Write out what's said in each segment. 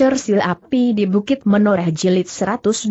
Cersil Api di Bukit Menoreh Jilid 118.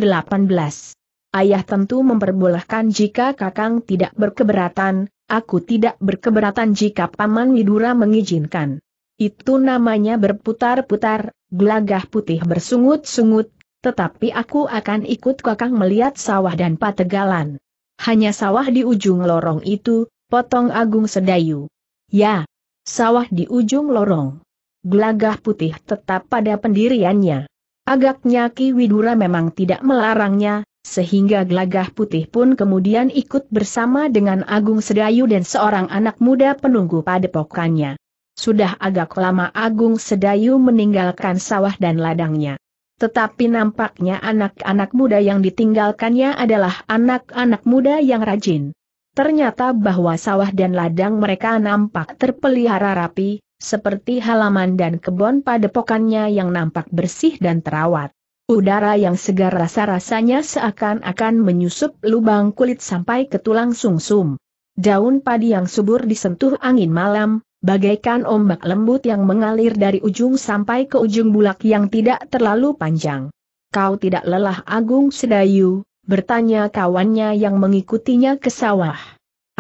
Ayah tentu memperbolehkan jika kakang tidak berkeberatan, aku tidak berkeberatan jika Paman Widura mengizinkan. Itu namanya berputar-putar, gelagah putih bersungut-sungut, tetapi aku akan ikut kakang melihat sawah dan pategalan. Hanya sawah di ujung lorong itu, potong Agung Sedayu. Ya, sawah di ujung lorong gelagah putih tetap pada pendiriannya. Agaknya Ki Widura memang tidak melarangnya, sehingga gelagah putih pun kemudian ikut bersama dengan Agung Sedayu dan seorang anak muda penunggu padepokannya. Sudah agak lama Agung Sedayu meninggalkan sawah dan ladangnya. Tetapi nampaknya anak-anak muda yang ditinggalkannya adalah anak-anak muda yang rajin. Ternyata bahwa sawah dan ladang mereka nampak terpelihara rapi, seperti halaman dan kebun padepokannya yang nampak bersih dan terawat. Udara yang segar rasa-rasanya seakan-akan menyusup lubang kulit sampai ke tulang sungsum. Daun padi yang subur disentuh angin malam, bagaikan ombak lembut yang mengalir dari ujung sampai ke ujung bulak yang tidak terlalu panjang. Kau tidak lelah Agung Sedayu, bertanya kawannya yang mengikutinya ke sawah.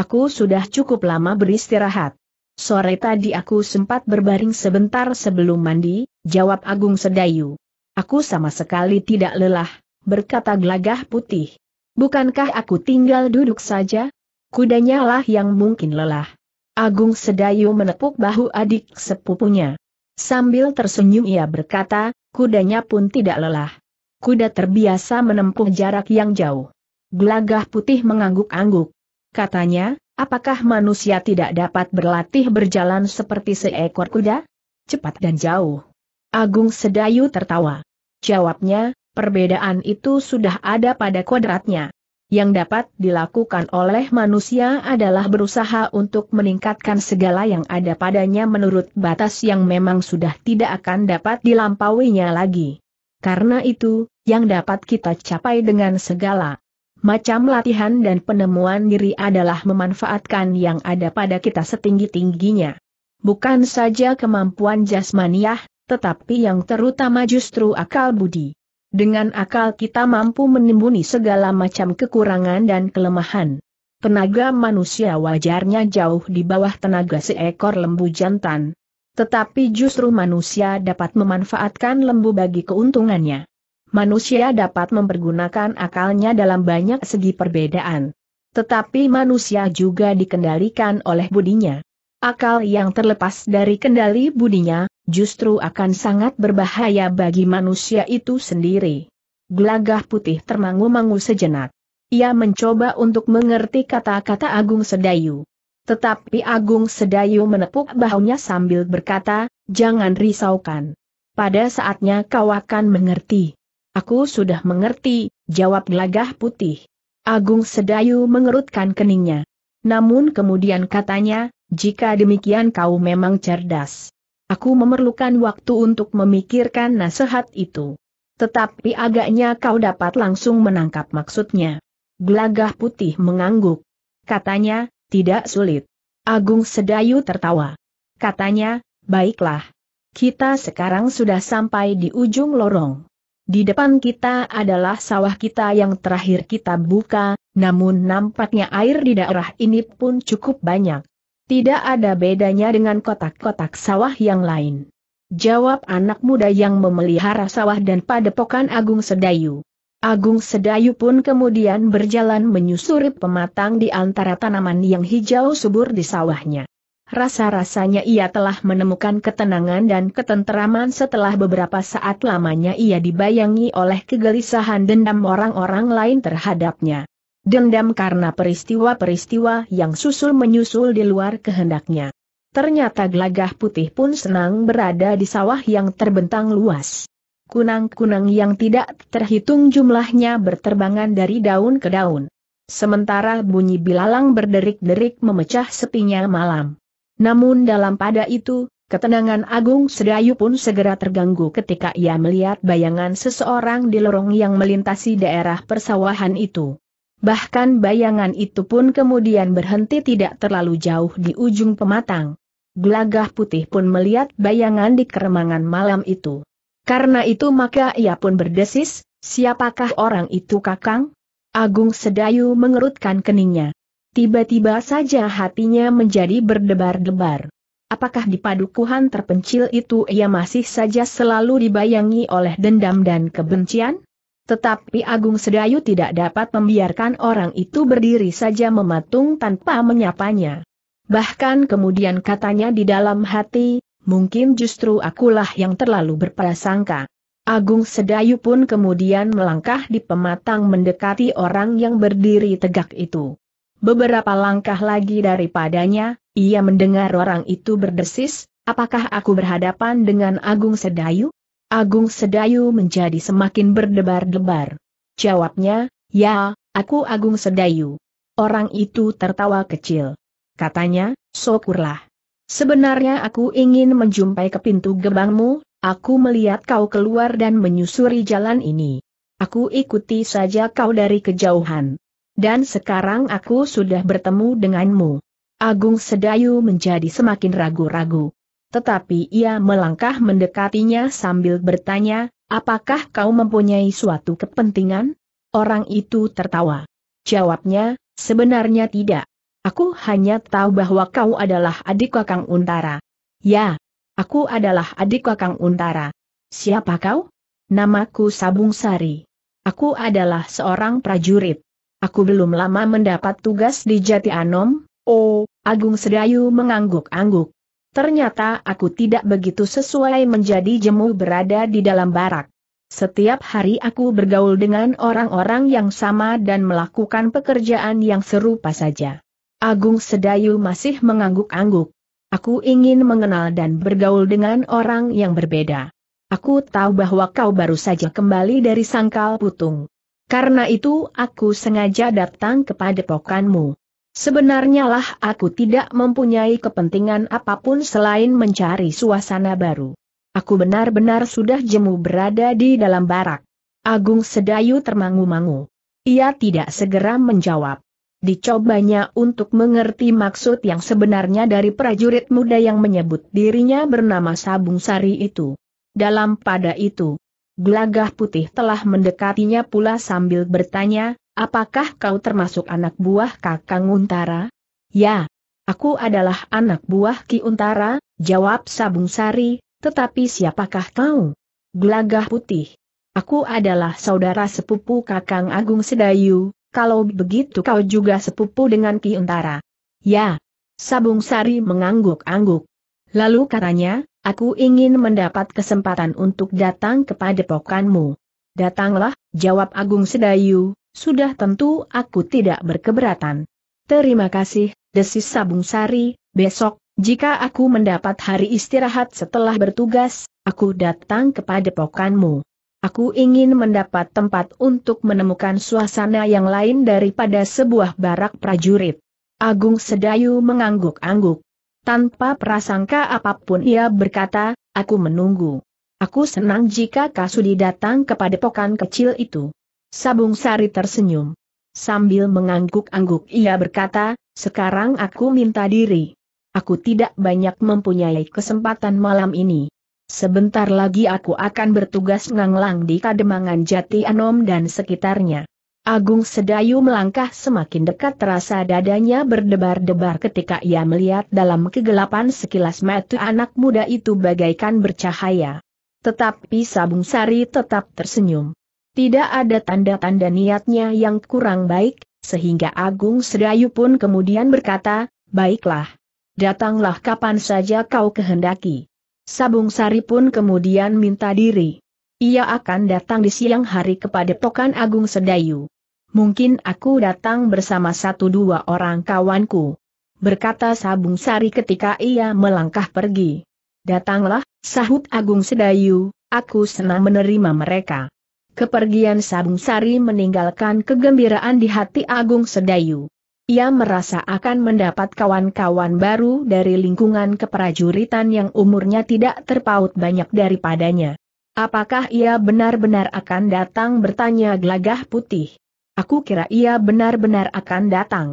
Aku sudah cukup lama beristirahat. Sore tadi aku sempat berbaring sebentar sebelum mandi, jawab Agung Sedayu. Aku sama sekali tidak lelah, berkata Glagah putih. Bukankah aku tinggal duduk saja? Kudanya lah yang mungkin lelah. Agung Sedayu menepuk bahu adik sepupunya. Sambil tersenyum ia berkata, kudanya pun tidak lelah. Kuda terbiasa menempuh jarak yang jauh. Glagah putih mengangguk-angguk. Katanya, Apakah manusia tidak dapat berlatih berjalan seperti seekor kuda? Cepat dan jauh. Agung Sedayu tertawa. Jawabnya, perbedaan itu sudah ada pada kodratnya. Yang dapat dilakukan oleh manusia adalah berusaha untuk meningkatkan segala yang ada padanya menurut batas yang memang sudah tidak akan dapat dilampauinya lagi. Karena itu, yang dapat kita capai dengan segala Macam latihan dan penemuan diri adalah memanfaatkan yang ada pada kita setinggi-tingginya. Bukan saja kemampuan jasmaniah, tetapi yang terutama justru akal budi. Dengan akal kita mampu menimbuni segala macam kekurangan dan kelemahan. Tenaga manusia wajarnya jauh di bawah tenaga seekor lembu jantan. Tetapi justru manusia dapat memanfaatkan lembu bagi keuntungannya manusia dapat mempergunakan akalnya dalam banyak segi perbedaan. Tetapi manusia juga dikendalikan oleh budinya. Akal yang terlepas dari kendali budinya, justru akan sangat berbahaya bagi manusia itu sendiri. Gelagah putih termangu-mangu sejenak. Ia mencoba untuk mengerti kata-kata Agung Sedayu. Tetapi Agung Sedayu menepuk bahunya sambil berkata, jangan risaukan. Pada saatnya kau akan mengerti. Aku sudah mengerti, jawab gelagah putih. Agung Sedayu mengerutkan keningnya. Namun kemudian katanya, jika demikian kau memang cerdas. Aku memerlukan waktu untuk memikirkan nasihat itu. Tetapi agaknya kau dapat langsung menangkap maksudnya. Gelagah putih mengangguk. Katanya, tidak sulit. Agung Sedayu tertawa. Katanya, baiklah. Kita sekarang sudah sampai di ujung lorong. Di depan kita adalah sawah kita yang terakhir kita buka, namun nampaknya air di daerah ini pun cukup banyak. Tidak ada bedanya dengan kotak-kotak sawah yang lain. Jawab anak muda yang memelihara sawah dan padepokan Agung Sedayu. Agung Sedayu pun kemudian berjalan menyusuri pematang di antara tanaman yang hijau subur di sawahnya. Rasa-rasanya ia telah menemukan ketenangan dan ketenteraman setelah beberapa saat lamanya ia dibayangi oleh kegelisahan dendam orang-orang lain terhadapnya. Dendam karena peristiwa-peristiwa yang susul-menyusul di luar kehendaknya. Ternyata gelagah putih pun senang berada di sawah yang terbentang luas. Kunang-kunang yang tidak terhitung jumlahnya berterbangan dari daun ke daun. Sementara bunyi bilalang berderik-derik memecah sepinya malam. Namun dalam pada itu, ketenangan Agung Sedayu pun segera terganggu ketika ia melihat bayangan seseorang di lorong yang melintasi daerah persawahan itu. Bahkan bayangan itu pun kemudian berhenti tidak terlalu jauh di ujung pematang. Gelagah putih pun melihat bayangan di keremangan malam itu. Karena itu maka ia pun berdesis, siapakah orang itu kakang? Agung Sedayu mengerutkan keningnya. Tiba-tiba saja hatinya menjadi berdebar-debar. Apakah di padukuhan terpencil itu ia masih saja selalu dibayangi oleh dendam dan kebencian? Tetapi Agung Sedayu tidak dapat membiarkan orang itu berdiri saja mematung tanpa menyapanya. Bahkan kemudian katanya di dalam hati, mungkin justru akulah yang terlalu berprasangka. Agung Sedayu pun kemudian melangkah di pematang mendekati orang yang berdiri tegak itu. Beberapa langkah lagi daripadanya, ia mendengar orang itu berdesis, apakah aku berhadapan dengan Agung Sedayu? Agung Sedayu menjadi semakin berdebar-debar. Jawabnya, ya, aku Agung Sedayu. Orang itu tertawa kecil. Katanya, syukurlah. Sebenarnya aku ingin menjumpai ke pintu gebangmu, aku melihat kau keluar dan menyusuri jalan ini. Aku ikuti saja kau dari kejauhan dan sekarang aku sudah bertemu denganmu. Agung Sedayu menjadi semakin ragu-ragu. Tetapi ia melangkah mendekatinya sambil bertanya, apakah kau mempunyai suatu kepentingan? Orang itu tertawa. Jawabnya, sebenarnya tidak. Aku hanya tahu bahwa kau adalah adik kakang Untara. Ya, aku adalah adik kakang Untara. Siapa kau? Namaku Sabung Sari. Aku adalah seorang prajurit aku belum lama mendapat tugas di Jati Anom, oh, Agung Sedayu mengangguk-angguk. Ternyata aku tidak begitu sesuai menjadi jemu berada di dalam barak. Setiap hari aku bergaul dengan orang-orang yang sama dan melakukan pekerjaan yang serupa saja. Agung Sedayu masih mengangguk-angguk. Aku ingin mengenal dan bergaul dengan orang yang berbeda. Aku tahu bahwa kau baru saja kembali dari sangkal putung. Karena itu aku sengaja datang kepada pokanmu. Sebenarnya lah aku tidak mempunyai kepentingan apapun selain mencari suasana baru. Aku benar-benar sudah jemu berada di dalam barak. Agung Sedayu termangu-mangu. Ia tidak segera menjawab. Dicobanya untuk mengerti maksud yang sebenarnya dari prajurit muda yang menyebut dirinya bernama Sabung Sari itu. Dalam pada itu, Gelagah putih telah mendekatinya pula sambil bertanya, apakah kau termasuk anak buah kakang Untara? Ya, aku adalah anak buah Ki Untara, jawab Sabung Sari, tetapi siapakah kau? Gelagah putih. Aku adalah saudara sepupu kakang Agung Sedayu, kalau begitu kau juga sepupu dengan Ki Untara. Ya. Sabung Sari mengangguk-angguk. Lalu katanya, Aku ingin mendapat kesempatan untuk datang kepada pokanmu. Datanglah, jawab Agung Sedayu, sudah tentu aku tidak berkeberatan. Terima kasih, desis Sabung Sari, besok, jika aku mendapat hari istirahat setelah bertugas, aku datang kepada pokanmu. Aku ingin mendapat tempat untuk menemukan suasana yang lain daripada sebuah barak prajurit. Agung Sedayu mengangguk-angguk. Tanpa prasangka apapun ia berkata, aku menunggu. Aku senang jika Kasudi datang kepada pokan kecil itu. Sabung Sari tersenyum. Sambil mengangguk-angguk ia berkata, sekarang aku minta diri. Aku tidak banyak mempunyai kesempatan malam ini. Sebentar lagi aku akan bertugas nganglang di Kademangan Jati Anom dan sekitarnya. Agung Sedayu melangkah semakin dekat terasa dadanya berdebar-debar ketika ia melihat dalam kegelapan sekilas mata anak muda itu bagaikan bercahaya. Tetapi Sabung Sari tetap tersenyum. Tidak ada tanda-tanda niatnya yang kurang baik, sehingga Agung Sedayu pun kemudian berkata, Baiklah. Datanglah kapan saja kau kehendaki. Sabung Sari pun kemudian minta diri. Ia akan datang di siang hari kepada Pokan Agung Sedayu. Mungkin aku datang bersama satu dua orang kawanku. Berkata Sabung Sari ketika ia melangkah pergi. Datanglah, sahut Agung Sedayu, aku senang menerima mereka. Kepergian Sabung Sari meninggalkan kegembiraan di hati Agung Sedayu. Ia merasa akan mendapat kawan-kawan baru dari lingkungan keprajuritan yang umurnya tidak terpaut banyak daripadanya. Apakah ia benar-benar akan datang bertanya Glagah putih? Aku kira ia benar-benar akan datang.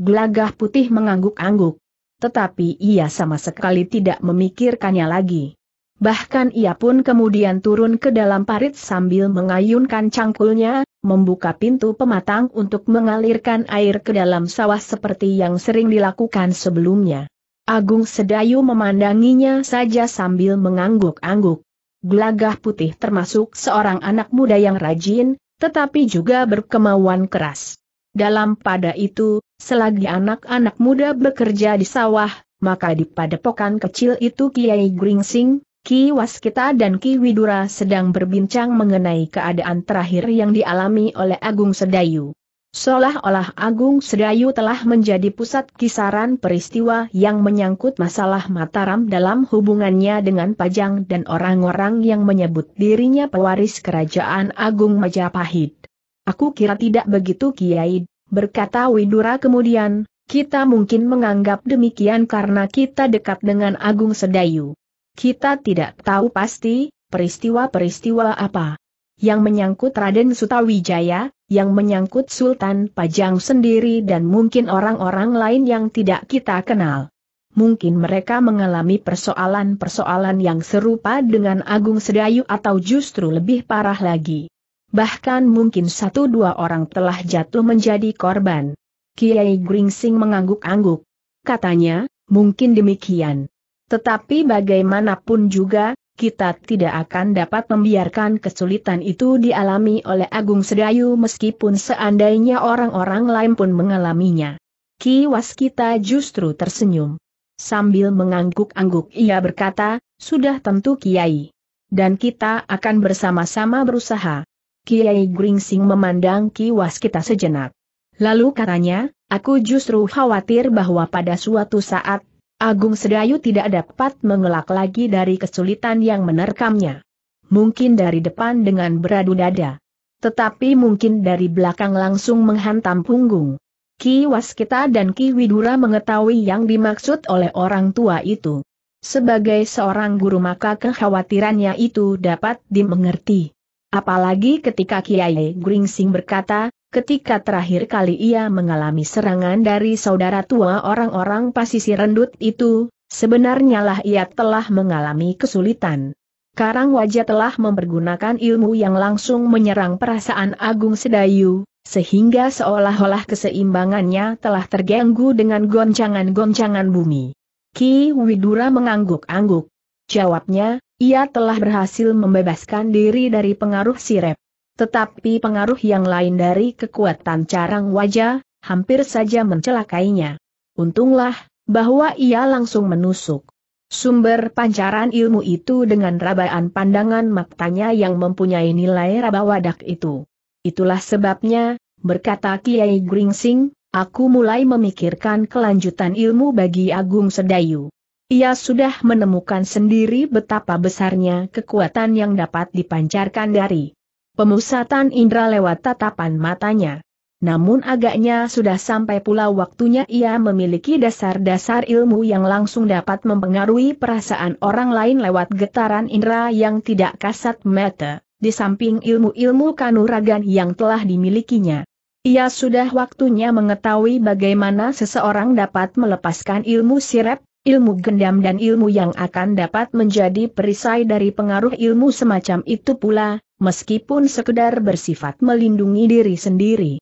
Glagah putih mengangguk-angguk. Tetapi ia sama sekali tidak memikirkannya lagi. Bahkan ia pun kemudian turun ke dalam parit sambil mengayunkan cangkulnya, membuka pintu pematang untuk mengalirkan air ke dalam sawah seperti yang sering dilakukan sebelumnya. Agung Sedayu memandanginya saja sambil mengangguk-angguk. Gelagah putih termasuk seorang anak muda yang rajin, tetapi juga berkemauan keras. Dalam pada itu, selagi anak-anak muda bekerja di sawah, maka di padepokan kecil itu Kiai Gringsing, Ki Waskita dan Ki Widura sedang berbincang mengenai keadaan terakhir yang dialami oleh Agung Sedayu. Seolah-olah Agung Sedayu telah menjadi pusat kisaran peristiwa yang menyangkut masalah Mataram dalam hubungannya dengan Pajang dan orang-orang yang menyebut dirinya pewaris kerajaan Agung Majapahit. Aku kira tidak begitu Kiai, berkata Widura kemudian, kita mungkin menganggap demikian karena kita dekat dengan Agung Sedayu. Kita tidak tahu pasti, peristiwa-peristiwa apa yang menyangkut Raden Sutawijaya, yang menyangkut Sultan Pajang sendiri dan mungkin orang-orang lain yang tidak kita kenal. Mungkin mereka mengalami persoalan-persoalan yang serupa dengan Agung Sedayu atau justru lebih parah lagi. Bahkan mungkin satu dua orang telah jatuh menjadi korban. Kiai Gringsing mengangguk-angguk. Katanya, mungkin demikian. Tetapi bagaimanapun juga, kita tidak akan dapat membiarkan kesulitan itu dialami oleh Agung Sedayu meskipun seandainya orang-orang lain pun mengalaminya. Ki Waskita justru tersenyum. Sambil mengangguk-angguk ia berkata, sudah tentu Kiai. Dan kita akan bersama-sama berusaha. Kiai Gringsing memandang Ki Waskita sejenak. Lalu katanya, aku justru khawatir bahwa pada suatu saat Agung Sedayu tidak dapat mengelak lagi dari kesulitan yang menerkamnya. Mungkin dari depan dengan beradu dada. Tetapi mungkin dari belakang langsung menghantam punggung. Ki Waskita dan Ki Widura mengetahui yang dimaksud oleh orang tua itu. Sebagai seorang guru maka kekhawatirannya itu dapat dimengerti. Apalagi ketika Kiai Gringsing berkata, ketika terakhir kali ia mengalami serangan dari saudara tua orang-orang pasisi rendut itu, sebenarnya lah ia telah mengalami kesulitan. Karang wajah telah mempergunakan ilmu yang langsung menyerang perasaan Agung Sedayu, sehingga seolah-olah keseimbangannya telah terganggu dengan goncangan-goncangan bumi. Ki Widura mengangguk-angguk. Jawabnya, ia telah berhasil membebaskan diri dari pengaruh sirep. Tetapi pengaruh yang lain dari kekuatan carang wajah, hampir saja mencelakainya. Untunglah, bahwa ia langsung menusuk. Sumber pancaran ilmu itu dengan rabaan pandangan matanya yang mempunyai nilai raba wadak itu. Itulah sebabnya, berkata Kiai Gringsing, aku mulai memikirkan kelanjutan ilmu bagi Agung Sedayu. Ia sudah menemukan sendiri betapa besarnya kekuatan yang dapat dipancarkan dari Pemusatan indra lewat tatapan matanya. Namun agaknya sudah sampai pula waktunya ia memiliki dasar-dasar ilmu yang langsung dapat mempengaruhi perasaan orang lain lewat getaran indera yang tidak kasat mata, di samping ilmu-ilmu kanuragan yang telah dimilikinya. Ia sudah waktunya mengetahui bagaimana seseorang dapat melepaskan ilmu sirep, ilmu gendam dan ilmu yang akan dapat menjadi perisai dari pengaruh ilmu semacam itu pula, meskipun sekedar bersifat melindungi diri sendiri.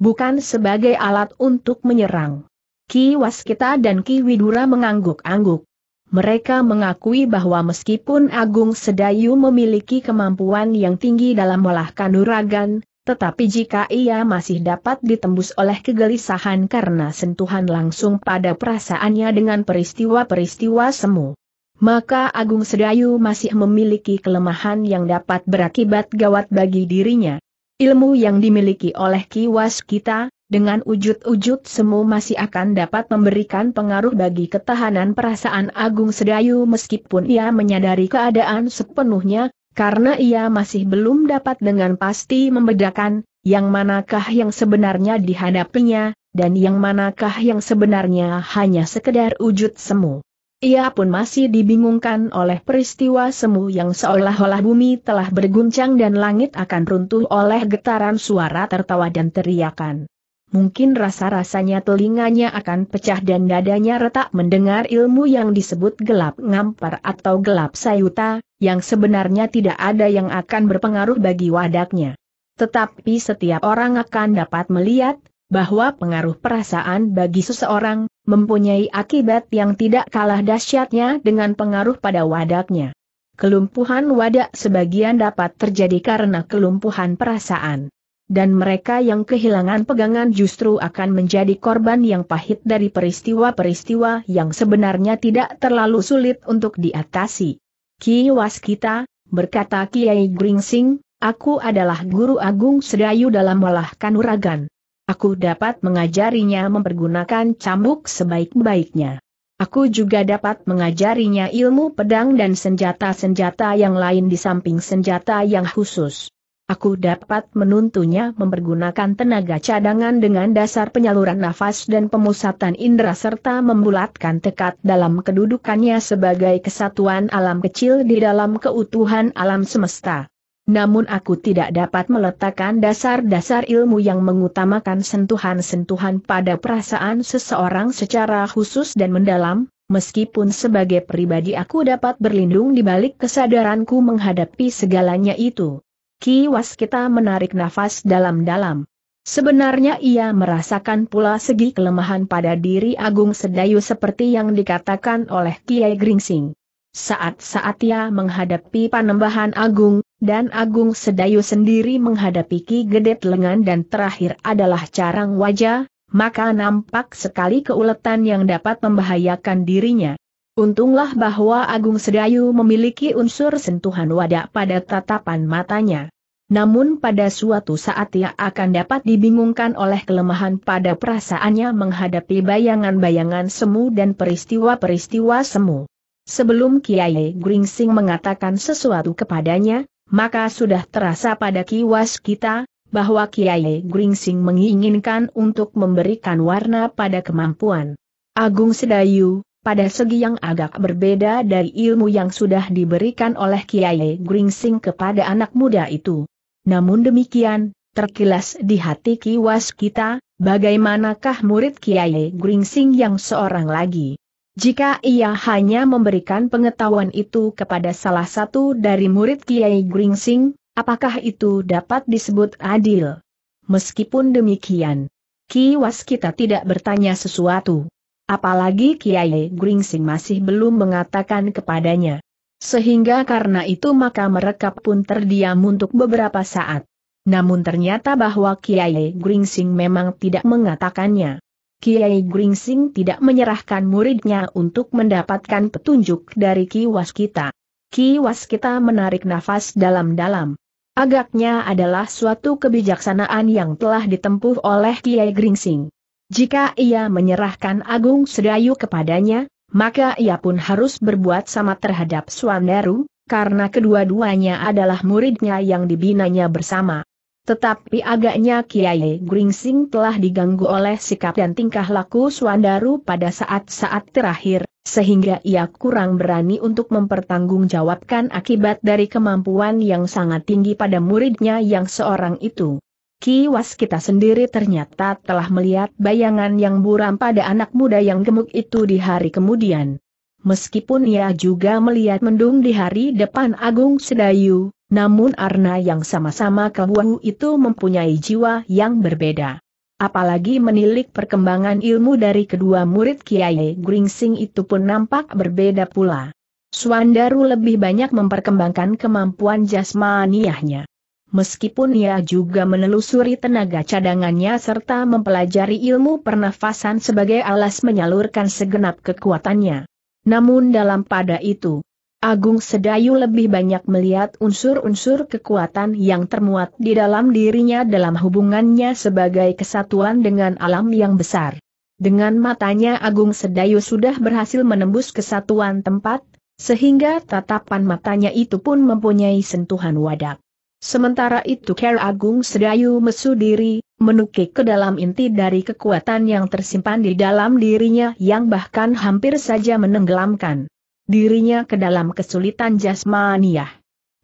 Bukan sebagai alat untuk menyerang. Ki Waskita dan Ki Widura mengangguk-angguk. Mereka mengakui bahwa meskipun Agung Sedayu memiliki kemampuan yang tinggi dalam olah kanuragan, tetapi jika ia masih dapat ditembus oleh kegelisahan karena sentuhan langsung pada perasaannya dengan peristiwa-peristiwa semu, maka Agung Sedayu masih memiliki kelemahan yang dapat berakibat gawat bagi dirinya. Ilmu yang dimiliki oleh kiwas kita, dengan wujud-wujud semu masih akan dapat memberikan pengaruh bagi ketahanan perasaan Agung Sedayu meskipun ia menyadari keadaan sepenuhnya, karena ia masih belum dapat dengan pasti membedakan, yang manakah yang sebenarnya dihadapinya, dan yang manakah yang sebenarnya hanya sekedar wujud semu. Ia pun masih dibingungkan oleh peristiwa semu yang seolah-olah bumi telah berguncang dan langit akan runtuh oleh getaran suara tertawa dan teriakan. Mungkin rasa-rasanya telinganya akan pecah dan dadanya retak mendengar ilmu yang disebut gelap ngampar atau gelap sayuta, yang sebenarnya tidak ada yang akan berpengaruh bagi wadaknya. Tetapi setiap orang akan dapat melihat, bahwa pengaruh perasaan bagi seseorang, mempunyai akibat yang tidak kalah dahsyatnya dengan pengaruh pada wadaknya. Kelumpuhan wadak sebagian dapat terjadi karena kelumpuhan perasaan. Dan mereka yang kehilangan pegangan justru akan menjadi korban yang pahit dari peristiwa-peristiwa yang sebenarnya tidak terlalu sulit untuk diatasi. Kiwas kita, berkata Kiai Gringsing, aku adalah guru agung sedayu dalam melahkan uragan. Aku dapat mengajarinya mempergunakan cambuk sebaik-baiknya. Aku juga dapat mengajarinya ilmu pedang dan senjata-senjata yang lain di samping senjata yang khusus. Aku dapat menuntunnya mempergunakan tenaga cadangan dengan dasar penyaluran nafas dan pemusatan indera serta membulatkan tekad dalam kedudukannya sebagai kesatuan alam kecil di dalam keutuhan alam semesta. Namun aku tidak dapat meletakkan dasar-dasar ilmu yang mengutamakan sentuhan-sentuhan pada perasaan seseorang secara khusus dan mendalam, meskipun sebagai pribadi aku dapat berlindung di balik kesadaranku menghadapi segalanya itu. Kiwas kita menarik nafas dalam-dalam. Sebenarnya ia merasakan pula segi kelemahan pada diri Agung Sedayu seperti yang dikatakan oleh Kiai Gringsing. Saat-saat ia menghadapi panembahan Agung, dan Agung Sedayu sendiri menghadapi Ki Gedet lengan dan terakhir adalah carang wajah, maka nampak sekali keuletan yang dapat membahayakan dirinya. Untunglah bahwa Agung Sedayu memiliki unsur sentuhan wadah pada tatapan matanya. Namun pada suatu saat ia akan dapat dibingungkan oleh kelemahan pada perasaannya menghadapi bayangan-bayangan semu dan peristiwa-peristiwa semu. Sebelum Kiai Gringsing mengatakan sesuatu kepadanya, maka sudah terasa pada kiwas kita, bahwa Kiai Gringsing menginginkan untuk memberikan warna pada kemampuan Agung Sedayu, pada segi yang agak berbeda dari ilmu yang sudah diberikan oleh Kiai Gringsing kepada anak muda itu. Namun demikian, terkilas di hati kiwas kita, bagaimanakah murid Kiai Gringsing yang seorang lagi? Jika ia hanya memberikan pengetahuan itu kepada salah satu dari murid Kiai Gringsing, apakah itu dapat disebut adil? Meskipun demikian, Kiwas kita tidak bertanya sesuatu. Apalagi Kiai Gringsing masih belum mengatakan kepadanya. Sehingga karena itu maka mereka pun terdiam untuk beberapa saat. Namun ternyata bahwa Kiai Gringsing memang tidak mengatakannya. Kiai Gringsing tidak menyerahkan muridnya untuk mendapatkan petunjuk dari Ki Waskita. Ki Waskita menarik nafas dalam-dalam. Agaknya adalah suatu kebijaksanaan yang telah ditempuh oleh Kiai Gringsing. Jika ia menyerahkan Agung Sedayu kepadanya, maka ia pun harus berbuat sama terhadap Swandaru, karena kedua-duanya adalah muridnya yang dibinanya bersama. Tetapi agaknya Kiai Gringsing telah diganggu oleh sikap dan tingkah laku Swandaru pada saat-saat terakhir, sehingga ia kurang berani untuk mempertanggungjawabkan akibat dari kemampuan yang sangat tinggi pada muridnya yang seorang itu. Kiwas kita sendiri ternyata telah melihat bayangan yang buram pada anak muda yang gemuk itu di hari kemudian. Meskipun ia juga melihat mendung di hari depan Agung Sedayu, namun Arna yang sama-sama kehuahu itu mempunyai jiwa yang berbeda. Apalagi menilik perkembangan ilmu dari kedua murid Kiai Gringsing itu pun nampak berbeda pula. Suandaru lebih banyak memperkembangkan kemampuan jasmaniahnya. Meskipun ia juga menelusuri tenaga cadangannya serta mempelajari ilmu pernafasan sebagai alas menyalurkan segenap kekuatannya. Namun dalam pada itu, Agung Sedayu lebih banyak melihat unsur-unsur kekuatan yang termuat di dalam dirinya dalam hubungannya sebagai kesatuan dengan alam yang besar. Dengan matanya Agung Sedayu sudah berhasil menembus kesatuan tempat, sehingga tatapan matanya itu pun mempunyai sentuhan wadak. Sementara itu Ker Agung Sedayu mesu diri, menukik ke dalam inti dari kekuatan yang tersimpan di dalam dirinya yang bahkan hampir saja menenggelamkan dirinya ke dalam kesulitan jasmaniah.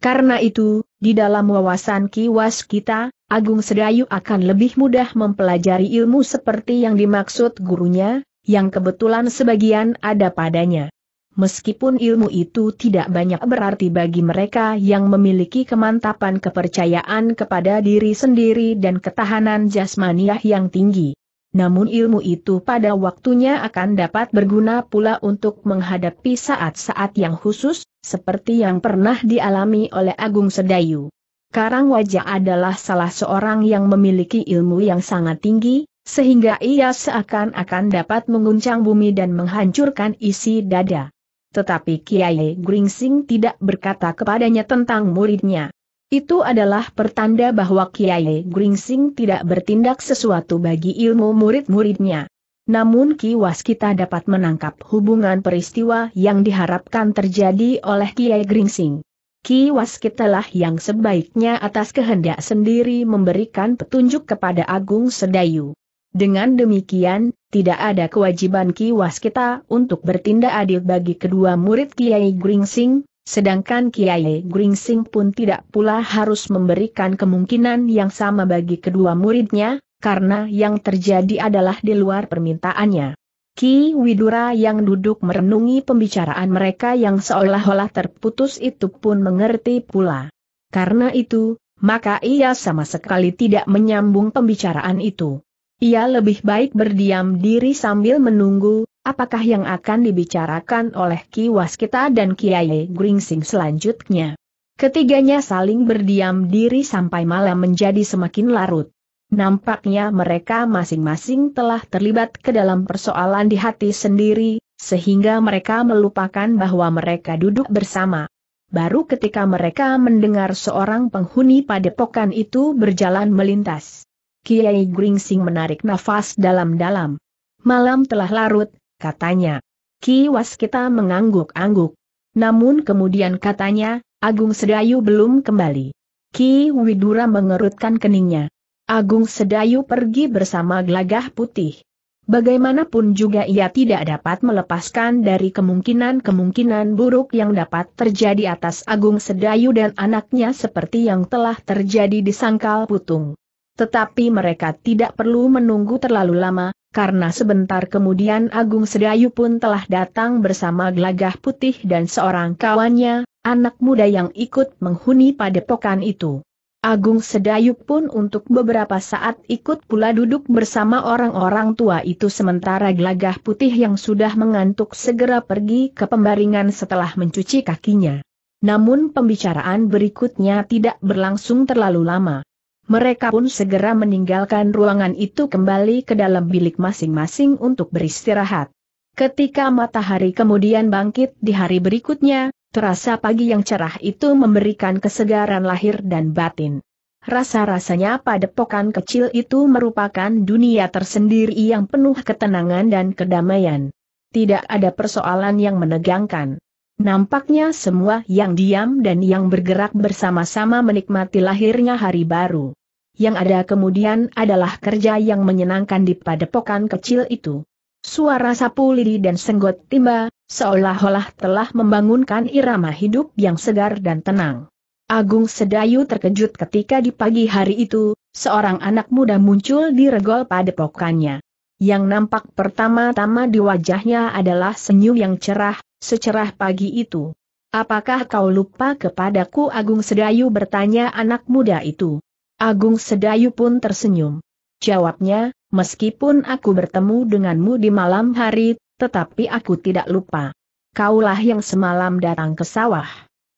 Karena itu, di dalam wawasan kiwas kita, Agung Sedayu akan lebih mudah mempelajari ilmu seperti yang dimaksud gurunya, yang kebetulan sebagian ada padanya. Meskipun ilmu itu tidak banyak berarti bagi mereka yang memiliki kemantapan kepercayaan kepada diri sendiri dan ketahanan jasmaniah yang tinggi namun ilmu itu pada waktunya akan dapat berguna pula untuk menghadapi saat-saat yang khusus, seperti yang pernah dialami oleh Agung Sedayu. Karang Wajah adalah salah seorang yang memiliki ilmu yang sangat tinggi, sehingga ia seakan-akan dapat menguncang bumi dan menghancurkan isi dada. Tetapi Kiai Gringsing tidak berkata kepadanya tentang muridnya. Itu adalah pertanda bahwa Kiai Gringsing tidak bertindak sesuatu bagi ilmu murid-muridnya. Namun kiwas kita dapat menangkap hubungan peristiwa yang diharapkan terjadi oleh Kiai Gringsing. Kiwas lah yang sebaiknya atas kehendak sendiri memberikan petunjuk kepada Agung Sedayu. Dengan demikian, tidak ada kewajiban kiwas kita untuk bertindak adil bagi kedua murid Kiai Gringsing, Sedangkan Kiai Gringsing pun tidak pula harus memberikan kemungkinan yang sama bagi kedua muridnya, karena yang terjadi adalah di luar permintaannya. Ki Widura yang duduk merenungi pembicaraan mereka yang seolah-olah terputus itu pun mengerti pula. Karena itu, maka ia sama sekali tidak menyambung pembicaraan itu. Ia lebih baik berdiam diri sambil menunggu, apakah yang akan dibicarakan oleh Ki Waskita dan Kiai Gringsing selanjutnya. Ketiganya saling berdiam diri sampai malam menjadi semakin larut. Nampaknya mereka masing-masing telah terlibat ke dalam persoalan di hati sendiri, sehingga mereka melupakan bahwa mereka duduk bersama. Baru ketika mereka mendengar seorang penghuni padepokan itu berjalan melintas. Kiai Gringsing menarik nafas dalam-dalam. Malam telah larut, katanya. Ki Waskita mengangguk-angguk. Namun kemudian katanya, Agung Sedayu belum kembali. Ki Widura mengerutkan keningnya. Agung Sedayu pergi bersama gelagah putih. Bagaimanapun juga ia tidak dapat melepaskan dari kemungkinan-kemungkinan buruk yang dapat terjadi atas Agung Sedayu dan anaknya seperti yang telah terjadi di Sangkal Putung. Tetapi mereka tidak perlu menunggu terlalu lama, karena sebentar kemudian Agung Sedayu pun telah datang bersama Glagah putih dan seorang kawannya, anak muda yang ikut menghuni padepokan itu. Agung Sedayu pun untuk beberapa saat ikut pula duduk bersama orang-orang tua itu sementara Glagah putih yang sudah mengantuk segera pergi ke pembaringan setelah mencuci kakinya. Namun pembicaraan berikutnya tidak berlangsung terlalu lama. Mereka pun segera meninggalkan ruangan itu kembali ke dalam bilik masing-masing untuk beristirahat. Ketika matahari kemudian bangkit di hari berikutnya, terasa pagi yang cerah itu memberikan kesegaran lahir dan batin. Rasa-rasanya pada padepokan kecil itu merupakan dunia tersendiri yang penuh ketenangan dan kedamaian. Tidak ada persoalan yang menegangkan. Nampaknya semua yang diam dan yang bergerak bersama-sama menikmati lahirnya hari baru. Yang ada kemudian adalah kerja yang menyenangkan di padepokan kecil itu. Suara sapu lidi dan senggot timba, seolah-olah telah membangunkan irama hidup yang segar dan tenang. Agung Sedayu terkejut ketika di pagi hari itu, seorang anak muda muncul di regol padepokannya. Yang nampak pertama-tama di wajahnya adalah senyum yang cerah, secerah pagi itu. Apakah kau lupa kepadaku Agung Sedayu bertanya anak muda itu. Agung Sedayu pun tersenyum. Jawabnya, meskipun aku bertemu denganmu di malam hari, tetapi aku tidak lupa. Kaulah yang semalam datang ke sawah.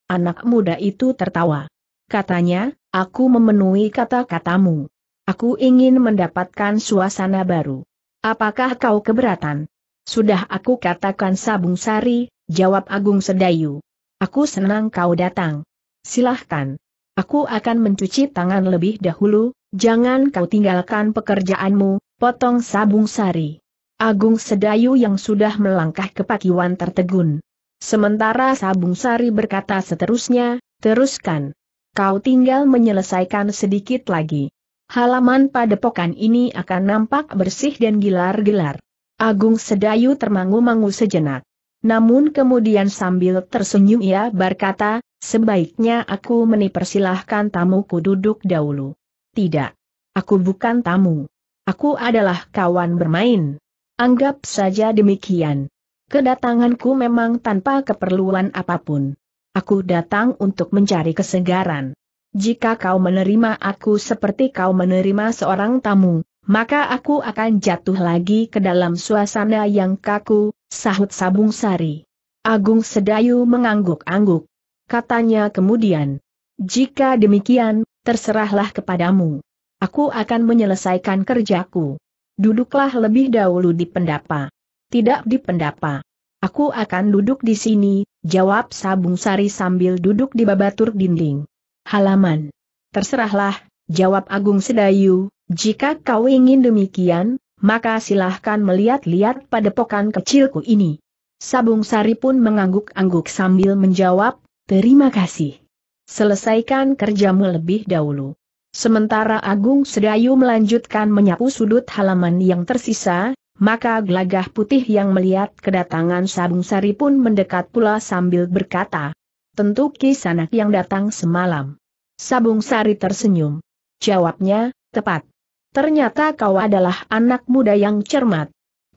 Anak muda itu tertawa. Katanya, aku memenuhi kata-katamu. Aku ingin mendapatkan suasana baru. Apakah kau keberatan? Sudah aku katakan Sabung Sari, jawab Agung Sedayu. Aku senang kau datang. Silahkan. Aku akan mencuci tangan lebih dahulu, jangan kau tinggalkan pekerjaanmu, potong sabung sari. Agung Sedayu yang sudah melangkah ke pakiwan tertegun. Sementara Sabung Sari berkata seterusnya, teruskan. Kau tinggal menyelesaikan sedikit lagi. Halaman pada padepokan ini akan nampak bersih dan gilar-gilar. Agung Sedayu termangu-mangu sejenak. Namun kemudian sambil tersenyum ia berkata, sebaiknya aku menipersilahkan tamuku duduk dahulu. Tidak. Aku bukan tamu. Aku adalah kawan bermain. Anggap saja demikian. Kedatanganku memang tanpa keperluan apapun. Aku datang untuk mencari kesegaran. Jika kau menerima aku seperti kau menerima seorang tamu, maka aku akan jatuh lagi ke dalam suasana yang kaku, sahut Sabung Sari. Agung Sedayu mengangguk-angguk. Katanya kemudian, jika demikian, terserahlah kepadamu. Aku akan menyelesaikan kerjaku. Duduklah lebih dahulu di pendapa. Tidak di pendapa. Aku akan duduk di sini, jawab Sabung Sari sambil duduk di babatur dinding. Halaman. Terserahlah, jawab Agung Sedayu, jika kau ingin demikian, maka silahkan melihat-lihat pada padepokan kecilku ini. Sabung Sari pun mengangguk-angguk sambil menjawab, terima kasih. Selesaikan kerjamu lebih dahulu. Sementara Agung Sedayu melanjutkan menyapu sudut halaman yang tersisa, maka gelagah putih yang melihat kedatangan Sabung Sari pun mendekat pula sambil berkata, Tentu kisanak yang datang semalam. Sabung Sari tersenyum. Jawabnya, tepat. Ternyata kau adalah anak muda yang cermat.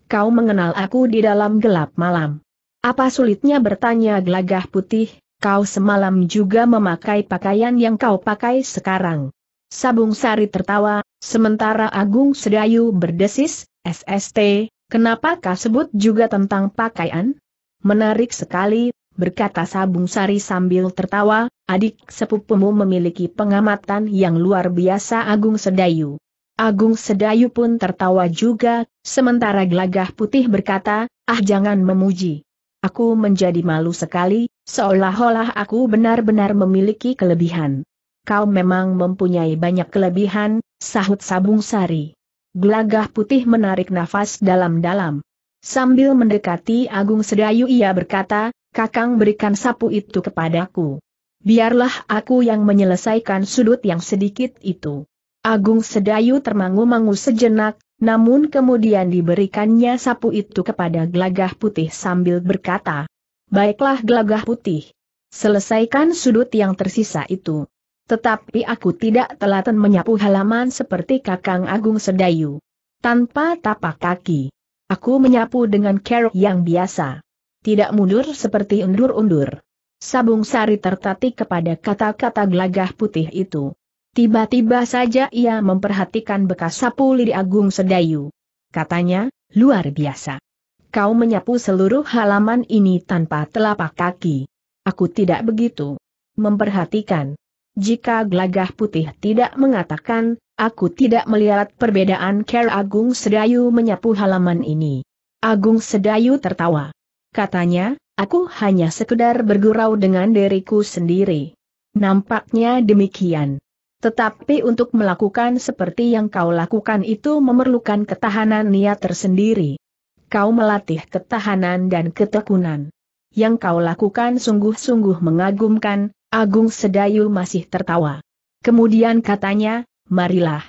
Kau mengenal aku di dalam gelap malam. Apa sulitnya bertanya gelagah putih, kau semalam juga memakai pakaian yang kau pakai sekarang. Sabung Sari tertawa, sementara Agung Sedayu berdesis, SST, kenapa kau sebut juga tentang pakaian? Menarik sekali, berkata Sabung Sari sambil tertawa, adik sepupumu memiliki pengamatan yang luar biasa Agung Sedayu. Agung Sedayu pun tertawa juga, sementara Glagah putih berkata, ah jangan memuji. Aku menjadi malu sekali, seolah-olah aku benar-benar memiliki kelebihan. Kau memang mempunyai banyak kelebihan, sahut Sabung Sari. Glagah putih menarik nafas dalam-dalam. Sambil mendekati Agung Sedayu ia berkata, kakang berikan sapu itu kepadaku. Biarlah aku yang menyelesaikan sudut yang sedikit itu. Agung Sedayu termangu-mangu sejenak, namun kemudian diberikannya sapu itu kepada Glagah putih sambil berkata, Baiklah Glagah putih, selesaikan sudut yang tersisa itu. Tetapi aku tidak telaten menyapu halaman seperti Kakang Agung Sedayu. Tanpa tapak kaki. Aku menyapu dengan kerok yang biasa. Tidak mundur seperti undur-undur. Sabung sari tertatih kepada kata-kata Glagah putih itu. Tiba-tiba saja ia memperhatikan bekas sapu lidi Agung Sedayu. Katanya, luar biasa. Kau menyapu seluruh halaman ini tanpa telapak kaki. Aku tidak begitu. Memperhatikan. Jika gelagah putih tidak mengatakan, aku tidak melihat perbedaan care Agung Sedayu menyapu halaman ini. Agung Sedayu tertawa. Katanya, aku hanya sekedar bergurau dengan diriku sendiri. Nampaknya demikian. Tetapi untuk melakukan seperti yang kau lakukan itu memerlukan ketahanan niat tersendiri. Kau melatih ketahanan dan ketekunan. Yang kau lakukan sungguh-sungguh mengagumkan, Agung Sedayu masih tertawa. Kemudian katanya, marilah.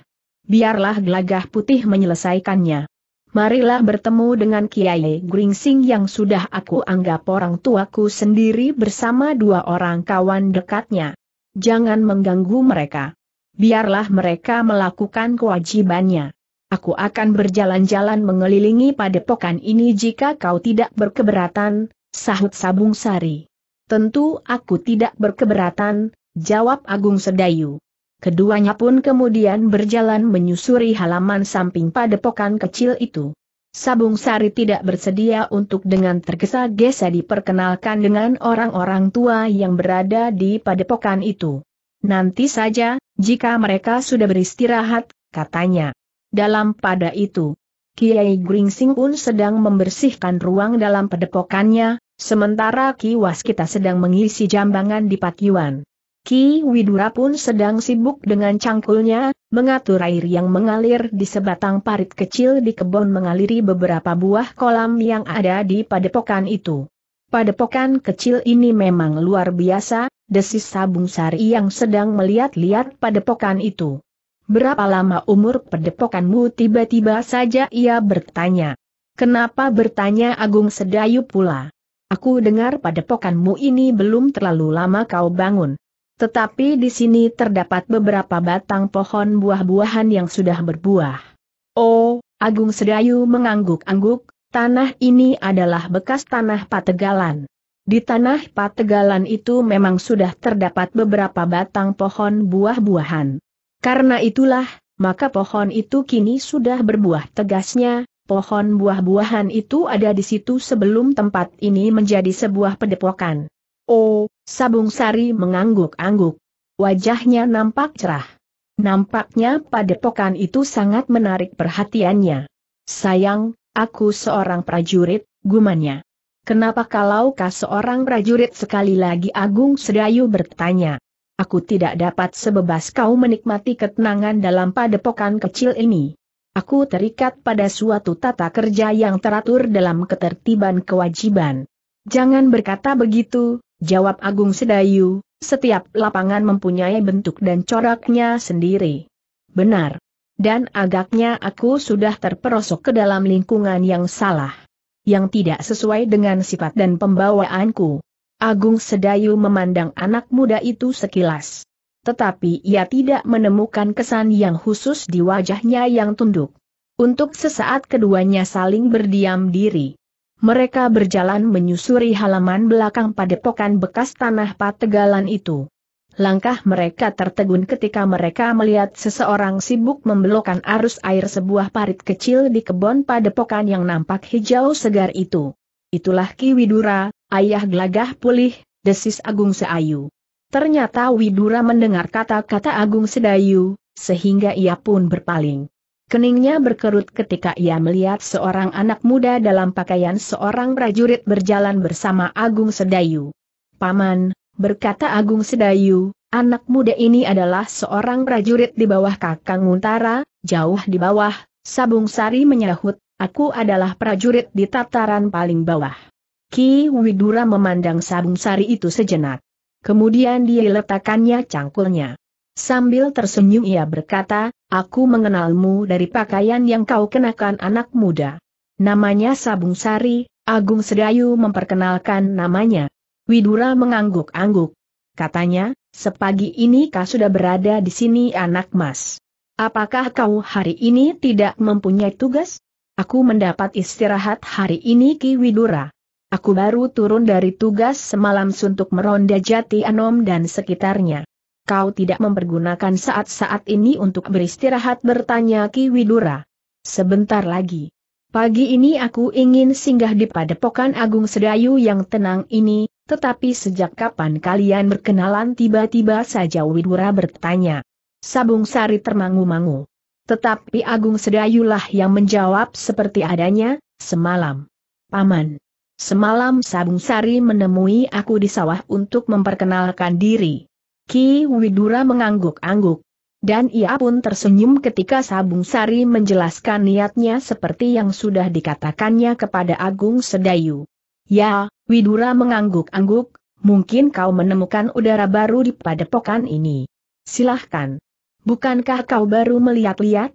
Biarlah gelagah putih menyelesaikannya. Marilah bertemu dengan Kiai Gringsing yang sudah aku anggap orang tuaku sendiri bersama dua orang kawan dekatnya. Jangan mengganggu mereka biarlah mereka melakukan kewajibannya. Aku akan berjalan-jalan mengelilingi padepokan ini jika kau tidak berkeberatan, sahut Sabung Sari. Tentu aku tidak berkeberatan, jawab Agung Sedayu. Keduanya pun kemudian berjalan menyusuri halaman samping padepokan kecil itu. Sabung Sari tidak bersedia untuk dengan tergesa-gesa diperkenalkan dengan orang-orang tua yang berada di padepokan itu. Nanti saja, jika mereka sudah beristirahat, katanya. Dalam pada itu, Kiai Gringsing pun sedang membersihkan ruang dalam pedepokannya, sementara Ki Waskita sedang mengisi jambangan di Pakyuan. Ki Widura pun sedang sibuk dengan cangkulnya, mengatur air yang mengalir di sebatang parit kecil di kebun mengaliri beberapa buah kolam yang ada di padepokan itu. Padepokan kecil ini memang luar biasa, desis Sabung Sari yang sedang melihat-lihat padepokan itu. Berapa lama umur padepokanmu tiba-tiba saja ia bertanya. Kenapa bertanya Agung Sedayu pula? Aku dengar padepokanmu ini belum terlalu lama kau bangun. Tetapi di sini terdapat beberapa batang pohon buah-buahan yang sudah berbuah. Oh, Agung Sedayu mengangguk-angguk, tanah ini adalah bekas tanah pategalan. Di tanah pategalan itu memang sudah terdapat beberapa batang pohon buah-buahan. Karena itulah, maka pohon itu kini sudah berbuah tegasnya, pohon buah-buahan itu ada di situ sebelum tempat ini menjadi sebuah pedepokan. Oh, Sabung Sari mengangguk-angguk. Wajahnya nampak cerah. Nampaknya padepokan itu sangat menarik perhatiannya. Sayang, aku seorang prajurit, gumannya. Kenapa kalaukah seorang prajurit sekali lagi Agung Sedayu bertanya. Aku tidak dapat sebebas kau menikmati ketenangan dalam padepokan kecil ini. Aku terikat pada suatu tata kerja yang teratur dalam ketertiban kewajiban. Jangan berkata begitu, jawab Agung Sedayu, setiap lapangan mempunyai bentuk dan coraknya sendiri. Benar. Dan agaknya aku sudah terperosok ke dalam lingkungan yang salah yang tidak sesuai dengan sifat dan pembawaanku. Agung Sedayu memandang anak muda itu sekilas. Tetapi ia tidak menemukan kesan yang khusus di wajahnya yang tunduk. Untuk sesaat keduanya saling berdiam diri. Mereka berjalan menyusuri halaman belakang padepokan bekas tanah pategalan itu. Langkah mereka tertegun ketika mereka melihat seseorang sibuk membelokkan arus air sebuah parit kecil di kebun padepokan yang nampak hijau segar itu. Itulah Ki Widura, ayah gelagah pulih, desis Agung Seayu. Ternyata Widura mendengar kata-kata Agung Sedayu, sehingga ia pun berpaling. Keningnya berkerut ketika ia melihat seorang anak muda dalam pakaian seorang prajurit berjalan bersama Agung Sedayu. Paman, berkata Agung Sedayu, anak muda ini adalah seorang prajurit di bawah Kakang Untara, jauh di bawah, Sabung Sari menyahut, aku adalah prajurit di tataran paling bawah. Ki Widura memandang Sabung Sari itu sejenak. Kemudian dia letakkannya cangkulnya. Sambil tersenyum ia berkata, aku mengenalmu dari pakaian yang kau kenakan anak muda. Namanya Sabung Sari, Agung Sedayu memperkenalkan namanya. Widura mengangguk-angguk. Katanya, sepagi ini kau sudah berada di sini anak mas. Apakah kau hari ini tidak mempunyai tugas? Aku mendapat istirahat hari ini Ki Widura. Aku baru turun dari tugas semalam untuk meronda Jati Anom dan sekitarnya. Kau tidak mempergunakan saat-saat ini untuk beristirahat bertanya Ki Widura. Sebentar lagi. Pagi ini aku ingin singgah di Padepokan Agung Sedayu yang tenang ini, tetapi sejak kapan kalian berkenalan tiba-tiba saja Widura bertanya. Sabung Sari termangu-mangu. Tetapi Agung Sedayulah yang menjawab seperti adanya, semalam. Paman. Semalam Sabung Sari menemui aku di sawah untuk memperkenalkan diri. Ki Widura mengangguk-angguk. Dan ia pun tersenyum ketika Sabung Sari menjelaskan niatnya seperti yang sudah dikatakannya kepada Agung Sedayu. Ya, Widura mengangguk-angguk, mungkin kau menemukan udara baru di padepokan ini. Silahkan. Bukankah kau baru melihat-lihat?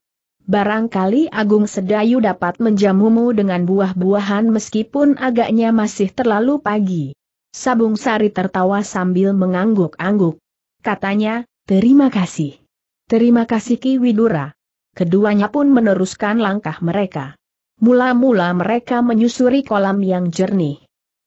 Barangkali Agung Sedayu dapat menjamumu dengan buah-buahan meskipun agaknya masih terlalu pagi. Sabung Sari tertawa sambil mengangguk-angguk. Katanya, terima kasih. Terima kasih Ki Widura. Keduanya pun meneruskan langkah mereka. Mula-mula mereka menyusuri kolam yang jernih.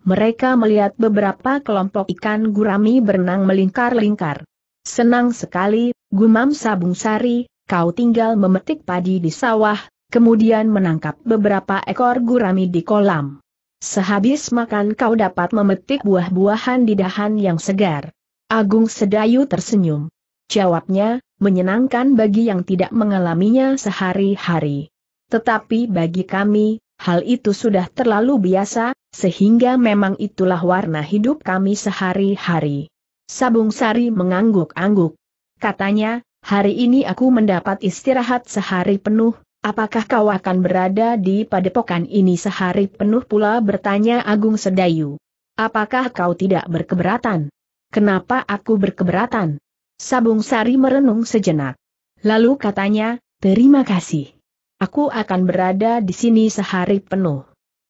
Mereka melihat beberapa kelompok ikan gurami berenang melingkar-lingkar. Senang sekali, gumam Sabung Sari, kau tinggal memetik padi di sawah, kemudian menangkap beberapa ekor gurami di kolam. Sehabis makan kau dapat memetik buah-buahan di dahan yang segar. Agung Sedayu tersenyum. Jawabnya, menyenangkan bagi yang tidak mengalaminya sehari-hari. Tetapi bagi kami, Hal itu sudah terlalu biasa, sehingga memang itulah warna hidup kami sehari-hari. Sabung Sari mengangguk-angguk. Katanya, hari ini aku mendapat istirahat sehari penuh, apakah kau akan berada di padepokan ini sehari penuh pula bertanya Agung Sedayu. Apakah kau tidak berkeberatan? Kenapa aku berkeberatan? Sabung Sari merenung sejenak. Lalu katanya, terima kasih. Aku akan berada di sini sehari penuh.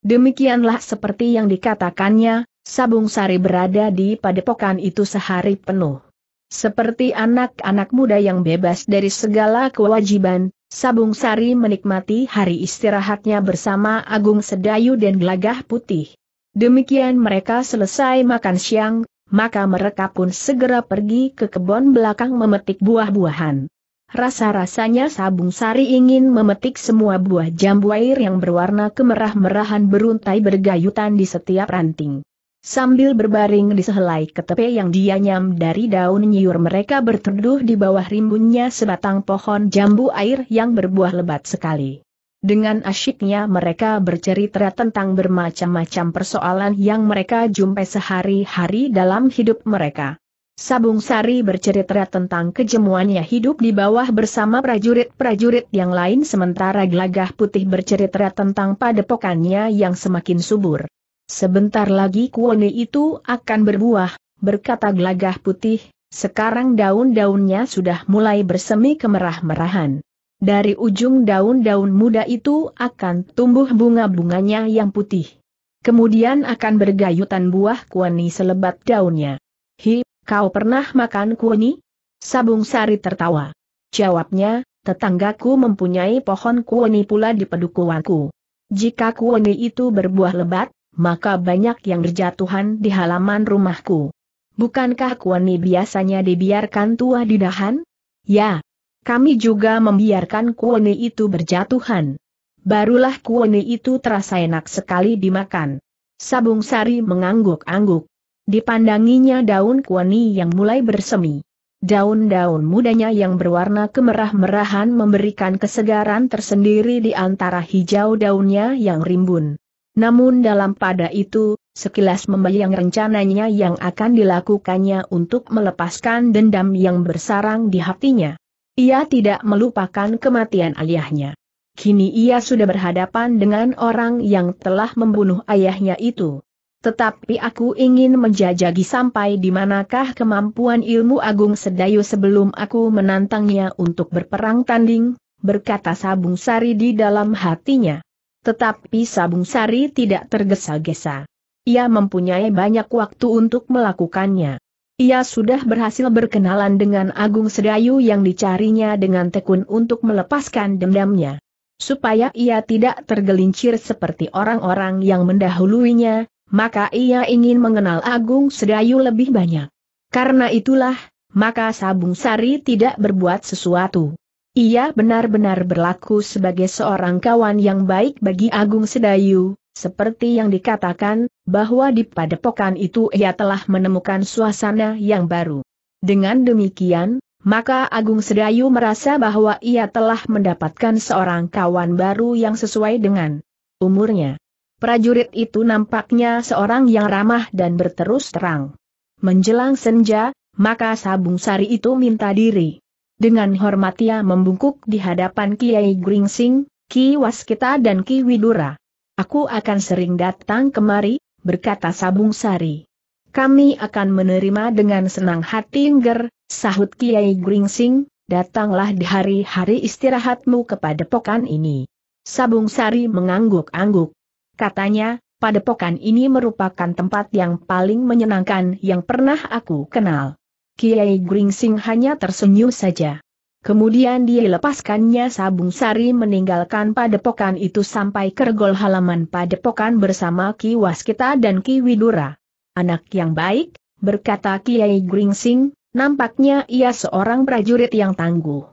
Demikianlah seperti yang dikatakannya, Sabung Sari berada di padepokan itu sehari penuh. Seperti anak-anak muda yang bebas dari segala kewajiban, Sabung Sari menikmati hari istirahatnya bersama Agung Sedayu dan Gelagah Putih. Demikian mereka selesai makan siang, maka mereka pun segera pergi ke kebun belakang memetik buah-buahan. Rasa-rasanya Sabung Sari ingin memetik semua buah jambu air yang berwarna kemerah-merahan beruntai bergayutan di setiap ranting. Sambil berbaring di sehelai ketepe yang dianyam dari daun nyiur mereka berteduh di bawah rimbunnya sebatang pohon jambu air yang berbuah lebat sekali. Dengan asyiknya mereka bercerita tentang bermacam-macam persoalan yang mereka jumpai sehari-hari dalam hidup mereka. Sabung Sari bercerita tentang kejemuannya hidup di bawah bersama prajurit-prajurit yang lain sementara Glagah Putih bercerita tentang padepokannya yang semakin subur. Sebentar lagi kuone itu akan berbuah, berkata Glagah Putih, sekarang daun-daunnya sudah mulai bersemi kemerah-merahan. Dari ujung daun-daun muda itu akan tumbuh bunga-bunganya yang putih. Kemudian akan bergayutan buah kuoni selebat daunnya. Hi, Kau pernah makan kuni? Sabung Sari tertawa. Jawabnya, tetanggaku mempunyai pohon kuni pula di pedukuanku. Jika kuni itu berbuah lebat, maka banyak yang berjatuhan di halaman rumahku. Bukankah kuni biasanya dibiarkan tua di dahan? Ya. Kami juga membiarkan kuni itu berjatuhan. Barulah kuni itu terasa enak sekali dimakan. Sabung Sari mengangguk-angguk. Dipandanginya daun kuani yang mulai bersemi. Daun-daun mudanya yang berwarna kemerah-merahan memberikan kesegaran tersendiri di antara hijau daunnya yang rimbun. Namun dalam pada itu, sekilas membayang rencananya yang akan dilakukannya untuk melepaskan dendam yang bersarang di hatinya. Ia tidak melupakan kematian ayahnya. Kini ia sudah berhadapan dengan orang yang telah membunuh ayahnya itu. Tetapi aku ingin menjajagi sampai di manakah kemampuan ilmu agung sedayu sebelum aku menantangnya untuk berperang tanding, berkata Sabung Sari di dalam hatinya. Tetapi Sabung Sari tidak tergesa-gesa. Ia mempunyai banyak waktu untuk melakukannya. Ia sudah berhasil berkenalan dengan Agung Sedayu yang dicarinya dengan tekun untuk melepaskan dendamnya supaya ia tidak tergelincir seperti orang-orang yang mendahuluinya, maka ia ingin mengenal Agung Sedayu lebih banyak. Karena itulah, maka Sabung Sari tidak berbuat sesuatu. Ia benar-benar berlaku sebagai seorang kawan yang baik bagi Agung Sedayu, seperti yang dikatakan, bahwa di padepokan itu ia telah menemukan suasana yang baru. Dengan demikian, maka Agung Sedayu merasa bahwa ia telah mendapatkan seorang kawan baru yang sesuai dengan umurnya. Prajurit itu nampaknya seorang yang ramah dan berterus terang. Menjelang senja, maka Sabung Sari itu minta diri. Dengan hormat ia membungkuk di hadapan Kiai Gringsing, Ki Waskita dan Ki Widura. Aku akan sering datang kemari, berkata Sabung Sari. Kami akan menerima dengan senang hati ngger, sahut Kiai Gringsing, datanglah di hari-hari istirahatmu kepada pokan ini. Sabung Sari mengangguk-angguk. Katanya, padepokan ini merupakan tempat yang paling menyenangkan yang pernah aku kenal. Kiai Gringsing hanya tersenyum saja. Kemudian dia lepaskannya Sabung Sari meninggalkan padepokan itu sampai kergol halaman padepokan bersama Ki Waskita dan Ki Widura. Anak yang baik, berkata Kiai Gringsing, nampaknya ia seorang prajurit yang tangguh.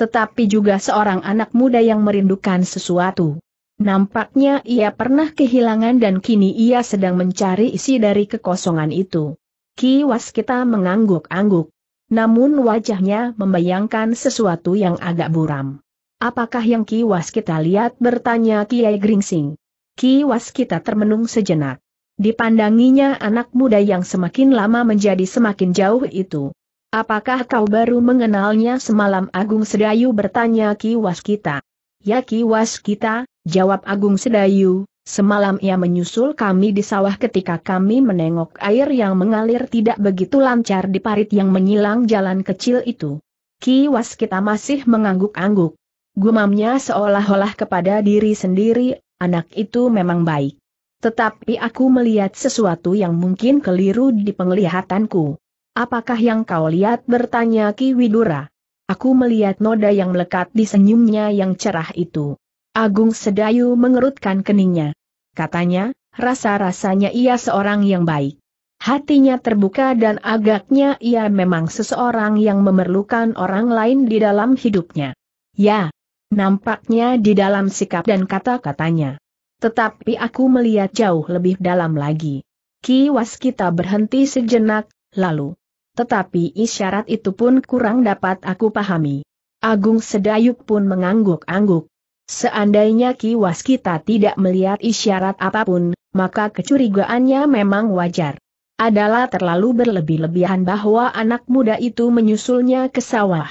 Tetapi juga seorang anak muda yang merindukan sesuatu. Nampaknya ia pernah kehilangan dan kini ia sedang mencari isi dari kekosongan itu. Ki Waskita mengangguk-angguk. Namun wajahnya membayangkan sesuatu yang agak buram. Apakah yang Ki Waskita lihat bertanya Kiai Gringsing. Ki Waskita termenung sejenak. Dipandanginya anak muda yang semakin lama menjadi semakin jauh itu. Apakah kau baru mengenalnya semalam Agung Sedayu bertanya Ki Waskita. Ya kiwas kita, jawab Agung Sedayu, semalam ia menyusul kami di sawah ketika kami menengok air yang mengalir tidak begitu lancar di parit yang menyilang jalan kecil itu. Kiwas kita masih mengangguk-angguk. Gumamnya seolah-olah kepada diri sendiri, anak itu memang baik. Tetapi aku melihat sesuatu yang mungkin keliru di penglihatanku. Apakah yang kau lihat bertanya Ki Widura? Aku melihat noda yang melekat di senyumnya yang cerah itu. Agung Sedayu mengerutkan keningnya. Katanya, rasa-rasanya ia seorang yang baik. Hatinya terbuka dan agaknya ia memang seseorang yang memerlukan orang lain di dalam hidupnya. Ya, nampaknya di dalam sikap dan kata-katanya. Tetapi aku melihat jauh lebih dalam lagi. Kiwas kita berhenti sejenak, lalu tetapi isyarat itu pun kurang dapat aku pahami. Agung Sedayuk pun mengangguk-angguk. Seandainya kiwas kita tidak melihat isyarat apapun, maka kecurigaannya memang wajar. Adalah terlalu berlebih-lebihan bahwa anak muda itu menyusulnya ke sawah.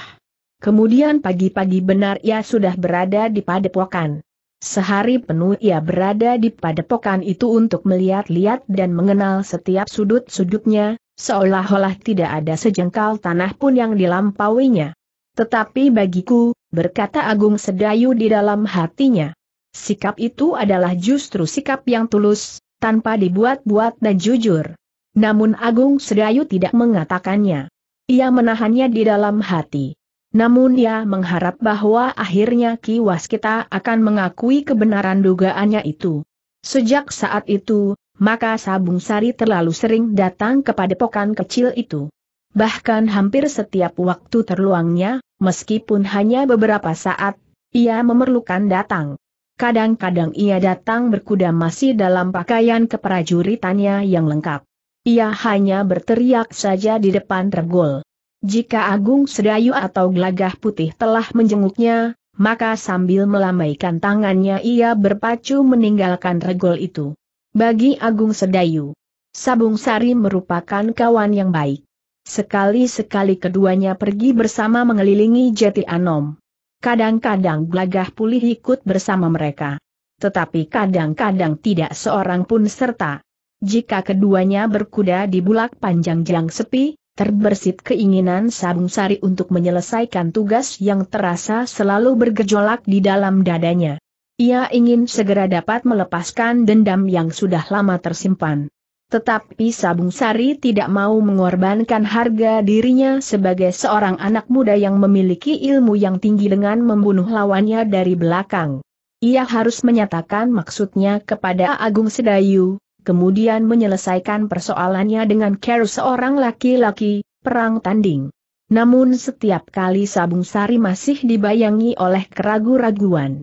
Kemudian pagi-pagi benar ia sudah berada di padepokan. Sehari penuh ia berada di padepokan itu untuk melihat-lihat dan mengenal setiap sudut-sudutnya, Seolah-olah tidak ada sejengkal tanah pun yang dilampauinya. Tetapi bagiku, berkata Agung Sedayu di dalam hatinya. Sikap itu adalah justru sikap yang tulus, tanpa dibuat-buat dan jujur. Namun Agung Sedayu tidak mengatakannya. Ia menahannya di dalam hati. Namun ia mengharap bahwa akhirnya Ki Waskita akan mengakui kebenaran dugaannya itu. Sejak saat itu, maka Sabung Sari terlalu sering datang kepada pokan kecil itu. Bahkan hampir setiap waktu terluangnya, meskipun hanya beberapa saat, ia memerlukan datang. Kadang-kadang ia datang berkuda masih dalam pakaian keprajuritannya yang lengkap. Ia hanya berteriak saja di depan regol. Jika Agung Sedayu atau Gelagah Putih telah menjenguknya, maka sambil melambaikan tangannya ia berpacu meninggalkan regol itu. Bagi Agung Sedayu, Sabung Sari merupakan kawan yang baik. Sekali-sekali keduanya pergi bersama mengelilingi Jati Anom. Kadang-kadang Glagah Pulih ikut bersama mereka. Tetapi kadang-kadang tidak seorang pun serta. Jika keduanya berkuda di bulak panjang jang sepi, terbersit keinginan Sabung Sari untuk menyelesaikan tugas yang terasa selalu bergejolak di dalam dadanya. Ia ingin segera dapat melepaskan dendam yang sudah lama tersimpan. Tetapi Sabung Sari tidak mau mengorbankan harga dirinya sebagai seorang anak muda yang memiliki ilmu yang tinggi dengan membunuh lawannya dari belakang. Ia harus menyatakan maksudnya kepada Agung Sedayu, kemudian menyelesaikan persoalannya dengan care seorang laki-laki, perang tanding. Namun setiap kali Sabung Sari masih dibayangi oleh keraguan. raguan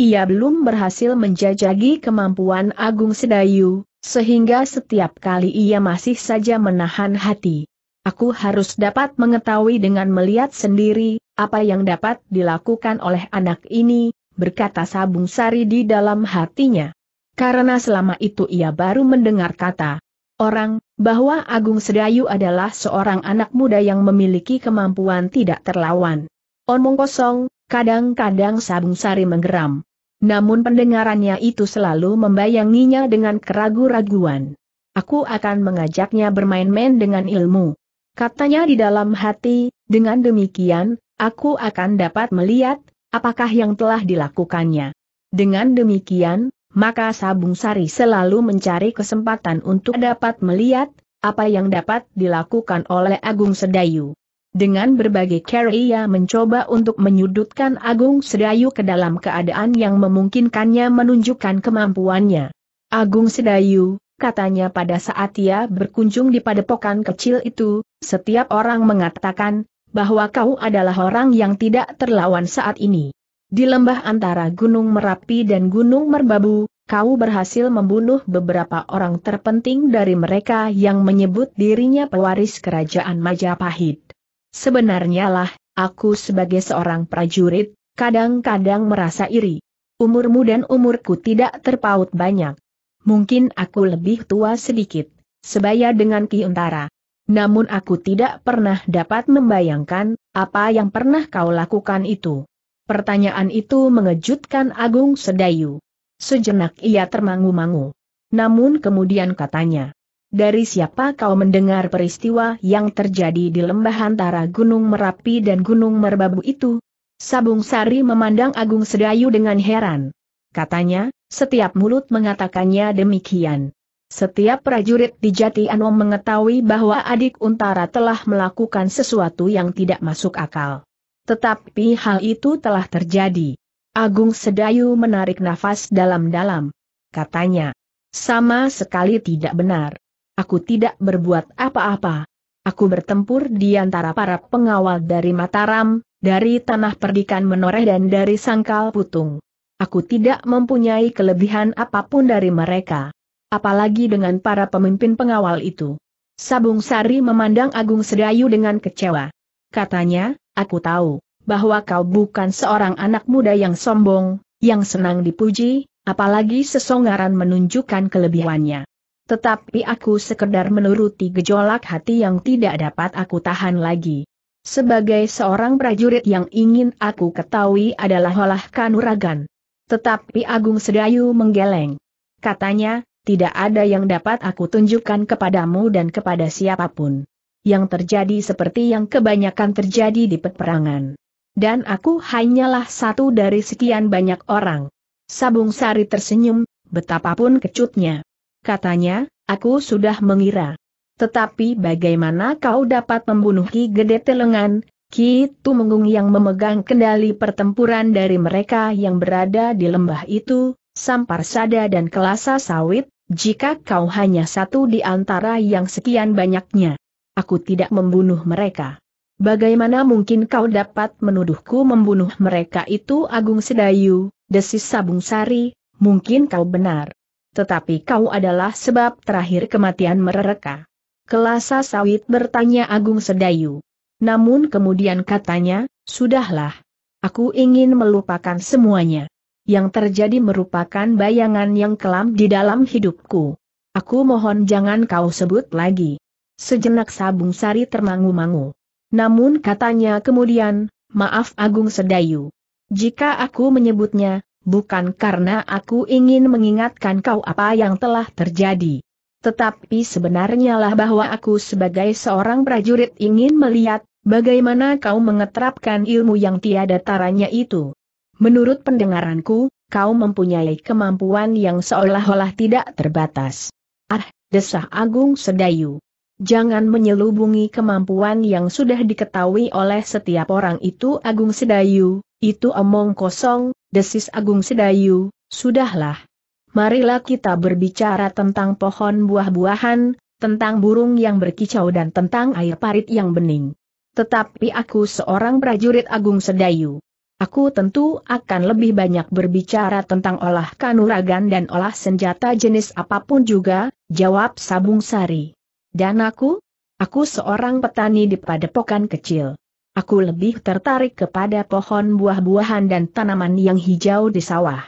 ia belum berhasil menjajagi kemampuan Agung Sedayu, sehingga setiap kali ia masih saja menahan hati. Aku harus dapat mengetahui dengan melihat sendiri, apa yang dapat dilakukan oleh anak ini, berkata Sabung Sari di dalam hatinya. Karena selama itu ia baru mendengar kata orang, bahwa Agung Sedayu adalah seorang anak muda yang memiliki kemampuan tidak terlawan. Omong kosong, kadang-kadang Sabung Sari menggeram. Namun pendengarannya itu selalu membayanginya dengan keragu-raguan. Aku akan mengajaknya bermain-main dengan ilmu. Katanya di dalam hati, dengan demikian, aku akan dapat melihat, apakah yang telah dilakukannya. Dengan demikian, maka Sabung Sari selalu mencari kesempatan untuk dapat melihat, apa yang dapat dilakukan oleh Agung Sedayu. Dengan berbagai cara ia mencoba untuk menyudutkan Agung Sedayu ke dalam keadaan yang memungkinkannya menunjukkan kemampuannya. Agung Sedayu, katanya pada saat ia berkunjung di padepokan kecil itu, setiap orang mengatakan, bahwa kau adalah orang yang tidak terlawan saat ini. Di lembah antara Gunung Merapi dan Gunung Merbabu, kau berhasil membunuh beberapa orang terpenting dari mereka yang menyebut dirinya pewaris kerajaan Majapahit. Sebenarnya lah, aku sebagai seorang prajurit, kadang-kadang merasa iri. Umurmu dan umurku tidak terpaut banyak. Mungkin aku lebih tua sedikit, sebaya dengan Ki Untara. Namun aku tidak pernah dapat membayangkan, apa yang pernah kau lakukan itu. Pertanyaan itu mengejutkan Agung Sedayu. Sejenak ia termangu-mangu. Namun kemudian katanya, dari siapa kau mendengar peristiwa yang terjadi di lembah antara Gunung Merapi dan Gunung Merbabu itu? Sabung Sari memandang Agung Sedayu dengan heran. Katanya, setiap mulut mengatakannya demikian. Setiap prajurit di Jati Anom mengetahui bahwa adik Untara telah melakukan sesuatu yang tidak masuk akal. Tetapi hal itu telah terjadi. Agung Sedayu menarik nafas dalam-dalam. Katanya, sama sekali tidak benar. Aku tidak berbuat apa-apa. Aku bertempur di antara para pengawal dari Mataram, dari tanah perdikan menoreh dan dari sangkal putung. Aku tidak mempunyai kelebihan apapun dari mereka. Apalagi dengan para pemimpin pengawal itu. Sabung Sari memandang Agung Sedayu dengan kecewa. Katanya, aku tahu, bahwa kau bukan seorang anak muda yang sombong, yang senang dipuji, apalagi sesongaran menunjukkan kelebihannya. Tetapi aku sekedar menuruti gejolak hati yang tidak dapat aku tahan lagi. Sebagai seorang prajurit yang ingin aku ketahui adalah olah kanuragan. Tetapi Agung Sedayu menggeleng. Katanya, tidak ada yang dapat aku tunjukkan kepadamu dan kepada siapapun. Yang terjadi seperti yang kebanyakan terjadi di peperangan. Dan aku hanyalah satu dari sekian banyak orang. Sabung Sari tersenyum, betapapun kecutnya katanya, aku sudah mengira. Tetapi bagaimana kau dapat membunuh Ki Gede Telengan, Ki Tumenggung yang memegang kendali pertempuran dari mereka yang berada di lembah itu, Sampar Sada dan Kelasa Sawit, jika kau hanya satu di antara yang sekian banyaknya. Aku tidak membunuh mereka. Bagaimana mungkin kau dapat menuduhku membunuh mereka itu Agung Sedayu, desis Sabung Sari, mungkin kau benar tetapi kau adalah sebab terakhir kematian mereka. Kelasa sawit bertanya Agung Sedayu. Namun kemudian katanya, sudahlah. Aku ingin melupakan semuanya. Yang terjadi merupakan bayangan yang kelam di dalam hidupku. Aku mohon jangan kau sebut lagi. Sejenak Sabung Sari termangu-mangu. Namun katanya kemudian, maaf Agung Sedayu. Jika aku menyebutnya, bukan karena aku ingin mengingatkan kau apa yang telah terjadi. Tetapi sebenarnya lah bahwa aku sebagai seorang prajurit ingin melihat, bagaimana kau mengetrapkan ilmu yang tiada taranya itu. Menurut pendengaranku, kau mempunyai kemampuan yang seolah-olah tidak terbatas. Ah, desah Agung Sedayu. Jangan menyelubungi kemampuan yang sudah diketahui oleh setiap orang itu Agung Sedayu, itu omong kosong, desis Agung Sedayu, sudahlah. Marilah kita berbicara tentang pohon buah-buahan, tentang burung yang berkicau dan tentang air parit yang bening. Tetapi aku seorang prajurit Agung Sedayu. Aku tentu akan lebih banyak berbicara tentang olah kanuragan dan olah senjata jenis apapun juga, jawab Sabung Sari. Dan aku? Aku seorang petani di padepokan kecil. Aku lebih tertarik kepada pohon buah-buahan dan tanaman yang hijau di sawah.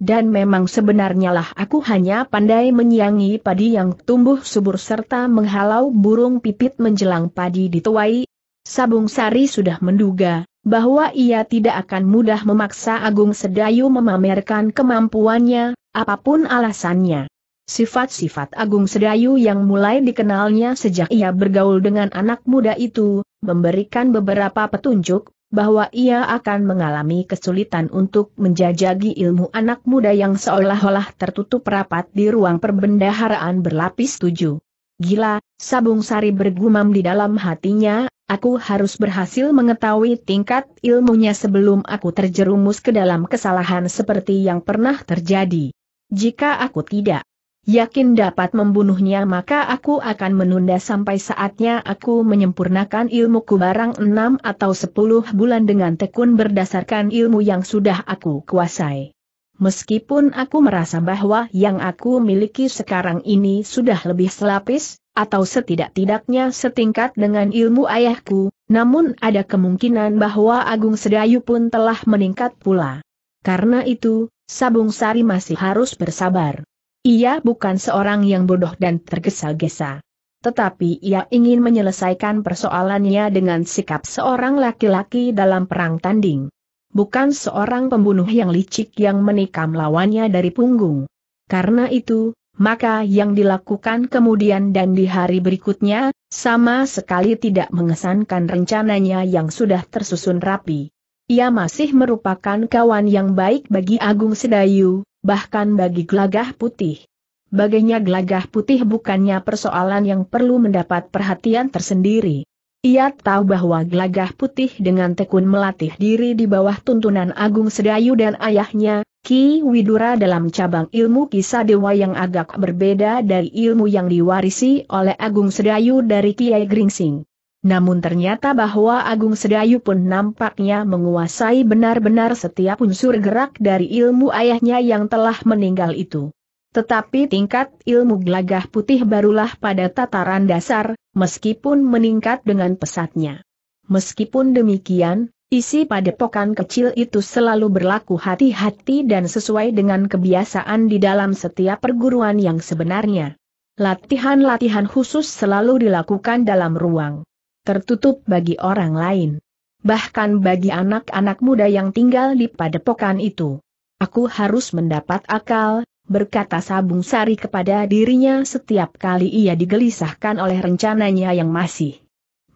Dan memang sebenarnya lah aku hanya pandai menyiangi padi yang tumbuh subur serta menghalau burung pipit menjelang padi dituai. Sabung Sari sudah menduga bahwa ia tidak akan mudah memaksa Agung Sedayu memamerkan kemampuannya, apapun alasannya. Sifat-sifat Agung Sedayu yang mulai dikenalnya sejak ia bergaul dengan anak muda itu, memberikan beberapa petunjuk, bahwa ia akan mengalami kesulitan untuk menjajagi ilmu anak muda yang seolah-olah tertutup rapat di ruang perbendaharaan berlapis tujuh. Gila, Sabung Sari bergumam di dalam hatinya, aku harus berhasil mengetahui tingkat ilmunya sebelum aku terjerumus ke dalam kesalahan seperti yang pernah terjadi. Jika aku tidak, yakin dapat membunuhnya maka aku akan menunda sampai saatnya aku menyempurnakan ilmuku barang enam atau sepuluh bulan dengan tekun berdasarkan ilmu yang sudah aku kuasai. Meskipun aku merasa bahwa yang aku miliki sekarang ini sudah lebih selapis, atau setidak-tidaknya setingkat dengan ilmu ayahku, namun ada kemungkinan bahwa Agung Sedayu pun telah meningkat pula. Karena itu, Sabung Sari masih harus bersabar. Ia bukan seorang yang bodoh dan tergesa-gesa. Tetapi ia ingin menyelesaikan persoalannya dengan sikap seorang laki-laki dalam perang tanding. Bukan seorang pembunuh yang licik yang menikam lawannya dari punggung. Karena itu, maka yang dilakukan kemudian dan di hari berikutnya, sama sekali tidak mengesankan rencananya yang sudah tersusun rapi. Ia masih merupakan kawan yang baik bagi Agung Sedayu, bahkan bagi Glagah putih. Baginya Glagah putih bukannya persoalan yang perlu mendapat perhatian tersendiri. Ia tahu bahwa Glagah putih dengan tekun melatih diri di bawah tuntunan Agung Sedayu dan ayahnya, Ki Widura dalam cabang ilmu kisah dewa yang agak berbeda dari ilmu yang diwarisi oleh Agung Sedayu dari Kiai Gringsing. Namun ternyata bahwa Agung Sedayu pun nampaknya menguasai benar-benar setiap unsur gerak dari ilmu ayahnya yang telah meninggal itu. Tetapi tingkat ilmu gelagah putih barulah pada tataran dasar, meskipun meningkat dengan pesatnya. Meskipun demikian, isi padepokan kecil itu selalu berlaku hati-hati dan sesuai dengan kebiasaan di dalam setiap perguruan yang sebenarnya. Latihan-latihan khusus selalu dilakukan dalam ruang tertutup bagi orang lain. Bahkan bagi anak-anak muda yang tinggal di padepokan itu. Aku harus mendapat akal, berkata Sabung Sari kepada dirinya setiap kali ia digelisahkan oleh rencananya yang masih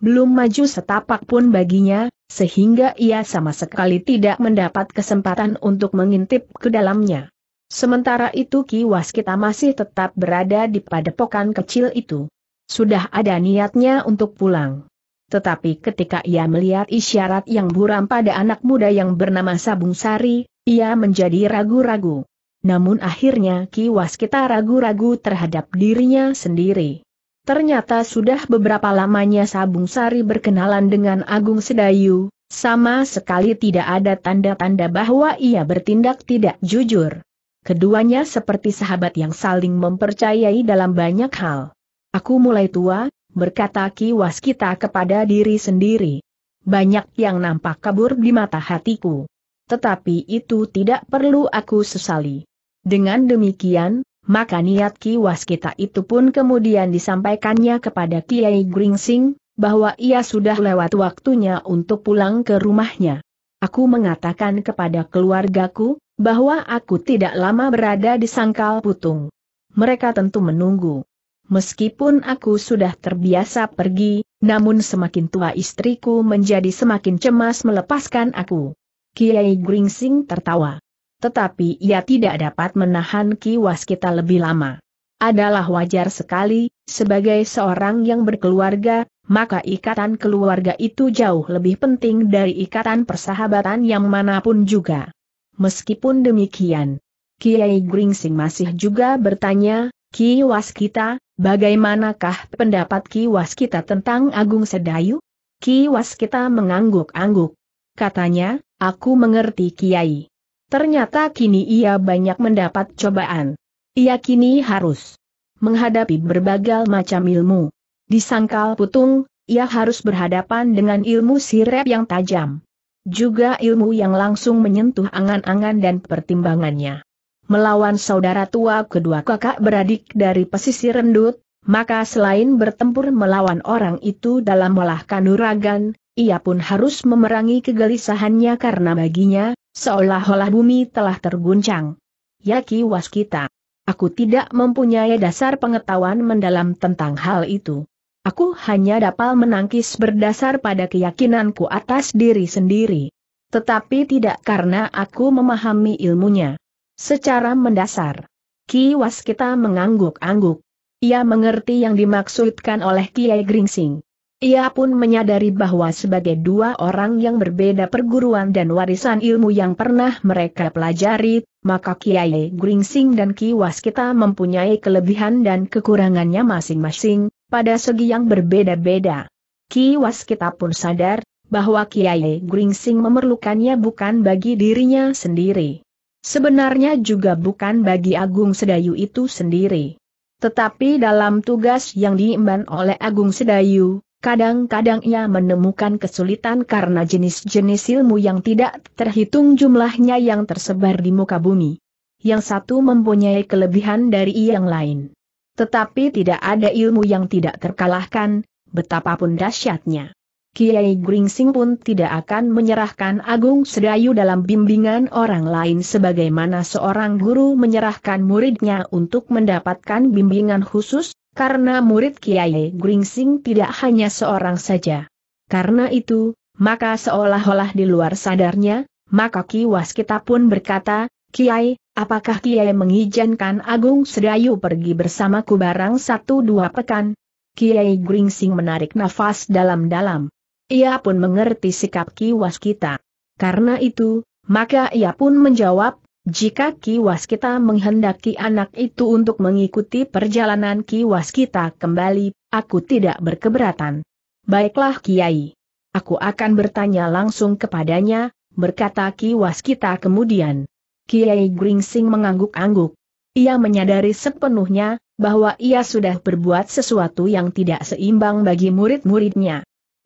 belum maju setapak pun baginya, sehingga ia sama sekali tidak mendapat kesempatan untuk mengintip ke dalamnya. Sementara itu kiwas kita masih tetap berada di padepokan kecil itu. Sudah ada niatnya untuk pulang. Tetapi ketika ia melihat isyarat yang buram pada anak muda yang bernama Sabung Sari, ia menjadi ragu-ragu. Namun akhirnya Ki Waskita ragu-ragu terhadap dirinya sendiri. Ternyata sudah beberapa lamanya Sabung Sari berkenalan dengan Agung Sedayu, sama sekali tidak ada tanda-tanda bahwa ia bertindak tidak jujur. Keduanya seperti sahabat yang saling mempercayai dalam banyak hal. Aku mulai tua, berkata Ki Waskita kepada diri sendiri. Banyak yang nampak kabur di mata hatiku. Tetapi itu tidak perlu aku sesali. Dengan demikian, maka niat Ki Waskita itu pun kemudian disampaikannya kepada Kiai Gringsing, bahwa ia sudah lewat waktunya untuk pulang ke rumahnya. Aku mengatakan kepada keluargaku, bahwa aku tidak lama berada di sangkal putung. Mereka tentu menunggu. Meskipun aku sudah terbiasa pergi, namun semakin tua istriku menjadi semakin cemas melepaskan aku. Kiai Gringsing tertawa. Tetapi ia tidak dapat menahan kiwas kita lebih lama. Adalah wajar sekali, sebagai seorang yang berkeluarga, maka ikatan keluarga itu jauh lebih penting dari ikatan persahabatan yang manapun juga. Meskipun demikian, Kiai Gringsing masih juga bertanya, Ki Waskita, bagaimanakah pendapat Ki Waskita tentang Agung Sedayu? Ki Waskita mengangguk-angguk. Katanya, aku mengerti Kiai. Ternyata kini ia banyak mendapat cobaan. Ia kini harus menghadapi berbagai macam ilmu. Disangkal putung, ia harus berhadapan dengan ilmu sirep yang tajam. Juga ilmu yang langsung menyentuh angan-angan dan pertimbangannya melawan saudara tua kedua kakak beradik dari pesisir rendut, maka selain bertempur melawan orang itu dalam olah kanuragan, ia pun harus memerangi kegelisahannya karena baginya, seolah-olah bumi telah terguncang. Yaki kita, Aku tidak mempunyai dasar pengetahuan mendalam tentang hal itu. Aku hanya dapat menangkis berdasar pada keyakinanku atas diri sendiri. Tetapi tidak karena aku memahami ilmunya. Secara mendasar, Ki Waskita mengangguk-angguk. Ia mengerti yang dimaksudkan oleh Kiai Gringsing. Ia pun menyadari bahwa sebagai dua orang yang berbeda perguruan dan warisan ilmu yang pernah mereka pelajari, maka Kiai Gringsing dan Ki Waskita mempunyai kelebihan dan kekurangannya masing-masing, pada segi yang berbeda-beda. Ki Waskita pun sadar, bahwa Kiai Gringsing memerlukannya bukan bagi dirinya sendiri Sebenarnya juga bukan bagi Agung Sedayu itu sendiri. Tetapi dalam tugas yang diemban oleh Agung Sedayu, kadang-kadang ia menemukan kesulitan karena jenis-jenis ilmu yang tidak terhitung jumlahnya yang tersebar di muka bumi. Yang satu mempunyai kelebihan dari yang lain. Tetapi tidak ada ilmu yang tidak terkalahkan, betapapun dahsyatnya. Kiai Gringsing pun tidak akan menyerahkan Agung Sedayu dalam bimbingan orang lain sebagaimana seorang guru menyerahkan muridnya untuk mendapatkan bimbingan khusus, karena murid Kiai Gringsing tidak hanya seorang saja. Karena itu, maka seolah-olah di luar sadarnya, maka Ki Waskita pun berkata, Kiai, apakah Kiai mengizinkan Agung Sedayu pergi bersamaku barang satu dua pekan? Kiai Gringsing menarik nafas dalam-dalam. Ia pun mengerti sikap Ki Waskita. Karena itu, maka ia pun menjawab, jika Ki Waskita menghendaki anak itu untuk mengikuti perjalanan Ki Waskita kembali, aku tidak berkeberatan. Baiklah Kiai. Aku akan bertanya langsung kepadanya, berkata Ki Waskita kemudian. Kiai Gringsing mengangguk-angguk. Ia menyadari sepenuhnya, bahwa ia sudah berbuat sesuatu yang tidak seimbang bagi murid-muridnya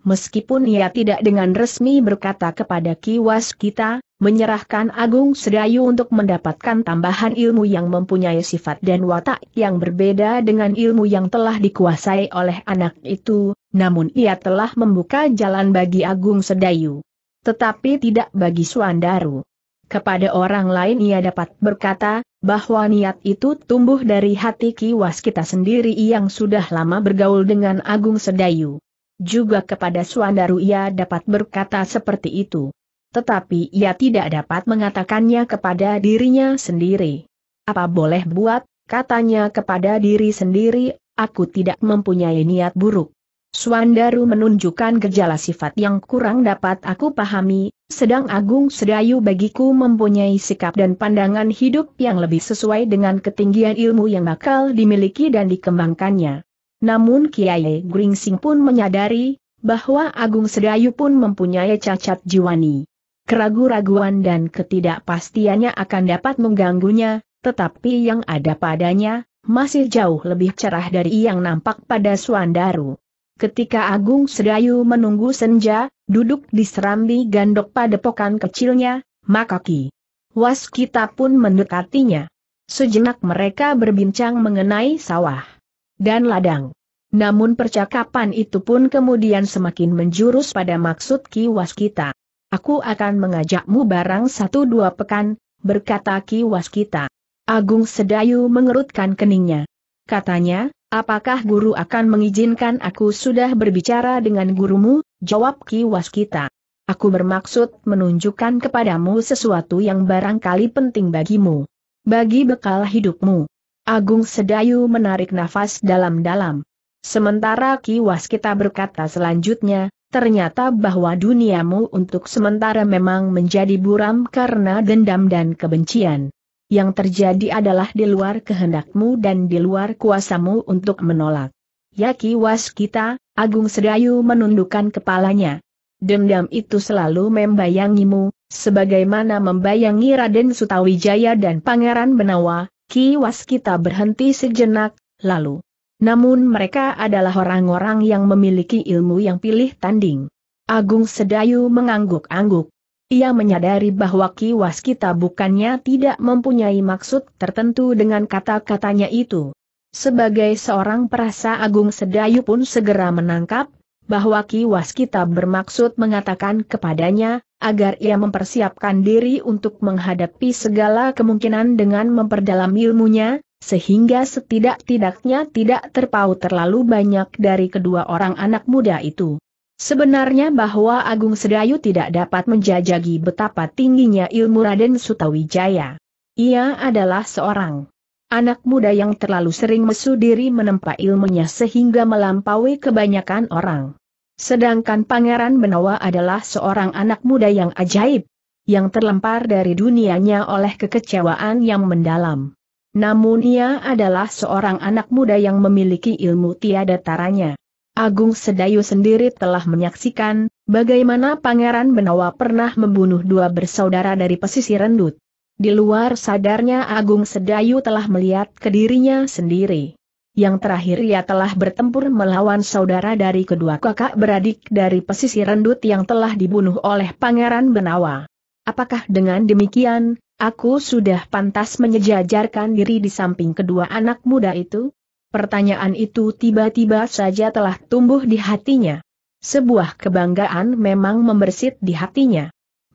meskipun ia tidak dengan resmi berkata kepada Kiwas kita, menyerahkan Agung Sedayu untuk mendapatkan tambahan ilmu yang mempunyai sifat dan watak yang berbeda dengan ilmu yang telah dikuasai oleh anak itu, namun ia telah membuka jalan bagi Agung Sedayu. Tetapi tidak bagi Suandaru. Kepada orang lain ia dapat berkata, bahwa niat itu tumbuh dari hati kiwas kita sendiri yang sudah lama bergaul dengan Agung Sedayu. Juga kepada Suandaru ia dapat berkata seperti itu. Tetapi ia tidak dapat mengatakannya kepada dirinya sendiri. Apa boleh buat, katanya kepada diri sendiri, aku tidak mempunyai niat buruk. Suandaru menunjukkan gejala sifat yang kurang dapat aku pahami, sedang Agung Sedayu bagiku mempunyai sikap dan pandangan hidup yang lebih sesuai dengan ketinggian ilmu yang bakal dimiliki dan dikembangkannya. Namun Kiai Gringsing pun menyadari, bahwa Agung Sedayu pun mempunyai cacat jiwani. Keragu-raguan dan ketidakpastiannya akan dapat mengganggunya, tetapi yang ada padanya, masih jauh lebih cerah dari yang nampak pada Suandaru. Ketika Agung Sedayu menunggu senja, duduk di serambi gandok padepokan kecilnya, maka Ki Waskita pun mendekatinya. Sejenak mereka berbincang mengenai sawah dan ladang. Namun percakapan itu pun kemudian semakin menjurus pada maksud Ki Waskita. Aku akan mengajakmu barang satu dua pekan, berkata Ki Waskita. Agung Sedayu mengerutkan keningnya. Katanya, apakah guru akan mengizinkan aku sudah berbicara dengan gurumu? Jawab Ki Waskita. Aku bermaksud menunjukkan kepadamu sesuatu yang barangkali penting bagimu. Bagi bekal hidupmu. Agung Sedayu menarik nafas dalam-dalam. Sementara Ki Waskita berkata selanjutnya, ternyata bahwa duniamu untuk sementara memang menjadi buram karena dendam dan kebencian. Yang terjadi adalah di luar kehendakmu dan di luar kuasamu untuk menolak. Ya kiwas kita, Agung Sedayu menundukkan kepalanya. Dendam itu selalu membayangimu, sebagaimana membayangi Raden Sutawijaya dan Pangeran Benawa, kiwas kita berhenti sejenak, lalu. Namun mereka adalah orang-orang yang memiliki ilmu yang pilih tanding. Agung Sedayu mengangguk-angguk. Ia menyadari bahwa kiwas kita bukannya tidak mempunyai maksud tertentu dengan kata-katanya itu. Sebagai seorang perasa Agung Sedayu pun segera menangkap bahwa Ki Waskita bermaksud mengatakan kepadanya, agar ia mempersiapkan diri untuk menghadapi segala kemungkinan dengan memperdalam ilmunya, sehingga setidak-tidaknya tidak terpaut terlalu banyak dari kedua orang anak muda itu. Sebenarnya bahwa Agung Sedayu tidak dapat menjajagi betapa tingginya ilmu Raden Sutawijaya. Ia adalah seorang Anak muda yang terlalu sering mesu diri menempa ilmunya sehingga melampaui kebanyakan orang. Sedangkan Pangeran Benawa adalah seorang anak muda yang ajaib, yang terlempar dari dunianya oleh kekecewaan yang mendalam. Namun ia adalah seorang anak muda yang memiliki ilmu tiada taranya. Agung Sedayu sendiri telah menyaksikan, bagaimana Pangeran Benawa pernah membunuh dua bersaudara dari pesisir rendut. Di luar sadarnya Agung Sedayu telah melihat ke dirinya sendiri. Yang terakhir ia telah bertempur melawan saudara dari kedua kakak beradik dari pesisir rendut yang telah dibunuh oleh Pangeran Benawa. Apakah dengan demikian, aku sudah pantas menyejajarkan diri di samping kedua anak muda itu? Pertanyaan itu tiba-tiba saja telah tumbuh di hatinya. Sebuah kebanggaan memang membersit di hatinya.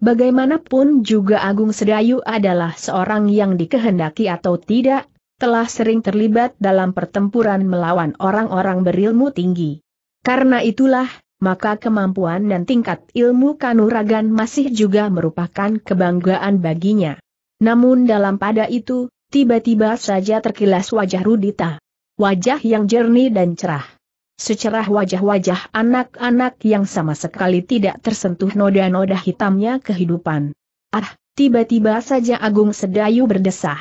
Bagaimanapun juga Agung Sedayu adalah seorang yang dikehendaki atau tidak, telah sering terlibat dalam pertempuran melawan orang-orang berilmu tinggi. Karena itulah, maka kemampuan dan tingkat ilmu kanuragan masih juga merupakan kebanggaan baginya. Namun dalam pada itu, tiba-tiba saja terkilas wajah Rudita. Wajah yang jernih dan cerah. Secerah wajah-wajah anak-anak yang sama sekali tidak tersentuh noda-noda hitamnya kehidupan. Ah, tiba-tiba saja Agung Sedayu berdesah.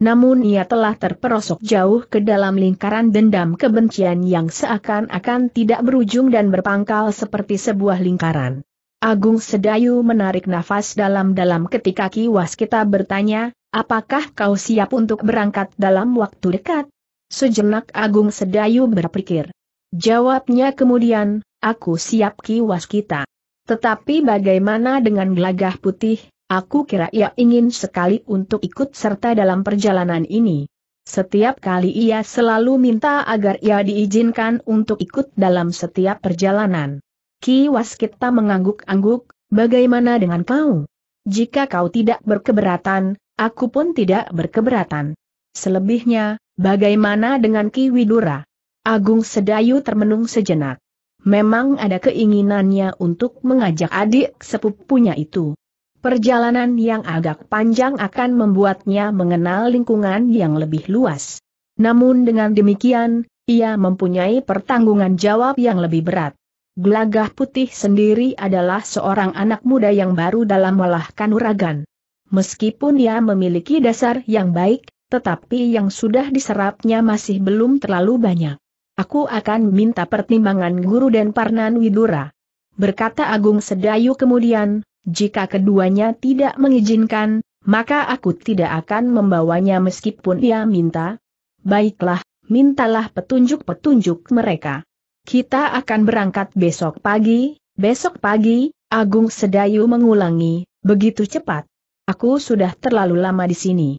Namun ia telah terperosok jauh ke dalam lingkaran dendam kebencian yang seakan-akan tidak berujung dan berpangkal seperti sebuah lingkaran. Agung Sedayu menarik nafas dalam-dalam ketika kiwas kita bertanya, apakah kau siap untuk berangkat dalam waktu dekat? Sejenak Agung Sedayu berpikir. Jawabnya kemudian, aku siap kiwas kita. Tetapi bagaimana dengan gelagah putih, aku kira ia ingin sekali untuk ikut serta dalam perjalanan ini. Setiap kali ia selalu minta agar ia diizinkan untuk ikut dalam setiap perjalanan. Ki Waskita mengangguk-angguk, bagaimana dengan kau? Jika kau tidak berkeberatan, aku pun tidak berkeberatan. Selebihnya, bagaimana dengan Ki Widura? Agung Sedayu termenung sejenak. Memang ada keinginannya untuk mengajak adik sepupunya itu. Perjalanan yang agak panjang akan membuatnya mengenal lingkungan yang lebih luas. Namun dengan demikian, ia mempunyai pertanggungan jawab yang lebih berat. Gelagah Putih sendiri adalah seorang anak muda yang baru dalam melah kanuragan. Meskipun ia memiliki dasar yang baik, tetapi yang sudah diserapnya masih belum terlalu banyak. Aku akan minta pertimbangan guru dan Parnan Widura. Berkata Agung Sedayu kemudian, jika keduanya tidak mengizinkan, maka aku tidak akan membawanya meskipun ia minta. Baiklah, mintalah petunjuk-petunjuk mereka. Kita akan berangkat besok pagi, besok pagi, Agung Sedayu mengulangi, begitu cepat. Aku sudah terlalu lama di sini.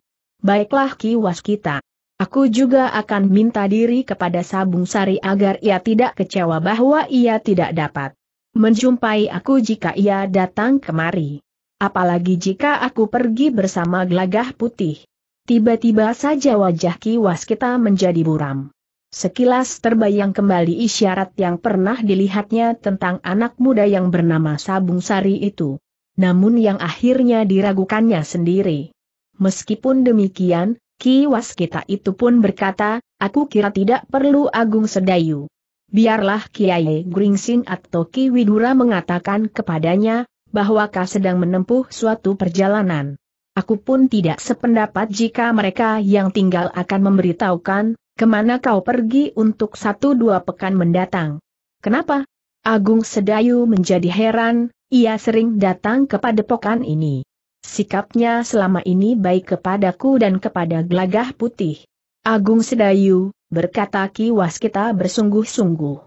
Baiklah kiwas kita. Aku juga akan minta diri kepada Sabung Sari agar ia tidak kecewa bahwa ia tidak dapat menjumpai aku jika ia datang kemari. Apalagi jika aku pergi bersama gelagah putih. Tiba-tiba saja wajah kiwas kita menjadi buram. Sekilas terbayang kembali isyarat yang pernah dilihatnya tentang anak muda yang bernama Sabung Sari itu. Namun yang akhirnya diragukannya sendiri. Meskipun demikian, Ki Waskita itu pun berkata, aku kira tidak perlu Agung Sedayu. Biarlah Kiai Gringsing atau Ki Widura mengatakan kepadanya, bahwa kau sedang menempuh suatu perjalanan. Aku pun tidak sependapat jika mereka yang tinggal akan memberitahukan, kemana kau pergi untuk satu dua pekan mendatang. Kenapa? Agung Sedayu menjadi heran, ia sering datang kepada pokan ini. Sikapnya selama ini baik kepadaku dan kepada Glagah putih. Agung Sedayu, berkata Ki Waskita bersungguh-sungguh.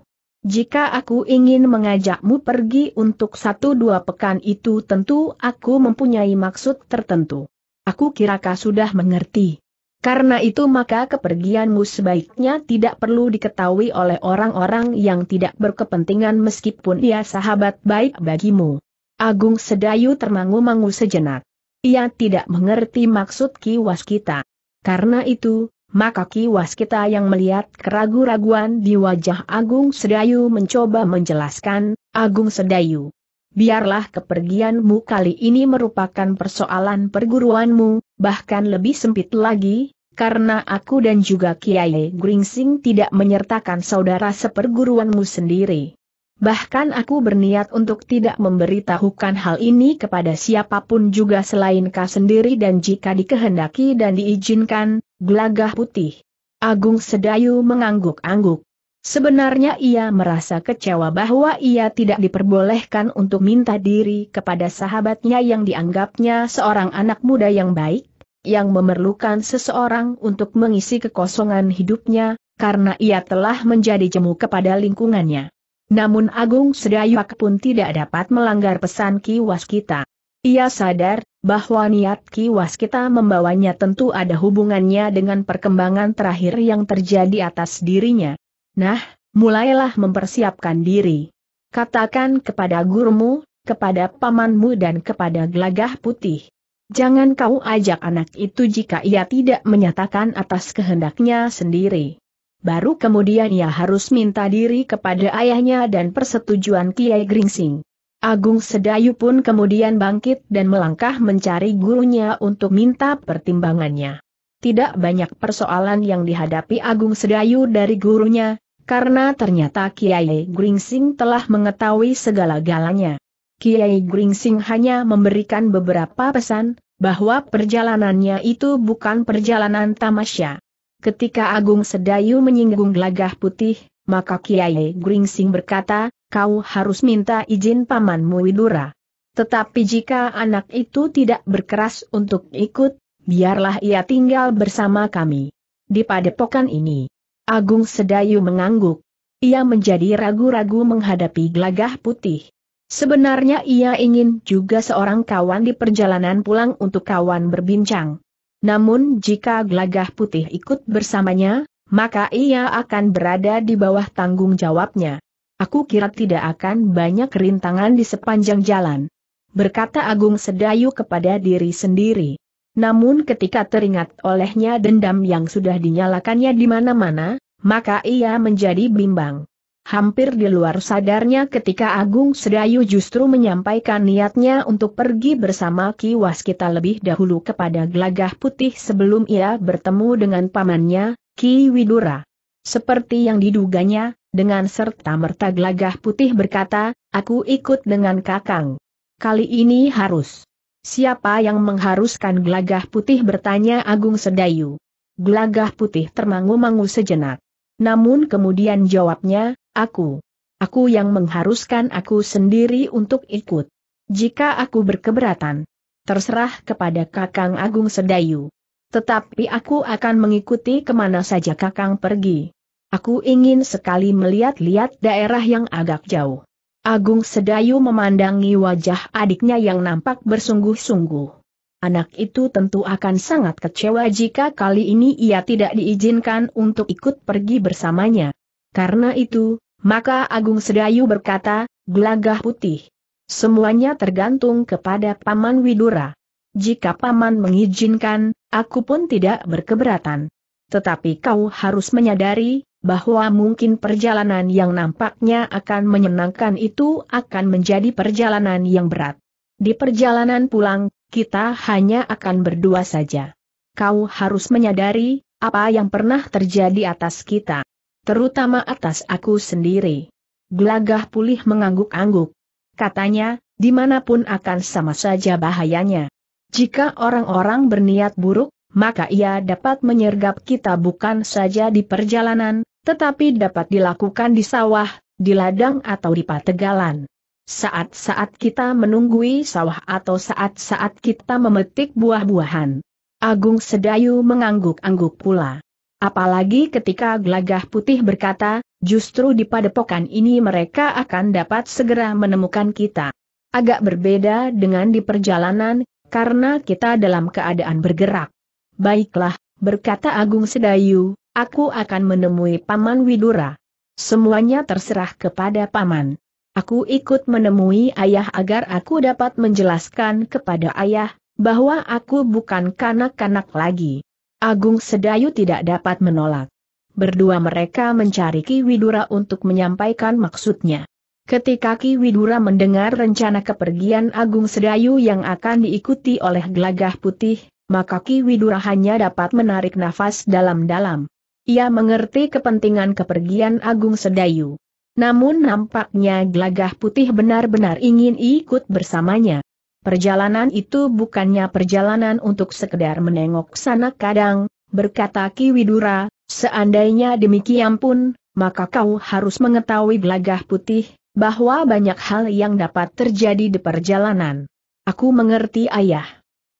Jika aku ingin mengajakmu pergi untuk satu dua pekan itu tentu aku mempunyai maksud tertentu. Aku kau sudah mengerti. Karena itu maka kepergianmu sebaiknya tidak perlu diketahui oleh orang-orang yang tidak berkepentingan meskipun ia sahabat baik bagimu. Agung Sedayu termangu-mangu sejenak. Ia tidak mengerti maksud kiwas kita. Karena itu, maka kiwas kita yang melihat keraguan raguan di wajah Agung Sedayu mencoba menjelaskan, Agung Sedayu. Biarlah kepergianmu kali ini merupakan persoalan perguruanmu, bahkan lebih sempit lagi, karena aku dan juga Kiai Gringsing tidak menyertakan saudara seperguruanmu sendiri. Bahkan aku berniat untuk tidak memberitahukan hal ini kepada siapapun juga selain kau sendiri dan jika dikehendaki dan diizinkan, gelagah putih. Agung Sedayu mengangguk-angguk. Sebenarnya ia merasa kecewa bahwa ia tidak diperbolehkan untuk minta diri kepada sahabatnya yang dianggapnya seorang anak muda yang baik, yang memerlukan seseorang untuk mengisi kekosongan hidupnya, karena ia telah menjadi jemu kepada lingkungannya. Namun Agung Sedayak pun tidak dapat melanggar pesan Ki Waskita. Ia sadar bahwa niat Ki Waskita membawanya tentu ada hubungannya dengan perkembangan terakhir yang terjadi atas dirinya. Nah, mulailah mempersiapkan diri. Katakan kepada gurumu, kepada pamanmu dan kepada gelagah putih. Jangan kau ajak anak itu jika ia tidak menyatakan atas kehendaknya sendiri baru kemudian ia harus minta diri kepada ayahnya dan persetujuan Kiai Gringsing. Agung Sedayu pun kemudian bangkit dan melangkah mencari gurunya untuk minta pertimbangannya. Tidak banyak persoalan yang dihadapi Agung Sedayu dari gurunya, karena ternyata Kiai Gringsing telah mengetahui segala-galanya. Kiai Gringsing hanya memberikan beberapa pesan, bahwa perjalanannya itu bukan perjalanan tamasya. Ketika Agung Sedayu menyinggung gelagah putih, maka Kiai Gringsing berkata, kau harus minta izin pamanmu Widura. Tetapi jika anak itu tidak berkeras untuk ikut, biarlah ia tinggal bersama kami. Di padepokan ini, Agung Sedayu mengangguk. Ia menjadi ragu-ragu menghadapi gelagah putih. Sebenarnya ia ingin juga seorang kawan di perjalanan pulang untuk kawan berbincang. Namun jika gelagah putih ikut bersamanya, maka ia akan berada di bawah tanggung jawabnya. Aku kira tidak akan banyak rintangan di sepanjang jalan. Berkata Agung Sedayu kepada diri sendiri. Namun ketika teringat olehnya dendam yang sudah dinyalakannya di mana-mana, maka ia menjadi bimbang. Hampir di luar sadarnya ketika Agung Sedayu justru menyampaikan niatnya untuk pergi bersama Ki Waskita lebih dahulu kepada Glagah Putih sebelum ia bertemu dengan pamannya, Ki Widura. Seperti yang diduganya, dengan serta-merta Glagah Putih berkata, aku ikut dengan Kakang. Kali ini harus. Siapa yang mengharuskan Glagah Putih bertanya Agung Sedayu. Glagah Putih termangu-mangu sejenak. Namun kemudian jawabnya, Aku. Aku yang mengharuskan aku sendiri untuk ikut. Jika aku berkeberatan, terserah kepada Kakang Agung Sedayu. Tetapi aku akan mengikuti kemana saja Kakang pergi. Aku ingin sekali melihat-lihat daerah yang agak jauh. Agung Sedayu memandangi wajah adiknya yang nampak bersungguh-sungguh. Anak itu tentu akan sangat kecewa jika kali ini ia tidak diizinkan untuk ikut pergi bersamanya. Karena itu, maka Agung Sedayu berkata, gelagah putih. Semuanya tergantung kepada Paman Widura. Jika Paman mengizinkan, aku pun tidak berkeberatan. Tetapi kau harus menyadari, bahwa mungkin perjalanan yang nampaknya akan menyenangkan itu akan menjadi perjalanan yang berat. Di perjalanan pulang, kita hanya akan berdua saja. Kau harus menyadari, apa yang pernah terjadi atas kita terutama atas aku sendiri. Gelagah pulih mengangguk-angguk. Katanya, dimanapun akan sama saja bahayanya. Jika orang-orang berniat buruk, maka ia dapat menyergap kita bukan saja di perjalanan, tetapi dapat dilakukan di sawah, di ladang atau di pategalan. Saat-saat kita menunggui sawah atau saat-saat kita memetik buah-buahan. Agung Sedayu mengangguk-angguk pula. Apalagi ketika gelagah putih berkata, justru di padepokan ini mereka akan dapat segera menemukan kita. Agak berbeda dengan di perjalanan, karena kita dalam keadaan bergerak. Baiklah, berkata Agung Sedayu, aku akan menemui Paman Widura. Semuanya terserah kepada Paman. Aku ikut menemui ayah agar aku dapat menjelaskan kepada ayah, bahwa aku bukan kanak-kanak lagi. Agung Sedayu tidak dapat menolak. Berdua mereka mencari Ki Widura untuk menyampaikan maksudnya. Ketika Ki Widura mendengar rencana kepergian Agung Sedayu yang akan diikuti oleh gelagah putih, maka Ki Widura hanya dapat menarik nafas dalam-dalam. Ia mengerti kepentingan kepergian Agung Sedayu. Namun nampaknya gelagah putih benar-benar ingin ikut bersamanya. Perjalanan itu bukannya perjalanan untuk sekedar menengok sana kadang, berkata Ki Widura, seandainya demikian pun, maka kau harus mengetahui gelagah putih, bahwa banyak hal yang dapat terjadi di perjalanan. Aku mengerti ayah.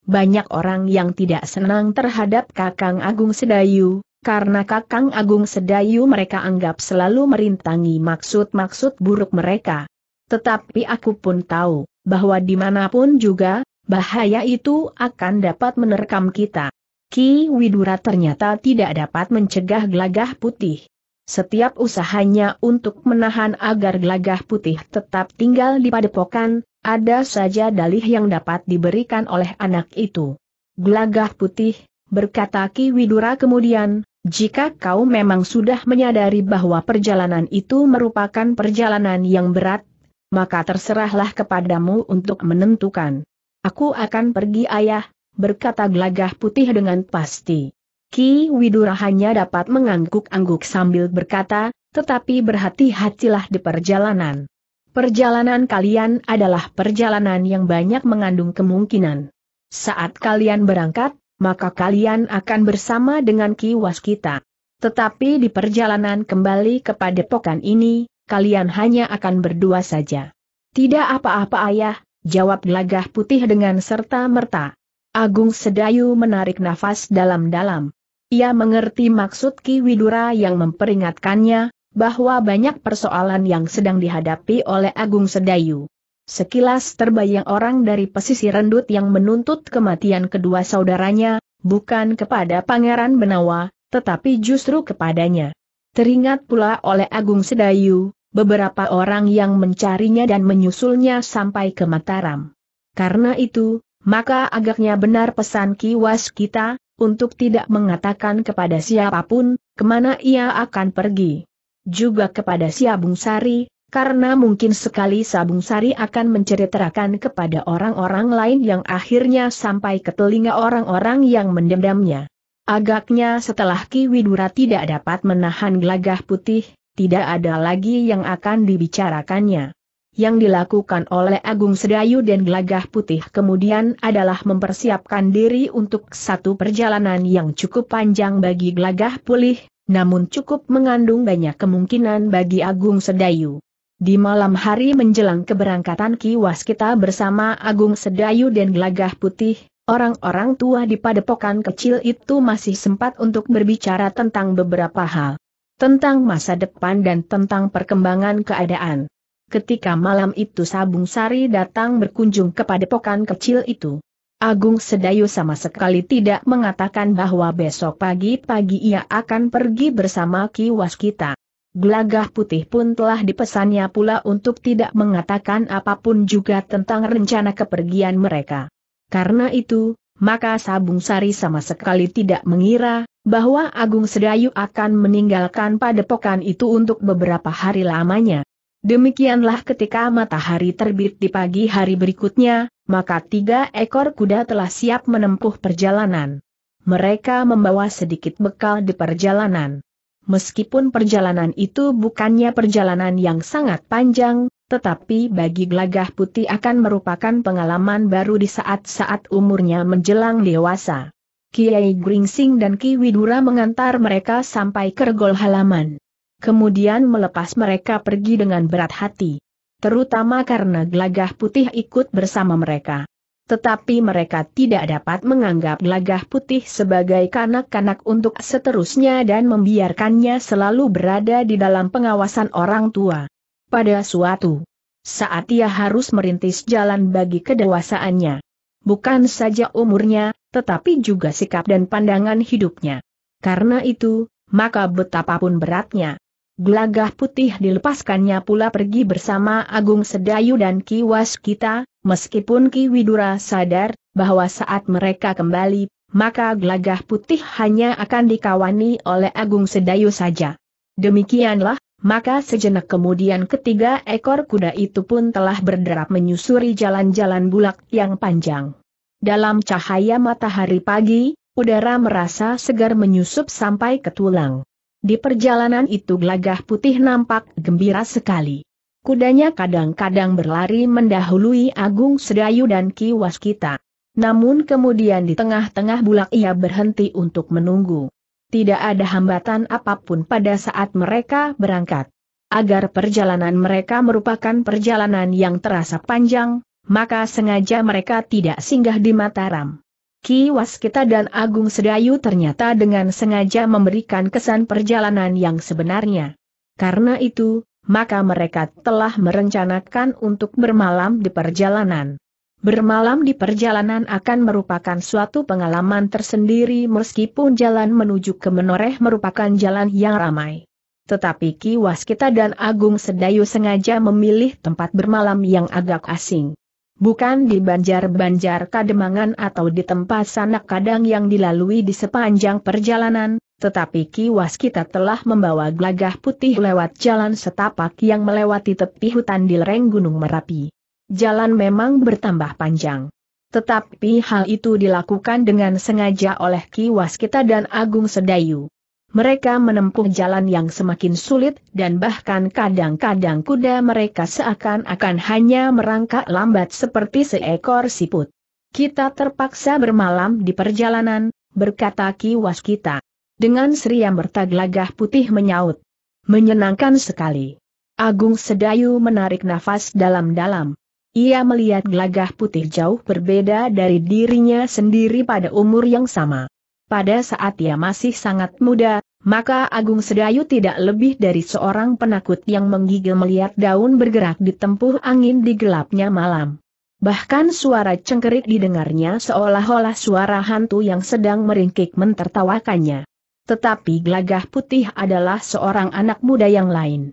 Banyak orang yang tidak senang terhadap Kakang Agung Sedayu, karena Kakang Agung Sedayu mereka anggap selalu merintangi maksud-maksud buruk mereka. Tetapi aku pun tahu bahwa dimanapun juga, bahaya itu akan dapat menerkam kita. Ki Widura ternyata tidak dapat mencegah gelagah putih. Setiap usahanya untuk menahan agar gelagah putih tetap tinggal di padepokan, ada saja dalih yang dapat diberikan oleh anak itu. Gelagah putih, berkata Ki Widura kemudian, jika kau memang sudah menyadari bahwa perjalanan itu merupakan perjalanan yang berat, maka terserahlah kepadamu untuk menentukan. Aku akan pergi ayah, berkata gelagah putih dengan pasti. Ki Widura hanya dapat mengangguk-angguk sambil berkata, tetapi berhati-hatilah di perjalanan. Perjalanan kalian adalah perjalanan yang banyak mengandung kemungkinan. Saat kalian berangkat, maka kalian akan bersama dengan Ki Waskita. Tetapi di perjalanan kembali kepada pokan ini, kalian hanya akan berdua saja. Tidak apa-apa ayah, jawab gelagah putih dengan serta-merta. Agung Sedayu menarik nafas dalam-dalam. Ia mengerti maksud Ki Widura yang memperingatkannya, bahwa banyak persoalan yang sedang dihadapi oleh Agung Sedayu. Sekilas terbayang orang dari pesisir rendut yang menuntut kematian kedua saudaranya, bukan kepada Pangeran Benawa, tetapi justru kepadanya. Teringat pula oleh Agung Sedayu, beberapa orang yang mencarinya dan menyusulnya sampai ke Mataram. Karena itu, maka agaknya benar pesan kiwas kita, untuk tidak mengatakan kepada siapapun, kemana ia akan pergi. Juga kepada si Abung Sari, karena mungkin sekali Sabung Sari akan menceritakan kepada orang-orang lain yang akhirnya sampai ke telinga orang-orang yang mendendamnya. Agaknya setelah Ki Widura tidak dapat menahan gelagah putih, tidak ada lagi yang akan dibicarakannya. Yang dilakukan oleh Agung Sedayu dan Gelagah Putih kemudian adalah mempersiapkan diri untuk satu perjalanan yang cukup panjang bagi Gelagah Pulih, namun cukup mengandung banyak kemungkinan bagi Agung Sedayu. Di malam hari menjelang keberangkatan Ki Waskita bersama Agung Sedayu dan Gelagah Putih, Orang-orang tua di padepokan kecil itu masih sempat untuk berbicara tentang beberapa hal. Tentang masa depan dan tentang perkembangan keadaan. Ketika malam itu Sabung Sari datang berkunjung ke padepokan kecil itu. Agung Sedayu sama sekali tidak mengatakan bahwa besok pagi-pagi ia akan pergi bersama Ki Waskita. Gelagah putih pun telah dipesannya pula untuk tidak mengatakan apapun juga tentang rencana kepergian mereka. Karena itu, maka Sabung Sari sama sekali tidak mengira bahwa Agung Sedayu akan meninggalkan padepokan itu untuk beberapa hari lamanya. Demikianlah ketika matahari terbit di pagi hari berikutnya, maka tiga ekor kuda telah siap menempuh perjalanan. Mereka membawa sedikit bekal di perjalanan. Meskipun perjalanan itu bukannya perjalanan yang sangat panjang, tetapi bagi gelagah putih akan merupakan pengalaman baru di saat-saat umurnya menjelang dewasa. Kiai Gringsing dan Ki Widura mengantar mereka sampai ke regol halaman. Kemudian melepas mereka pergi dengan berat hati. Terutama karena gelagah putih ikut bersama mereka. Tetapi mereka tidak dapat menganggap gelagah putih sebagai kanak-kanak untuk seterusnya dan membiarkannya selalu berada di dalam pengawasan orang tua. Pada suatu saat ia harus merintis jalan bagi kedewasaannya. Bukan saja umurnya, tetapi juga sikap dan pandangan hidupnya. Karena itu, maka betapapun beratnya. Gelagah putih dilepaskannya pula pergi bersama Agung Sedayu dan Kiwas kita, meskipun Ki Widura sadar, bahwa saat mereka kembali, maka gelagah putih hanya akan dikawani oleh Agung Sedayu saja. Demikianlah, maka sejenak kemudian ketiga ekor kuda itu pun telah berderap menyusuri jalan-jalan bulak yang panjang. Dalam cahaya matahari pagi, udara merasa segar menyusup sampai ke tulang. Di perjalanan itu gelagah putih nampak gembira sekali. Kudanya kadang-kadang berlari mendahului Agung Sedayu dan Ki Waskita. Namun kemudian di tengah-tengah bulak ia berhenti untuk menunggu tidak ada hambatan apapun pada saat mereka berangkat. Agar perjalanan mereka merupakan perjalanan yang terasa panjang, maka sengaja mereka tidak singgah di Mataram. Ki Waskita dan Agung Sedayu ternyata dengan sengaja memberikan kesan perjalanan yang sebenarnya. Karena itu, maka mereka telah merencanakan untuk bermalam di perjalanan. Bermalam di perjalanan akan merupakan suatu pengalaman tersendiri meskipun jalan menuju ke Menoreh merupakan jalan yang ramai. Tetapi Ki Waskita dan Agung Sedayu sengaja memilih tempat bermalam yang agak asing. Bukan di banjar-banjar Kademangan atau di tempat sanak kadang yang dilalui di sepanjang perjalanan, tetapi Ki Waskita telah membawa gelagah putih lewat jalan setapak yang melewati tepi hutan di lereng Gunung Merapi jalan memang bertambah panjang. Tetapi hal itu dilakukan dengan sengaja oleh Ki Waskita dan Agung Sedayu. Mereka menempuh jalan yang semakin sulit dan bahkan kadang-kadang kuda mereka seakan-akan hanya merangkak lambat seperti seekor siput. Kita terpaksa bermalam di perjalanan, berkata Ki Waskita. Dengan Sri yang bertaglagah putih menyaut. Menyenangkan sekali. Agung Sedayu menarik nafas dalam-dalam. Ia melihat gelagah putih jauh berbeda dari dirinya sendiri pada umur yang sama. Pada saat ia masih sangat muda, maka Agung Sedayu tidak lebih dari seorang penakut yang menggigil melihat daun bergerak ditempuh angin di gelapnya malam. Bahkan suara cengkerik didengarnya seolah-olah suara hantu yang sedang meringkik mentertawakannya. Tetapi gelagah putih adalah seorang anak muda yang lain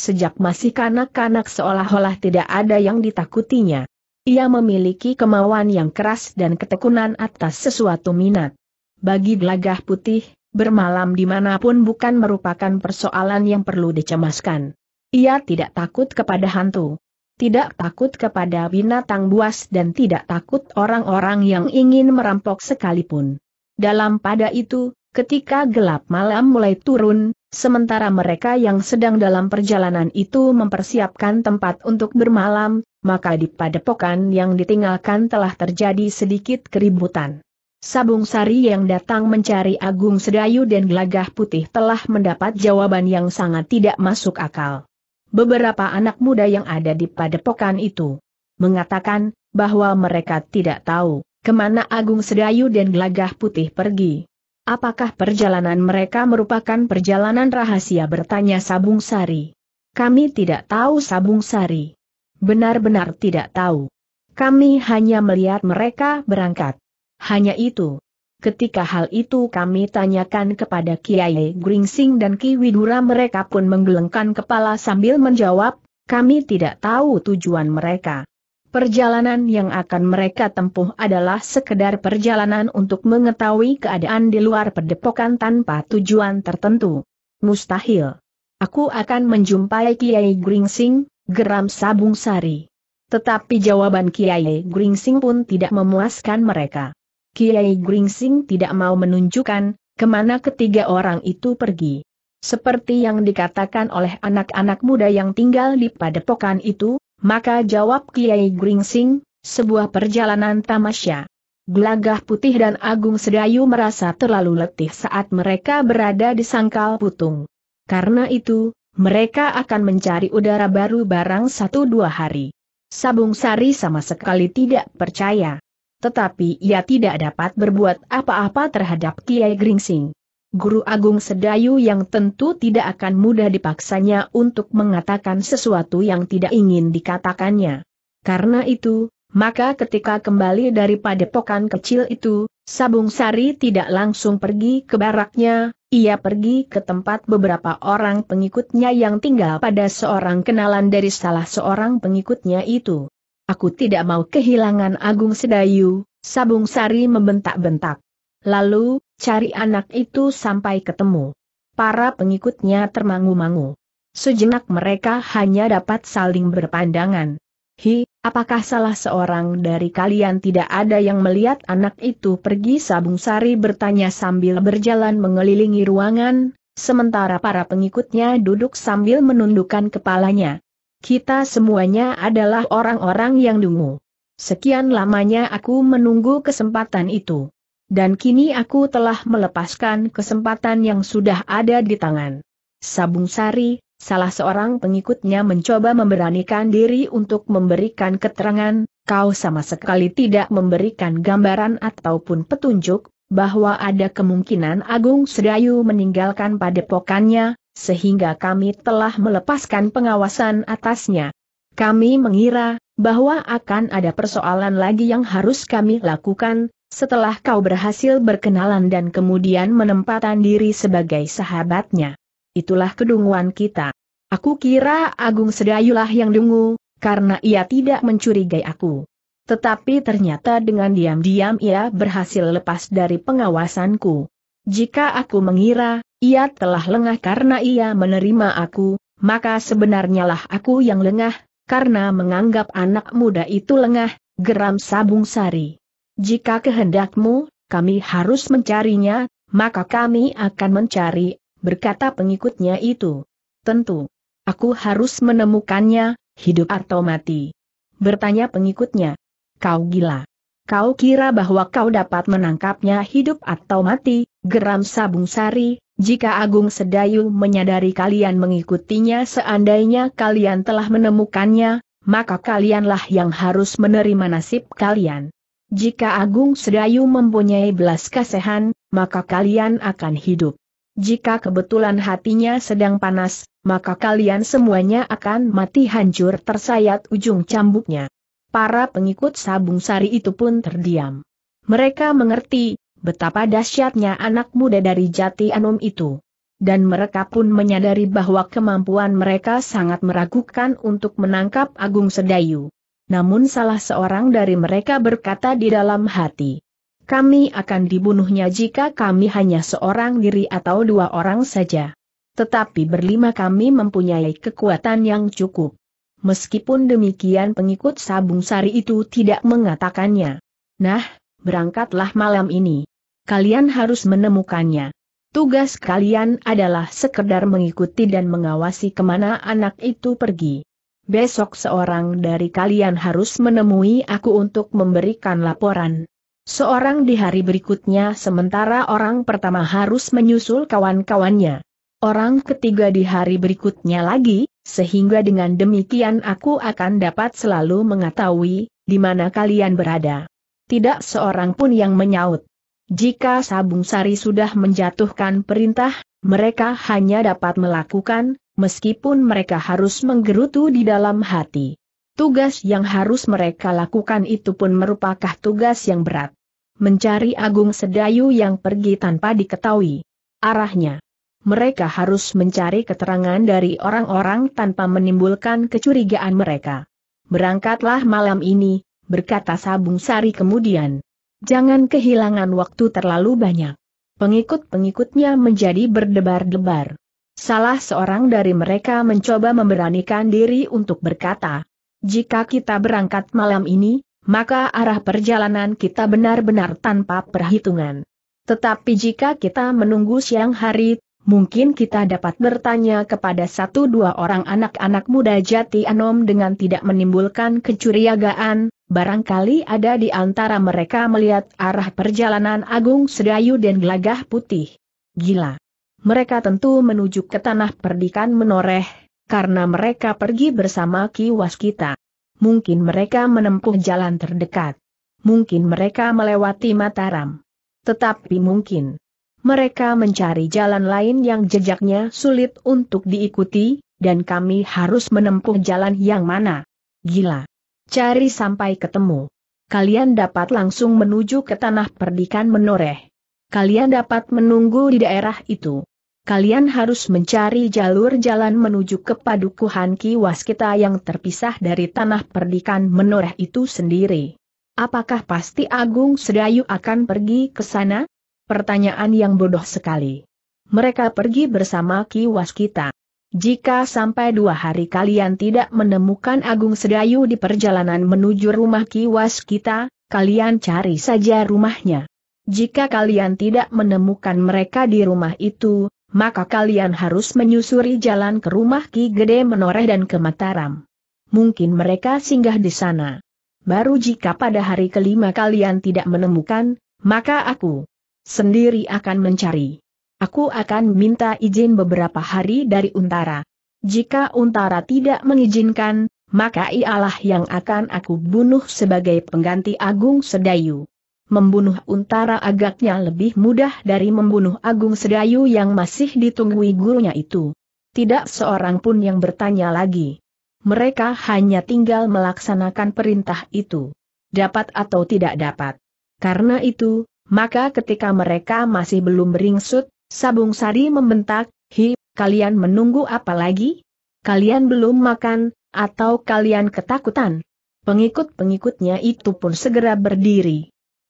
sejak masih kanak-kanak seolah-olah tidak ada yang ditakutinya. Ia memiliki kemauan yang keras dan ketekunan atas sesuatu minat. Bagi gelagah putih, bermalam dimanapun bukan merupakan persoalan yang perlu dicemaskan. Ia tidak takut kepada hantu tidak takut kepada binatang buas dan tidak takut orang-orang yang ingin merampok sekalipun. Dalam pada itu, Ketika gelap malam mulai turun, sementara mereka yang sedang dalam perjalanan itu mempersiapkan tempat untuk bermalam, maka di padepokan yang ditinggalkan telah terjadi sedikit keributan. Sabung Sari yang datang mencari Agung Sedayu dan Gelagah Putih telah mendapat jawaban yang sangat tidak masuk akal. Beberapa anak muda yang ada di padepokan itu mengatakan bahwa mereka tidak tahu kemana Agung Sedayu dan Gelagah Putih pergi. Apakah perjalanan mereka merupakan perjalanan rahasia bertanya Sabung Sari? Kami tidak tahu Sabung Sari. Benar-benar tidak tahu. Kami hanya melihat mereka berangkat. Hanya itu. Ketika hal itu kami tanyakan kepada Kiai Gringsing dan Ki Widura mereka pun menggelengkan kepala sambil menjawab, kami tidak tahu tujuan mereka. Perjalanan yang akan mereka tempuh adalah sekedar perjalanan untuk mengetahui keadaan di luar pedepokan tanpa tujuan tertentu. Mustahil. Aku akan menjumpai Kiai Gringsing, geram Sabung Sari. Tetapi jawaban Kiai Gringsing pun tidak memuaskan mereka. Kiai Gringsing tidak mau menunjukkan kemana ketiga orang itu pergi. Seperti yang dikatakan oleh anak-anak muda yang tinggal di padepokan itu, maka jawab Kiai Gringsing, sebuah perjalanan tamasya. Gelagah Putih dan Agung Sedayu merasa terlalu letih saat mereka berada di sangkal putung. Karena itu, mereka akan mencari udara baru barang satu dua hari. Sabung Sari sama sekali tidak percaya. Tetapi ia tidak dapat berbuat apa-apa terhadap Kiai Gringsing. Guru Agung Sedayu yang tentu tidak akan mudah dipaksanya untuk mengatakan sesuatu yang tidak ingin dikatakannya. Karena itu, maka ketika kembali dari padepokan kecil itu, Sabung Sari tidak langsung pergi ke baraknya, ia pergi ke tempat beberapa orang pengikutnya yang tinggal pada seorang kenalan dari salah seorang pengikutnya itu. Aku tidak mau kehilangan Agung Sedayu, Sabung Sari membentak-bentak. Lalu, Cari anak itu sampai ketemu. Para pengikutnya termangu-mangu. Sejenak mereka hanya dapat saling berpandangan. Hi, apakah salah seorang dari kalian tidak ada yang melihat anak itu pergi Sabung Sari bertanya sambil berjalan mengelilingi ruangan, sementara para pengikutnya duduk sambil menundukkan kepalanya. Kita semuanya adalah orang-orang yang dungu. Sekian lamanya aku menunggu kesempatan itu dan kini aku telah melepaskan kesempatan yang sudah ada di tangan. Sabung Sari, salah seorang pengikutnya mencoba memberanikan diri untuk memberikan keterangan, kau sama sekali tidak memberikan gambaran ataupun petunjuk, bahwa ada kemungkinan Agung Sedayu meninggalkan padepokannya, sehingga kami telah melepaskan pengawasan atasnya. Kami mengira, bahwa akan ada persoalan lagi yang harus kami lakukan, setelah kau berhasil berkenalan dan kemudian menempatkan diri sebagai sahabatnya. Itulah kedunguan kita. Aku kira Agung Sedayulah yang dungu, karena ia tidak mencurigai aku. Tetapi ternyata dengan diam-diam ia berhasil lepas dari pengawasanku. Jika aku mengira, ia telah lengah karena ia menerima aku, maka sebenarnya lah aku yang lengah, karena menganggap anak muda itu lengah, geram Sabung Sari. Jika kehendakmu, kami harus mencarinya, maka kami akan mencari, berkata pengikutnya itu. Tentu. Aku harus menemukannya, hidup atau mati. Bertanya pengikutnya. Kau gila. Kau kira bahwa kau dapat menangkapnya hidup atau mati, geram Sabung Sari, jika Agung Sedayu menyadari kalian mengikutinya seandainya kalian telah menemukannya, maka kalianlah yang harus menerima nasib kalian. Jika Agung Sedayu mempunyai belas kasihan, maka kalian akan hidup. Jika kebetulan hatinya sedang panas, maka kalian semuanya akan mati hancur tersayat ujung cambuknya. Para pengikut Sabung Sari itu pun terdiam. Mereka mengerti betapa dahsyatnya anak muda dari Jati Anum itu. Dan mereka pun menyadari bahwa kemampuan mereka sangat meragukan untuk menangkap Agung Sedayu namun salah seorang dari mereka berkata di dalam hati. Kami akan dibunuhnya jika kami hanya seorang diri atau dua orang saja. Tetapi berlima kami mempunyai kekuatan yang cukup. Meskipun demikian pengikut Sabung Sari itu tidak mengatakannya. Nah, berangkatlah malam ini. Kalian harus menemukannya. Tugas kalian adalah sekedar mengikuti dan mengawasi kemana anak itu pergi besok seorang dari kalian harus menemui aku untuk memberikan laporan. Seorang di hari berikutnya sementara orang pertama harus menyusul kawan-kawannya. Orang ketiga di hari berikutnya lagi, sehingga dengan demikian aku akan dapat selalu mengetahui di mana kalian berada. Tidak seorang pun yang menyaut. Jika Sabung Sari sudah menjatuhkan perintah, mereka hanya dapat melakukan meskipun mereka harus menggerutu di dalam hati. Tugas yang harus mereka lakukan itu pun merupakan tugas yang berat. Mencari Agung Sedayu yang pergi tanpa diketahui arahnya. Mereka harus mencari keterangan dari orang-orang tanpa menimbulkan kecurigaan mereka. Berangkatlah malam ini, berkata Sabung Sari kemudian. Jangan kehilangan waktu terlalu banyak. Pengikut-pengikutnya menjadi berdebar-debar. Salah seorang dari mereka mencoba memberanikan diri untuk berkata, jika kita berangkat malam ini, maka arah perjalanan kita benar-benar tanpa perhitungan. Tetapi jika kita menunggu siang hari, mungkin kita dapat bertanya kepada satu dua orang anak-anak muda jati anom dengan tidak menimbulkan kecurigaan, barangkali ada di antara mereka melihat arah perjalanan Agung Sedayu dan Gelagah Putih. Gila mereka tentu menuju ke tanah perdikan menoreh, karena mereka pergi bersama kiwas kita. Mungkin mereka menempuh jalan terdekat. Mungkin mereka melewati Mataram. Tetapi mungkin mereka mencari jalan lain yang jejaknya sulit untuk diikuti, dan kami harus menempuh jalan yang mana. Gila. Cari sampai ketemu. Kalian dapat langsung menuju ke tanah perdikan menoreh. Kalian dapat menunggu di daerah itu kalian harus mencari jalur jalan menuju ke padukuhan kiwas kita yang terpisah dari tanah perdikan menoreh itu sendiri. Apakah pasti Agung Sedayu akan pergi ke sana? Pertanyaan yang bodoh sekali. Mereka pergi bersama kiwas kita. Jika sampai dua hari kalian tidak menemukan Agung Sedayu di perjalanan menuju rumah kiwas kita, kalian cari saja rumahnya. Jika kalian tidak menemukan mereka di rumah itu, maka kalian harus menyusuri jalan ke rumah Ki Gede Menoreh dan ke Mataram. Mungkin mereka singgah di sana. Baru jika pada hari kelima kalian tidak menemukan, maka aku sendiri akan mencari. Aku akan minta izin beberapa hari dari Untara. Jika Untara tidak mengizinkan, maka ialah yang akan aku bunuh sebagai pengganti Agung Sedayu membunuh Untara agaknya lebih mudah dari membunuh Agung Sedayu yang masih ditunggui gurunya itu. Tidak seorang pun yang bertanya lagi. Mereka hanya tinggal melaksanakan perintah itu. Dapat atau tidak dapat. Karena itu, maka ketika mereka masih belum beringsut, Sabung Sari membentak, Hi, kalian menunggu apa lagi? Kalian belum makan, atau kalian ketakutan? Pengikut-pengikutnya itu pun segera berdiri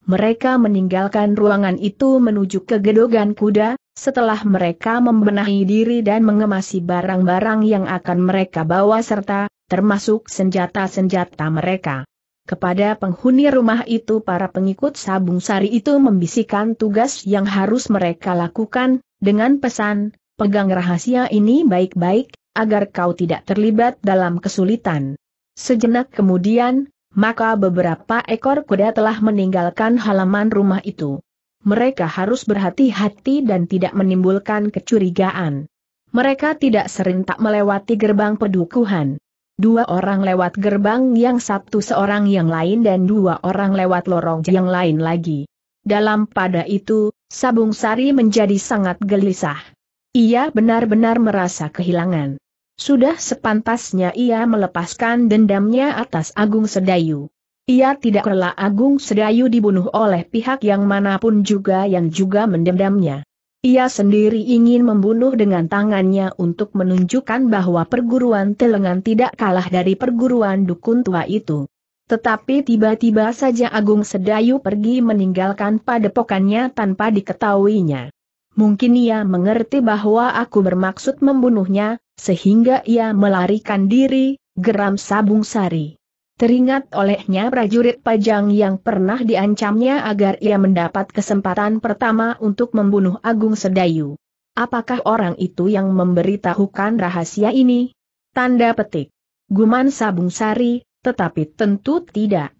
mereka meninggalkan ruangan itu menuju ke gedogan kuda, setelah mereka membenahi diri dan mengemasi barang-barang yang akan mereka bawa serta, termasuk senjata-senjata mereka. Kepada penghuni rumah itu para pengikut Sabung Sari itu membisikkan tugas yang harus mereka lakukan, dengan pesan, pegang rahasia ini baik-baik, agar kau tidak terlibat dalam kesulitan. Sejenak kemudian, maka beberapa ekor kuda telah meninggalkan halaman rumah itu. Mereka harus berhati-hati dan tidak menimbulkan kecurigaan. Mereka tidak serentak melewati gerbang pedukuhan. Dua orang lewat gerbang yang satu seorang yang lain dan dua orang lewat lorong yang lain lagi. Dalam pada itu, Sabung Sari menjadi sangat gelisah. Ia benar-benar merasa kehilangan. Sudah sepantasnya ia melepaskan dendamnya atas Agung Sedayu. Ia tidak rela Agung Sedayu dibunuh oleh pihak yang manapun juga yang juga mendendamnya. Ia sendiri ingin membunuh dengan tangannya untuk menunjukkan bahwa perguruan telengan tidak kalah dari perguruan dukun tua itu. Tetapi tiba-tiba saja Agung Sedayu pergi meninggalkan padepokannya tanpa diketahuinya. Mungkin ia mengerti bahwa aku bermaksud membunuhnya, sehingga ia melarikan diri, geram Sabung Sari. Teringat olehnya prajurit pajang yang pernah diancamnya agar ia mendapat kesempatan pertama untuk membunuh Agung Sedayu. Apakah orang itu yang memberitahukan rahasia ini? Tanda petik. Guman Sabung Sari, tetapi tentu tidak.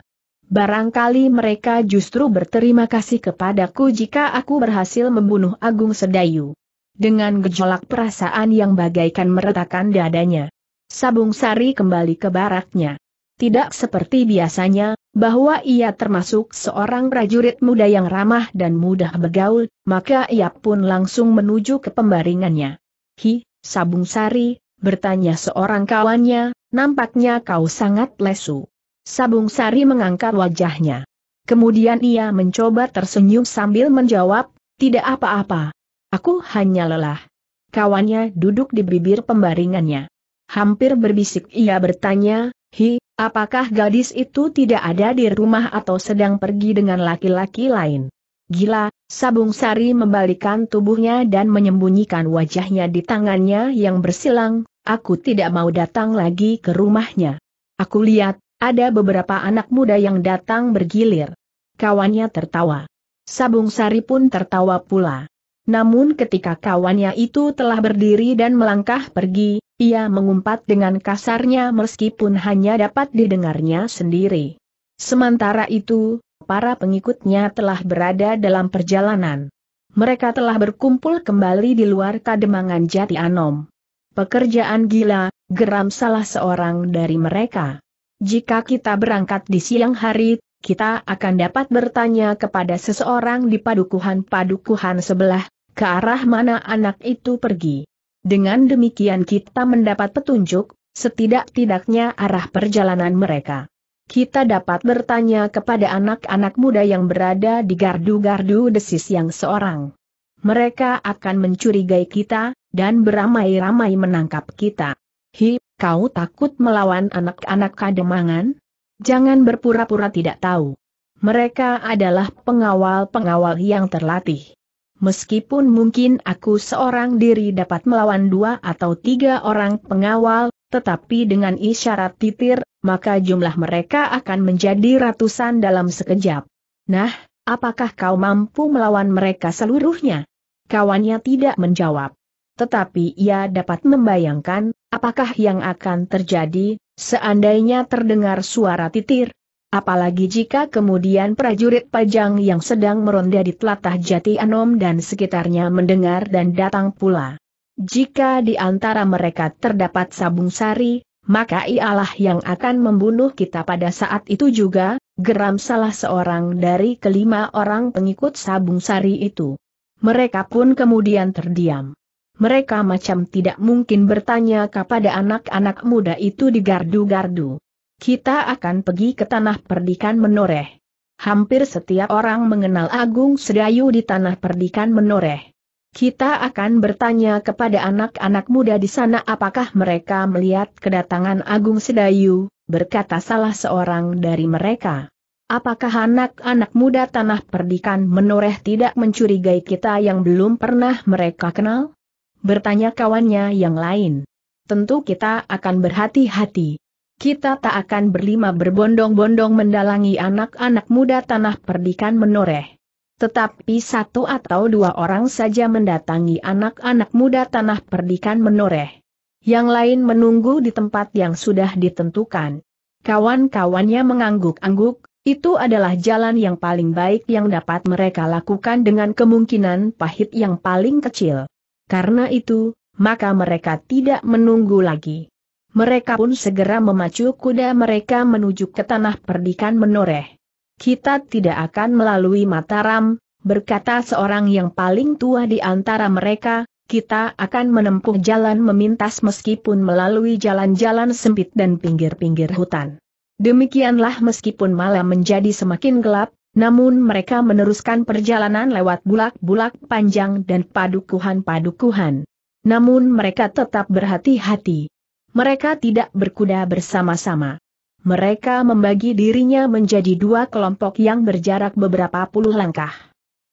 Barangkali mereka justru berterima kasih kepadaku jika aku berhasil membunuh Agung Sedayu dengan gejolak perasaan yang bagaikan meretakan dadanya. Sabung Sari kembali ke baraknya. Tidak seperti biasanya, bahwa ia termasuk seorang prajurit muda yang ramah dan mudah bergaul, maka ia pun langsung menuju ke pembaringannya. Hi, Sabung Sari, bertanya seorang kawannya, nampaknya kau sangat lesu. Sabung Sari mengangkat wajahnya. Kemudian ia mencoba tersenyum sambil menjawab, tidak apa-apa, Aku hanya lelah. Kawannya duduk di bibir pembaringannya. Hampir berbisik ia bertanya, Hi, apakah gadis itu tidak ada di rumah atau sedang pergi dengan laki-laki lain? Gila, Sabung Sari membalikan tubuhnya dan menyembunyikan wajahnya di tangannya yang bersilang, aku tidak mau datang lagi ke rumahnya. Aku lihat, ada beberapa anak muda yang datang bergilir. Kawannya tertawa. Sabung Sari pun tertawa pula namun ketika kawannya itu telah berdiri dan melangkah pergi, ia mengumpat dengan kasarnya meskipun hanya dapat didengarnya sendiri. Sementara itu, para pengikutnya telah berada dalam perjalanan. Mereka telah berkumpul kembali di luar kademangan Jati Anom. Pekerjaan gila, geram salah seorang dari mereka. Jika kita berangkat di siang hari, kita akan dapat bertanya kepada seseorang di padukuhan-padukuhan sebelah, ke arah mana anak itu pergi. Dengan demikian kita mendapat petunjuk, setidak-tidaknya arah perjalanan mereka. Kita dapat bertanya kepada anak-anak muda yang berada di gardu-gardu desis yang seorang. Mereka akan mencurigai kita, dan beramai-ramai menangkap kita. Hi, kau takut melawan anak-anak kademangan? Jangan berpura-pura tidak tahu. Mereka adalah pengawal-pengawal yang terlatih. Meskipun mungkin aku seorang diri dapat melawan dua atau tiga orang pengawal, tetapi dengan isyarat titir, maka jumlah mereka akan menjadi ratusan dalam sekejap. Nah, apakah kau mampu melawan mereka seluruhnya? Kawannya tidak menjawab. Tetapi ia dapat membayangkan, Apakah yang akan terjadi, seandainya terdengar suara titir? Apalagi jika kemudian prajurit pajang yang sedang meronda di telatah Jati Anom dan sekitarnya mendengar dan datang pula. Jika di antara mereka terdapat sabung sari, maka ialah yang akan membunuh kita pada saat itu juga, geram salah seorang dari kelima orang pengikut sabung sari itu. Mereka pun kemudian terdiam mereka macam tidak mungkin bertanya kepada anak-anak muda itu di gardu-gardu. Kita akan pergi ke tanah perdikan menoreh. Hampir setiap orang mengenal Agung Sedayu di tanah perdikan menoreh. Kita akan bertanya kepada anak-anak muda di sana apakah mereka melihat kedatangan Agung Sedayu, berkata salah seorang dari mereka. Apakah anak-anak muda tanah perdikan menoreh tidak mencurigai kita yang belum pernah mereka kenal? Bertanya kawannya yang lain. Tentu kita akan berhati-hati. Kita tak akan berlima berbondong-bondong mendalangi anak-anak muda tanah perdikan menoreh. Tetapi satu atau dua orang saja mendatangi anak-anak muda tanah perdikan menoreh. Yang lain menunggu di tempat yang sudah ditentukan. Kawan-kawannya mengangguk-angguk, itu adalah jalan yang paling baik yang dapat mereka lakukan dengan kemungkinan pahit yang paling kecil. Karena itu, maka mereka tidak menunggu lagi. Mereka pun segera memacu kuda mereka menuju ke tanah perdikan menoreh. Kita tidak akan melalui Mataram, berkata seorang yang paling tua di antara mereka, kita akan menempuh jalan memintas meskipun melalui jalan-jalan sempit dan pinggir-pinggir hutan. Demikianlah meskipun malam menjadi semakin gelap, namun mereka meneruskan perjalanan lewat bulak-bulak panjang dan padukuhan-padukuhan. Namun mereka tetap berhati-hati. Mereka tidak berkuda bersama-sama. Mereka membagi dirinya menjadi dua kelompok yang berjarak beberapa puluh langkah.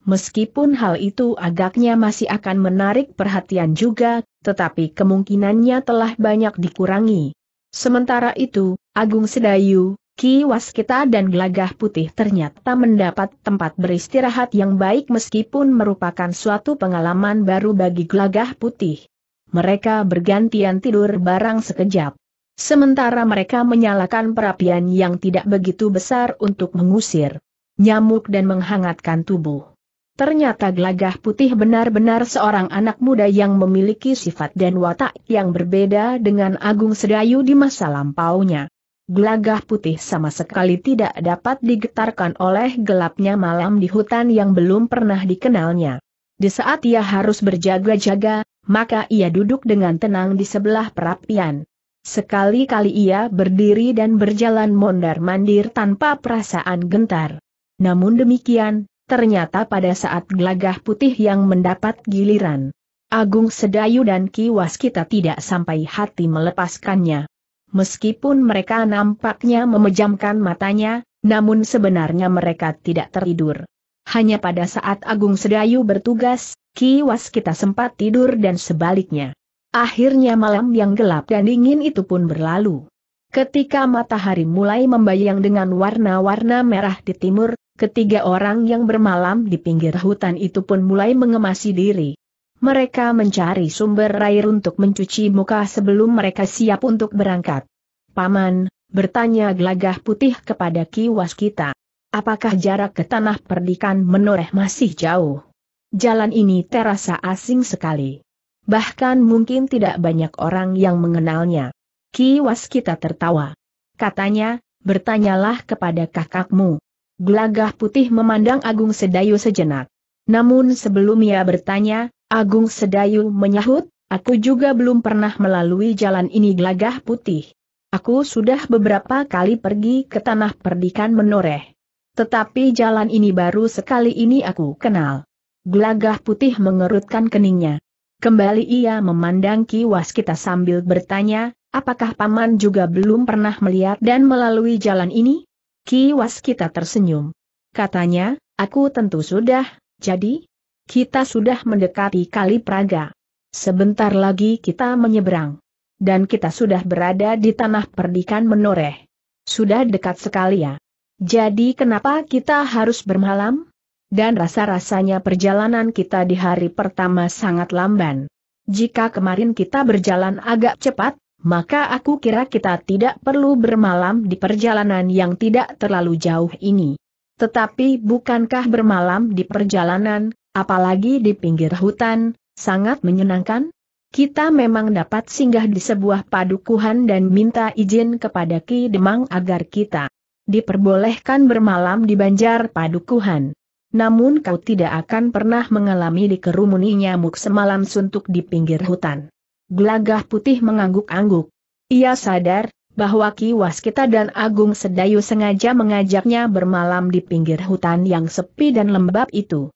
Meskipun hal itu agaknya masih akan menarik perhatian juga, tetapi kemungkinannya telah banyak dikurangi. Sementara itu, Agung Sedayu, Ki Waskita dan Gelagah Putih ternyata mendapat tempat beristirahat yang baik meskipun merupakan suatu pengalaman baru bagi Gelagah Putih. Mereka bergantian tidur barang sekejap. Sementara mereka menyalakan perapian yang tidak begitu besar untuk mengusir nyamuk dan menghangatkan tubuh. Ternyata Gelagah Putih benar-benar seorang anak muda yang memiliki sifat dan watak yang berbeda dengan Agung Sedayu di masa lampaunya gelagah putih sama sekali tidak dapat digetarkan oleh gelapnya malam di hutan yang belum pernah dikenalnya. Di saat ia harus berjaga-jaga, maka ia duduk dengan tenang di sebelah perapian. Sekali-kali ia berdiri dan berjalan mondar-mandir tanpa perasaan gentar. Namun demikian, ternyata pada saat gelagah putih yang mendapat giliran, Agung Sedayu dan Kiwas kita tidak sampai hati melepaskannya meskipun mereka nampaknya memejamkan matanya, namun sebenarnya mereka tidak tertidur. Hanya pada saat Agung Sedayu bertugas, kiwas kita sempat tidur dan sebaliknya. Akhirnya malam yang gelap dan dingin itu pun berlalu. Ketika matahari mulai membayang dengan warna-warna merah di timur, ketiga orang yang bermalam di pinggir hutan itu pun mulai mengemasi diri. Mereka mencari sumber air untuk mencuci muka sebelum mereka siap untuk berangkat. Paman, bertanya gelagah putih kepada kiwas kita. Apakah jarak ke tanah perdikan menoreh masih jauh? Jalan ini terasa asing sekali. Bahkan mungkin tidak banyak orang yang mengenalnya. Kiwas kita tertawa. Katanya, bertanyalah kepada kakakmu. Gelagah putih memandang Agung Sedayu sejenak. Namun sebelum ia bertanya, Agung Sedayu menyahut, aku juga belum pernah melalui jalan ini gelagah putih. Aku sudah beberapa kali pergi ke tanah perdikan menoreh. Tetapi jalan ini baru sekali ini aku kenal. Gelagah putih mengerutkan keningnya. Kembali ia memandang Ki Waskita sambil bertanya, apakah Paman juga belum pernah melihat dan melalui jalan ini? Ki Waskita tersenyum. Katanya, aku tentu sudah, jadi, kita sudah mendekati Kali Praga. Sebentar lagi kita menyeberang. Dan kita sudah berada di tanah perdikan menoreh. Sudah dekat sekali ya. Jadi kenapa kita harus bermalam? Dan rasa-rasanya perjalanan kita di hari pertama sangat lamban. Jika kemarin kita berjalan agak cepat, maka aku kira kita tidak perlu bermalam di perjalanan yang tidak terlalu jauh ini. Tetapi bukankah bermalam di perjalanan, apalagi di pinggir hutan, sangat menyenangkan. Kita memang dapat singgah di sebuah padukuhan dan minta izin kepada Ki Demang agar kita diperbolehkan bermalam di banjar padukuhan. Namun kau tidak akan pernah mengalami dikerumuni nyamuk semalam suntuk di pinggir hutan. Gelagah putih mengangguk-angguk. Ia sadar, bahwa Ki Waskita dan Agung Sedayu sengaja mengajaknya bermalam di pinggir hutan yang sepi dan lembab itu.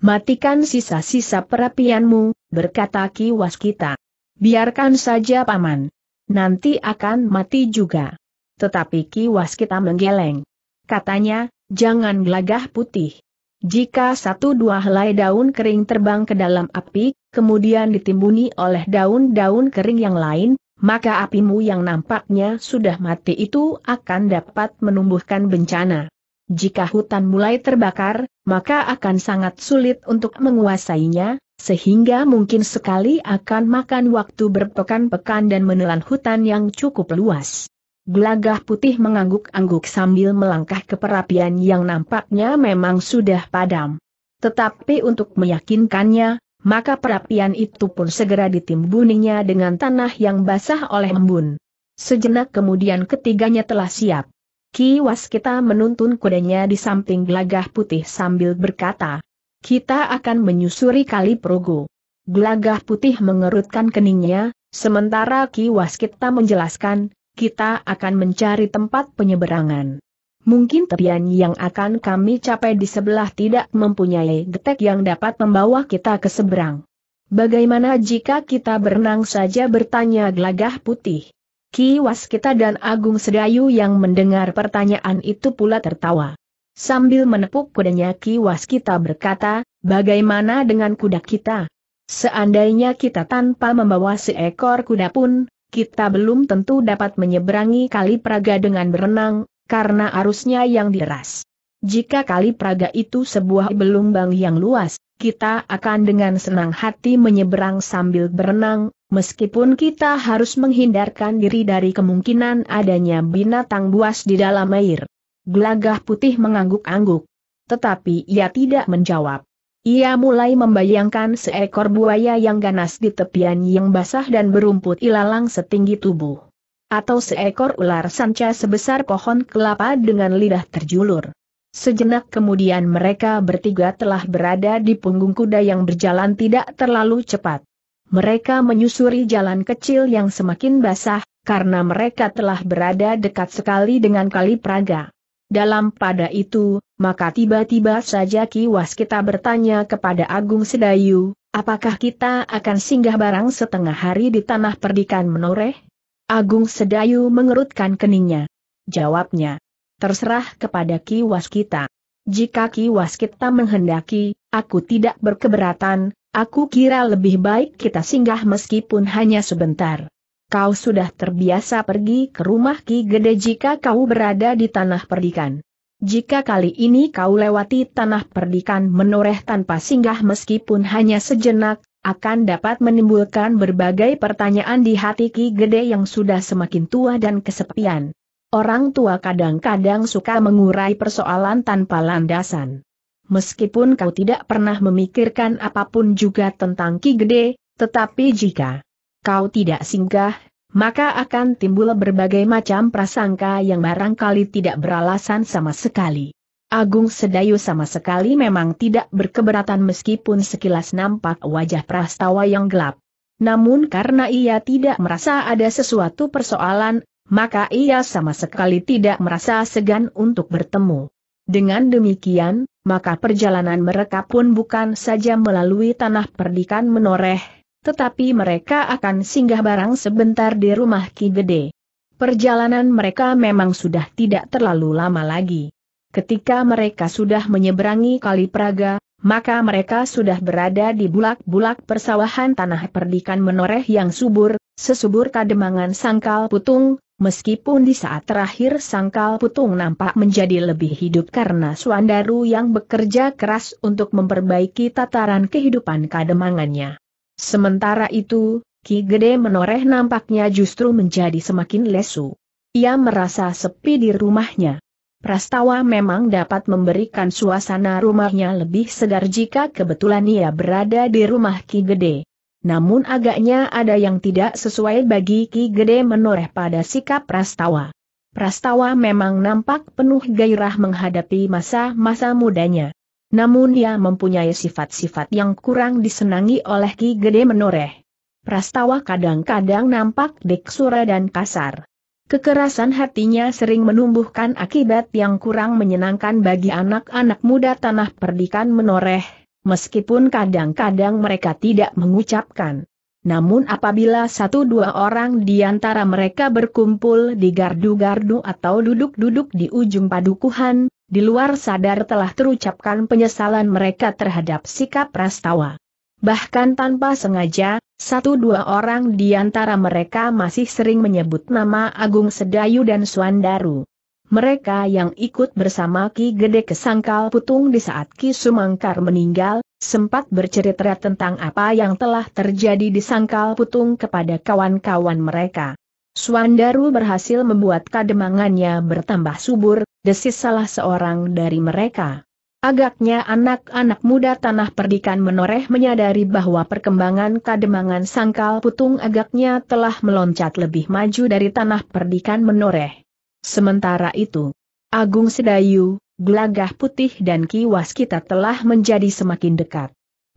Matikan sisa-sisa perapianmu, berkata Ki Waskita. Biarkan saja paman. Nanti akan mati juga. Tetapi Ki Waskita menggeleng. Katanya, jangan gelagah putih. Jika satu dua helai daun kering terbang ke dalam api, kemudian ditimbuni oleh daun-daun kering yang lain, maka apimu yang nampaknya sudah mati itu akan dapat menumbuhkan bencana. Jika hutan mulai terbakar, maka akan sangat sulit untuk menguasainya, sehingga mungkin sekali akan makan waktu berpekan-pekan dan menelan hutan yang cukup luas. Gelagah putih mengangguk-angguk sambil melangkah ke perapian yang nampaknya memang sudah padam. Tetapi untuk meyakinkannya, maka perapian itu pun segera ditimbuninya dengan tanah yang basah oleh embun. Sejenak kemudian ketiganya telah siap. Ki Waskita menuntun kudanya di samping gelagah putih sambil berkata, kita akan menyusuri kali Progo. Gelagah putih mengerutkan keningnya, sementara Ki Waskita menjelaskan, kita akan mencari tempat penyeberangan. Mungkin tepian yang akan kami capai di sebelah tidak mempunyai getek yang dapat membawa kita ke seberang. Bagaimana jika kita berenang saja bertanya gelagah putih? Ki Waskita dan Agung Sedayu yang mendengar pertanyaan itu pula tertawa. Sambil menepuk kudanya Ki Waskita berkata, bagaimana dengan kuda kita? Seandainya kita tanpa membawa seekor kuda pun, kita belum tentu dapat menyeberangi kali Praga dengan berenang, karena arusnya yang deras. Jika kali Praga itu sebuah belumbang yang luas, kita akan dengan senang hati menyeberang sambil berenang, Meskipun kita harus menghindarkan diri dari kemungkinan adanya binatang buas di dalam air. Gelagah putih mengangguk-angguk. Tetapi ia tidak menjawab. Ia mulai membayangkan seekor buaya yang ganas di tepian yang basah dan berumput ilalang setinggi tubuh. Atau seekor ular sanca sebesar pohon kelapa dengan lidah terjulur. Sejenak kemudian mereka bertiga telah berada di punggung kuda yang berjalan tidak terlalu cepat. Mereka menyusuri jalan kecil yang semakin basah, karena mereka telah berada dekat sekali dengan Kali Praga. Dalam pada itu, maka tiba-tiba saja Ki Waskita bertanya kepada Agung Sedayu, apakah kita akan singgah barang setengah hari di tanah perdikan menoreh? Agung Sedayu mengerutkan keningnya. Jawabnya, terserah kepada Ki Waskita. Jika Ki Waskita menghendaki, aku tidak berkeberatan, Aku kira lebih baik kita singgah meskipun hanya sebentar. Kau sudah terbiasa pergi ke rumah Ki Gede jika kau berada di tanah perdikan. Jika kali ini kau lewati tanah perdikan menoreh tanpa singgah meskipun hanya sejenak, akan dapat menimbulkan berbagai pertanyaan di hati Ki Gede yang sudah semakin tua dan kesepian. Orang tua kadang-kadang suka mengurai persoalan tanpa landasan meskipun kau tidak pernah memikirkan apapun juga tentang Ki Gede, tetapi jika kau tidak singgah, maka akan timbul berbagai macam prasangka yang barangkali tidak beralasan sama sekali. Agung Sedayu sama sekali memang tidak berkeberatan meskipun sekilas nampak wajah Prastawa yang gelap. Namun karena ia tidak merasa ada sesuatu persoalan, maka ia sama sekali tidak merasa segan untuk bertemu. Dengan demikian, maka perjalanan mereka pun bukan saja melalui tanah perdikan menoreh, tetapi mereka akan singgah barang sebentar di rumah Ki Gede. Perjalanan mereka memang sudah tidak terlalu lama lagi. Ketika mereka sudah menyeberangi Kali Praga, maka mereka sudah berada di bulak-bulak persawahan tanah perdikan menoreh yang subur, sesubur kademangan sangkal putung, meskipun di saat terakhir Sangkal Putung nampak menjadi lebih hidup karena Suandaru yang bekerja keras untuk memperbaiki tataran kehidupan kademangannya. Sementara itu, Ki Gede menoreh nampaknya justru menjadi semakin lesu. Ia merasa sepi di rumahnya. Prastawa memang dapat memberikan suasana rumahnya lebih segar jika kebetulan ia berada di rumah Ki Gede namun agaknya ada yang tidak sesuai bagi Ki Gede menoreh pada sikap Prastawa. Prastawa memang nampak penuh gairah menghadapi masa-masa mudanya. Namun ia mempunyai sifat-sifat yang kurang disenangi oleh Ki Gede menoreh. Prastawa kadang-kadang nampak deksura dan kasar. Kekerasan hatinya sering menumbuhkan akibat yang kurang menyenangkan bagi anak-anak muda tanah perdikan menoreh, meskipun kadang-kadang mereka tidak mengucapkan. Namun apabila satu dua orang di antara mereka berkumpul di gardu-gardu atau duduk-duduk di ujung padukuhan, di luar sadar telah terucapkan penyesalan mereka terhadap sikap Rastawa. Bahkan tanpa sengaja, satu dua orang di antara mereka masih sering menyebut nama Agung Sedayu dan Suandaru. Mereka yang ikut bersama Ki Gede ke Sangkal Putung di saat Ki Sumangkar meninggal, sempat bercerita tentang apa yang telah terjadi di Sangkal Putung kepada kawan-kawan mereka. Suandaru berhasil membuat kademangannya bertambah subur, desis salah seorang dari mereka. Agaknya anak-anak muda tanah perdikan menoreh menyadari bahwa perkembangan kademangan Sangkal Putung agaknya telah meloncat lebih maju dari tanah perdikan menoreh. Sementara itu, Agung Sedayu, Gelagah Putih dan Kiwas kita telah menjadi semakin dekat.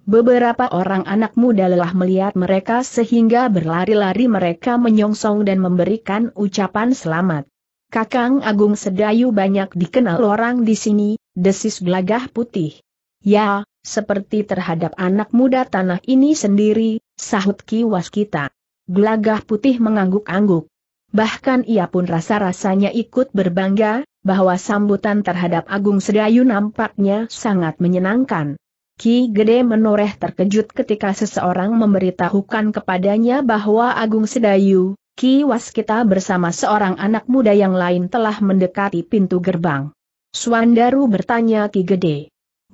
Beberapa orang anak muda lelah melihat mereka sehingga berlari-lari mereka menyongsong dan memberikan ucapan selamat. Kakang Agung Sedayu banyak dikenal orang di sini, desis gelagah putih. Ya, seperti terhadap anak muda tanah ini sendiri, sahut kiwas kita. Gelagah putih mengangguk-angguk bahkan ia pun rasa-rasanya ikut berbangga, bahwa sambutan terhadap Agung Sedayu nampaknya sangat menyenangkan. Ki Gede menoreh terkejut ketika seseorang memberitahukan kepadanya bahwa Agung Sedayu, Ki Waskita bersama seorang anak muda yang lain telah mendekati pintu gerbang. Suandaru bertanya Ki Gede.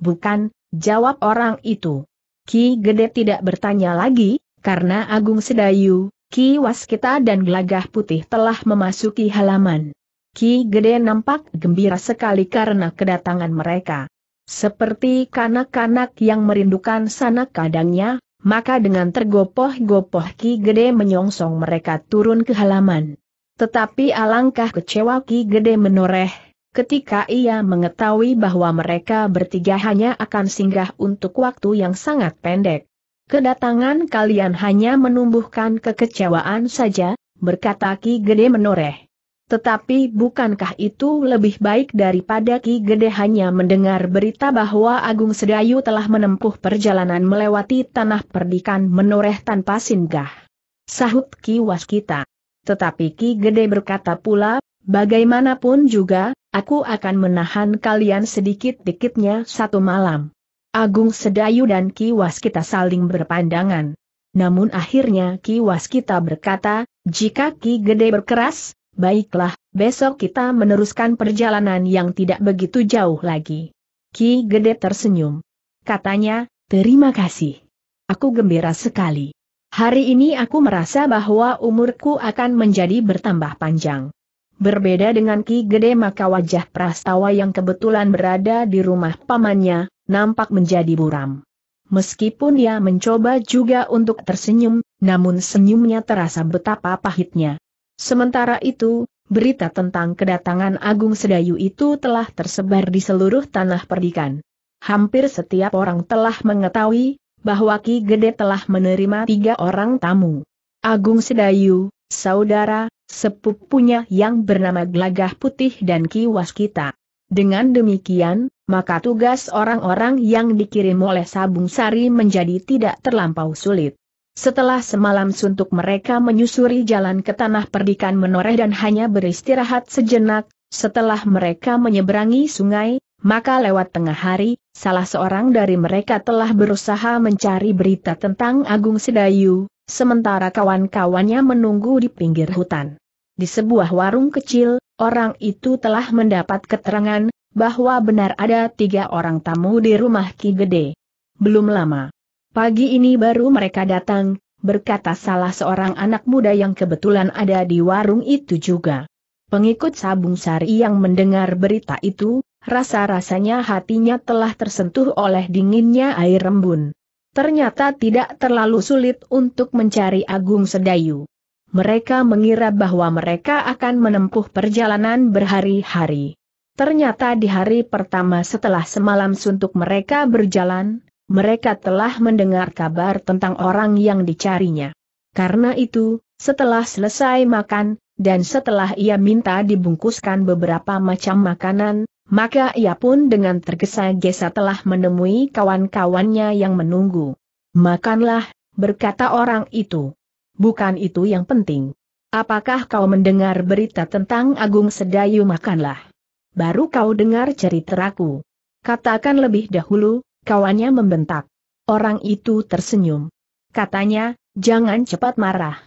Bukan, jawab orang itu. Ki Gede tidak bertanya lagi, karena Agung Sedayu, Ki Waskita dan Gelagah Putih telah memasuki halaman. Ki Gede nampak gembira sekali karena kedatangan mereka. Seperti kanak-kanak yang merindukan sanak kadangnya, maka dengan tergopoh-gopoh Ki Gede menyongsong mereka turun ke halaman. Tetapi alangkah kecewa Ki Gede menoreh, ketika ia mengetahui bahwa mereka bertiga hanya akan singgah untuk waktu yang sangat pendek. Kedatangan kalian hanya menumbuhkan kekecewaan saja, berkata Ki Gede menoreh. Tetapi bukankah itu lebih baik daripada Ki Gede hanya mendengar berita bahwa Agung Sedayu telah menempuh perjalanan melewati tanah perdikan menoreh tanpa singgah? Sahut Ki Waskita. Tetapi Ki Gede berkata pula, bagaimanapun juga, aku akan menahan kalian sedikit-dikitnya satu malam. Agung Sedayu dan Ki Waskita saling berpandangan. Namun akhirnya Ki Waskita berkata, jika Ki Gede berkeras, baiklah, besok kita meneruskan perjalanan yang tidak begitu jauh lagi. Ki Gede tersenyum. Katanya, terima kasih. Aku gembira sekali. Hari ini aku merasa bahwa umurku akan menjadi bertambah panjang. Berbeda dengan Ki Gede maka wajah Prastawa yang kebetulan berada di rumah pamannya, nampak menjadi buram. Meskipun ia mencoba juga untuk tersenyum, namun senyumnya terasa betapa pahitnya. Sementara itu, berita tentang kedatangan Agung Sedayu itu telah tersebar di seluruh tanah perdikan. Hampir setiap orang telah mengetahui bahwa Ki Gede telah menerima tiga orang tamu. Agung Sedayu, saudara, sepupunya yang bernama Gelagah Putih dan Ki Waskita. Dengan demikian, maka tugas orang-orang yang dikirim oleh Sabung Sari menjadi tidak terlampau sulit. Setelah semalam suntuk mereka menyusuri jalan ke tanah perdikan menoreh dan hanya beristirahat sejenak, setelah mereka menyeberangi sungai, maka lewat tengah hari, salah seorang dari mereka telah berusaha mencari berita tentang Agung Sedayu, sementara kawan-kawannya menunggu di pinggir hutan. Di sebuah warung kecil, orang itu telah mendapat keterangan bahwa benar ada tiga orang tamu di rumah Ki Gede. Belum lama. Pagi ini baru mereka datang, berkata salah seorang anak muda yang kebetulan ada di warung itu juga. Pengikut Sabung Sari yang mendengar berita itu, rasa-rasanya hatinya telah tersentuh oleh dinginnya air rembun. Ternyata tidak terlalu sulit untuk mencari Agung Sedayu. Mereka mengira bahwa mereka akan menempuh perjalanan berhari-hari. Ternyata di hari pertama setelah semalam suntuk mereka berjalan, mereka telah mendengar kabar tentang orang yang dicarinya. Karena itu, setelah selesai makan, dan setelah ia minta dibungkuskan beberapa macam makanan, maka ia pun dengan tergesa-gesa telah menemui kawan-kawannya yang menunggu. Makanlah, berkata orang itu. Bukan itu yang penting. Apakah kau mendengar berita tentang Agung Sedayu makanlah? baru kau dengar ceritaku. Katakan lebih dahulu, kawannya membentak. Orang itu tersenyum. Katanya, jangan cepat marah.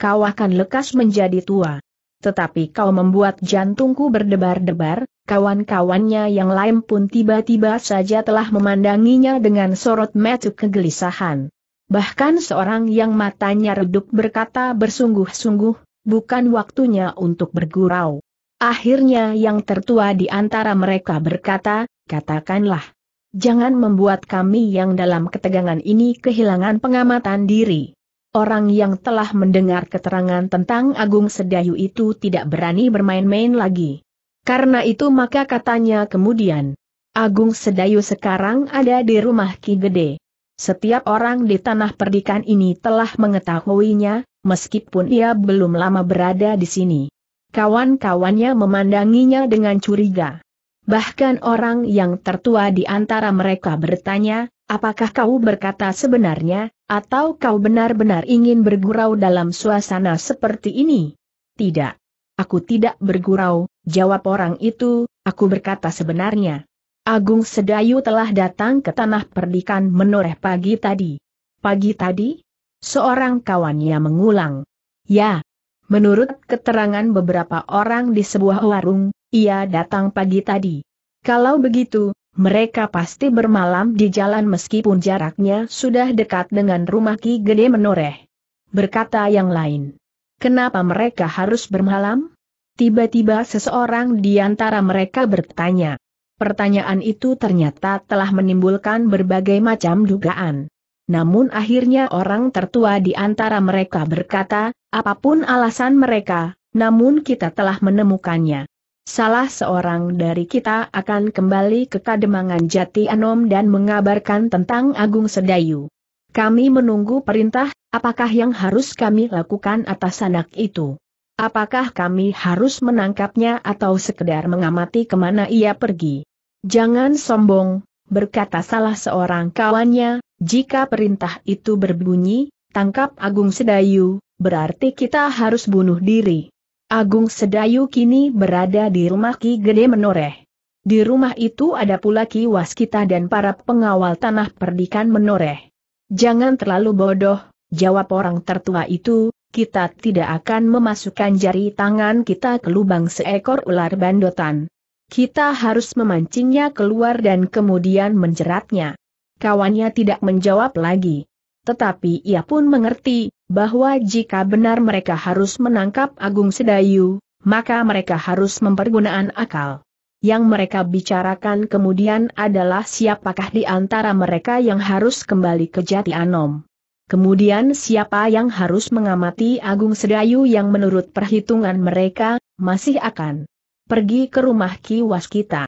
Kau akan lekas menjadi tua. Tetapi kau membuat jantungku berdebar-debar, kawan-kawannya yang lain pun tiba-tiba saja telah memandanginya dengan sorot mata kegelisahan. Bahkan seorang yang matanya redup berkata bersungguh-sungguh, bukan waktunya untuk bergurau. Akhirnya yang tertua di antara mereka berkata, katakanlah. Jangan membuat kami yang dalam ketegangan ini kehilangan pengamatan diri. Orang yang telah mendengar keterangan tentang Agung Sedayu itu tidak berani bermain-main lagi. Karena itu maka katanya kemudian, Agung Sedayu sekarang ada di rumah Ki Gede. Setiap orang di tanah perdikan ini telah mengetahuinya, meskipun ia belum lama berada di sini kawan-kawannya memandanginya dengan curiga. Bahkan orang yang tertua di antara mereka bertanya, apakah kau berkata sebenarnya, atau kau benar-benar ingin bergurau dalam suasana seperti ini? Tidak. Aku tidak bergurau, jawab orang itu, aku berkata sebenarnya. Agung Sedayu telah datang ke tanah perdikan menoreh pagi tadi. Pagi tadi? Seorang kawannya mengulang. Ya, Menurut keterangan beberapa orang di sebuah warung, ia datang pagi tadi. Kalau begitu, mereka pasti bermalam di jalan meskipun jaraknya sudah dekat dengan rumah Ki Gede Menoreh. Berkata yang lain. Kenapa mereka harus bermalam? Tiba-tiba seseorang di antara mereka bertanya. Pertanyaan itu ternyata telah menimbulkan berbagai macam dugaan. Namun akhirnya orang tertua di antara mereka berkata, apapun alasan mereka, namun kita telah menemukannya. Salah seorang dari kita akan kembali ke Kademangan Jati Anom dan mengabarkan tentang Agung Sedayu. Kami menunggu perintah, apakah yang harus kami lakukan atas anak itu? Apakah kami harus menangkapnya atau sekedar mengamati kemana ia pergi? Jangan sombong, berkata salah seorang kawannya, jika perintah itu berbunyi, tangkap Agung Sedayu, berarti kita harus bunuh diri. Agung Sedayu kini berada di rumah Ki Gede Menoreh. Di rumah itu ada pula Ki Waskita dan para pengawal tanah perdikan menoreh. Jangan terlalu bodoh, jawab orang tertua itu, kita tidak akan memasukkan jari tangan kita ke lubang seekor ular bandotan. Kita harus memancingnya keluar dan kemudian menjeratnya kawannya tidak menjawab lagi. Tetapi ia pun mengerti, bahwa jika benar mereka harus menangkap Agung Sedayu, maka mereka harus mempergunakan akal. Yang mereka bicarakan kemudian adalah siapakah di antara mereka yang harus kembali ke Jati Anom. Kemudian siapa yang harus mengamati Agung Sedayu yang menurut perhitungan mereka, masih akan pergi ke rumah Ki Waskita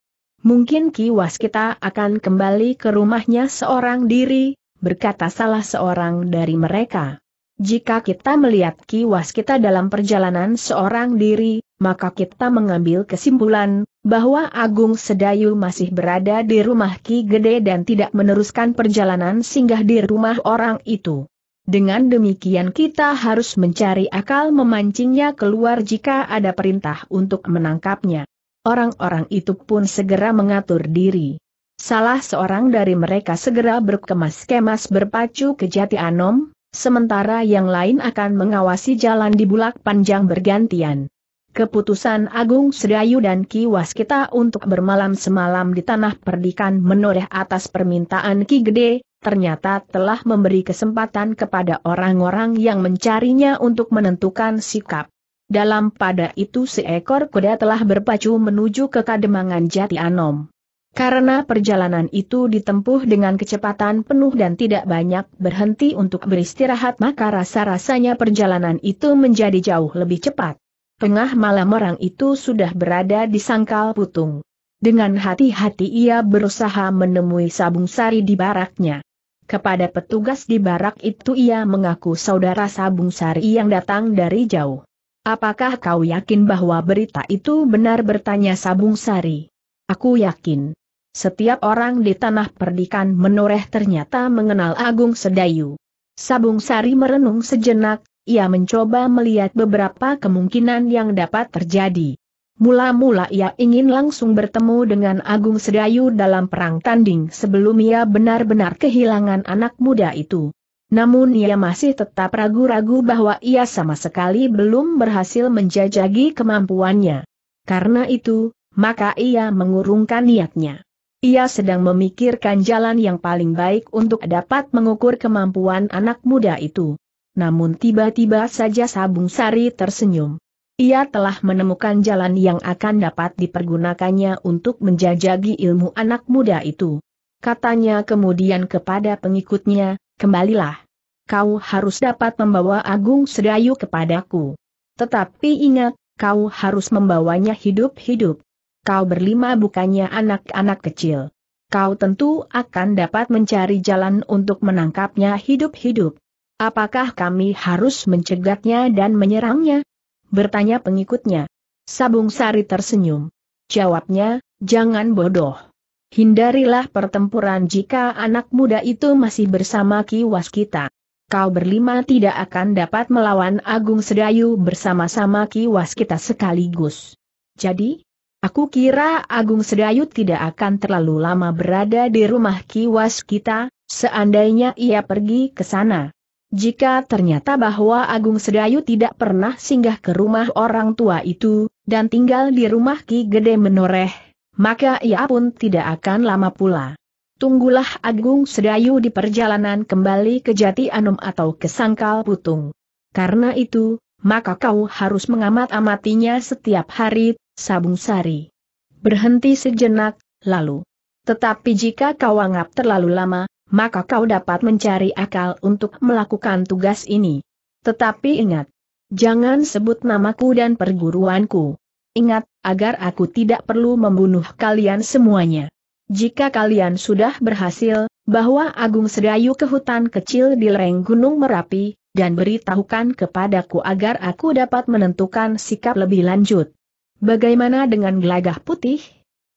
mungkin kiwas kita akan kembali ke rumahnya seorang diri, berkata salah seorang dari mereka. Jika kita melihat kiwas kita dalam perjalanan seorang diri, maka kita mengambil kesimpulan, bahwa Agung Sedayu masih berada di rumah Ki Gede dan tidak meneruskan perjalanan singgah di rumah orang itu. Dengan demikian kita harus mencari akal memancingnya keluar jika ada perintah untuk menangkapnya. Orang-orang itu pun segera mengatur diri. Salah seorang dari mereka segera berkemas-kemas berpacu ke Jati Anom, sementara yang lain akan mengawasi jalan di bulak panjang bergantian. Keputusan Agung Sedayu dan Ki Waskita untuk bermalam semalam di tanah perdikan menoreh atas permintaan Ki Gede, ternyata telah memberi kesempatan kepada orang-orang yang mencarinya untuk menentukan sikap. Dalam pada itu seekor kuda telah berpacu menuju ke Kademangan Jati Anom. Karena perjalanan itu ditempuh dengan kecepatan penuh dan tidak banyak berhenti untuk beristirahat maka rasa-rasanya perjalanan itu menjadi jauh lebih cepat. Tengah malam orang itu sudah berada di sangkal putung. Dengan hati-hati ia berusaha menemui Sabung Sari di baraknya. Kepada petugas di barak itu ia mengaku saudara Sabung Sari yang datang dari jauh. Apakah kau yakin bahwa berita itu benar bertanya Sabung Sari? Aku yakin. Setiap orang di tanah perdikan menoreh ternyata mengenal Agung Sedayu. Sabung Sari merenung sejenak, ia mencoba melihat beberapa kemungkinan yang dapat terjadi. Mula-mula ia ingin langsung bertemu dengan Agung Sedayu dalam perang tanding sebelum ia benar-benar kehilangan anak muda itu. Namun ia masih tetap ragu-ragu bahwa ia sama sekali belum berhasil menjajagi kemampuannya. Karena itu, maka ia mengurungkan niatnya. Ia sedang memikirkan jalan yang paling baik untuk dapat mengukur kemampuan anak muda itu. Namun tiba-tiba saja Sabung Sari tersenyum. Ia telah menemukan jalan yang akan dapat dipergunakannya untuk menjajagi ilmu anak muda itu. Katanya kemudian kepada pengikutnya, kembalilah. Kau harus dapat membawa Agung Sedayu kepadaku. Tetapi ingat, kau harus membawanya hidup-hidup. Kau berlima bukannya anak-anak kecil. Kau tentu akan dapat mencari jalan untuk menangkapnya hidup-hidup. Apakah kami harus mencegatnya dan menyerangnya? Bertanya pengikutnya. Sabung Sari tersenyum. Jawabnya, jangan bodoh. Hindarilah pertempuran jika anak muda itu masih bersama kiwas kita. Kau berlima tidak akan dapat melawan Agung Sedayu bersama-sama kiwas kita sekaligus. Jadi, aku kira Agung Sedayu tidak akan terlalu lama berada di rumah kiwas kita, seandainya ia pergi ke sana. Jika ternyata bahwa Agung Sedayu tidak pernah singgah ke rumah orang tua itu, dan tinggal di rumah Ki Gede Menoreh, maka ia pun tidak akan lama pula. Tunggulah Agung Sedayu di perjalanan kembali ke Jati Anum atau ke Sangkal Putung. Karena itu, maka kau harus mengamat-amatinya setiap hari, Sabung Sari. Berhenti sejenak, lalu. Tetapi jika kau anggap terlalu lama, maka kau dapat mencari akal untuk melakukan tugas ini. Tetapi ingat, jangan sebut namaku dan perguruanku ingat, agar aku tidak perlu membunuh kalian semuanya. Jika kalian sudah berhasil, bahwa Agung Sedayu ke hutan kecil di lereng Gunung Merapi, dan beritahukan kepadaku agar aku dapat menentukan sikap lebih lanjut. Bagaimana dengan gelagah putih?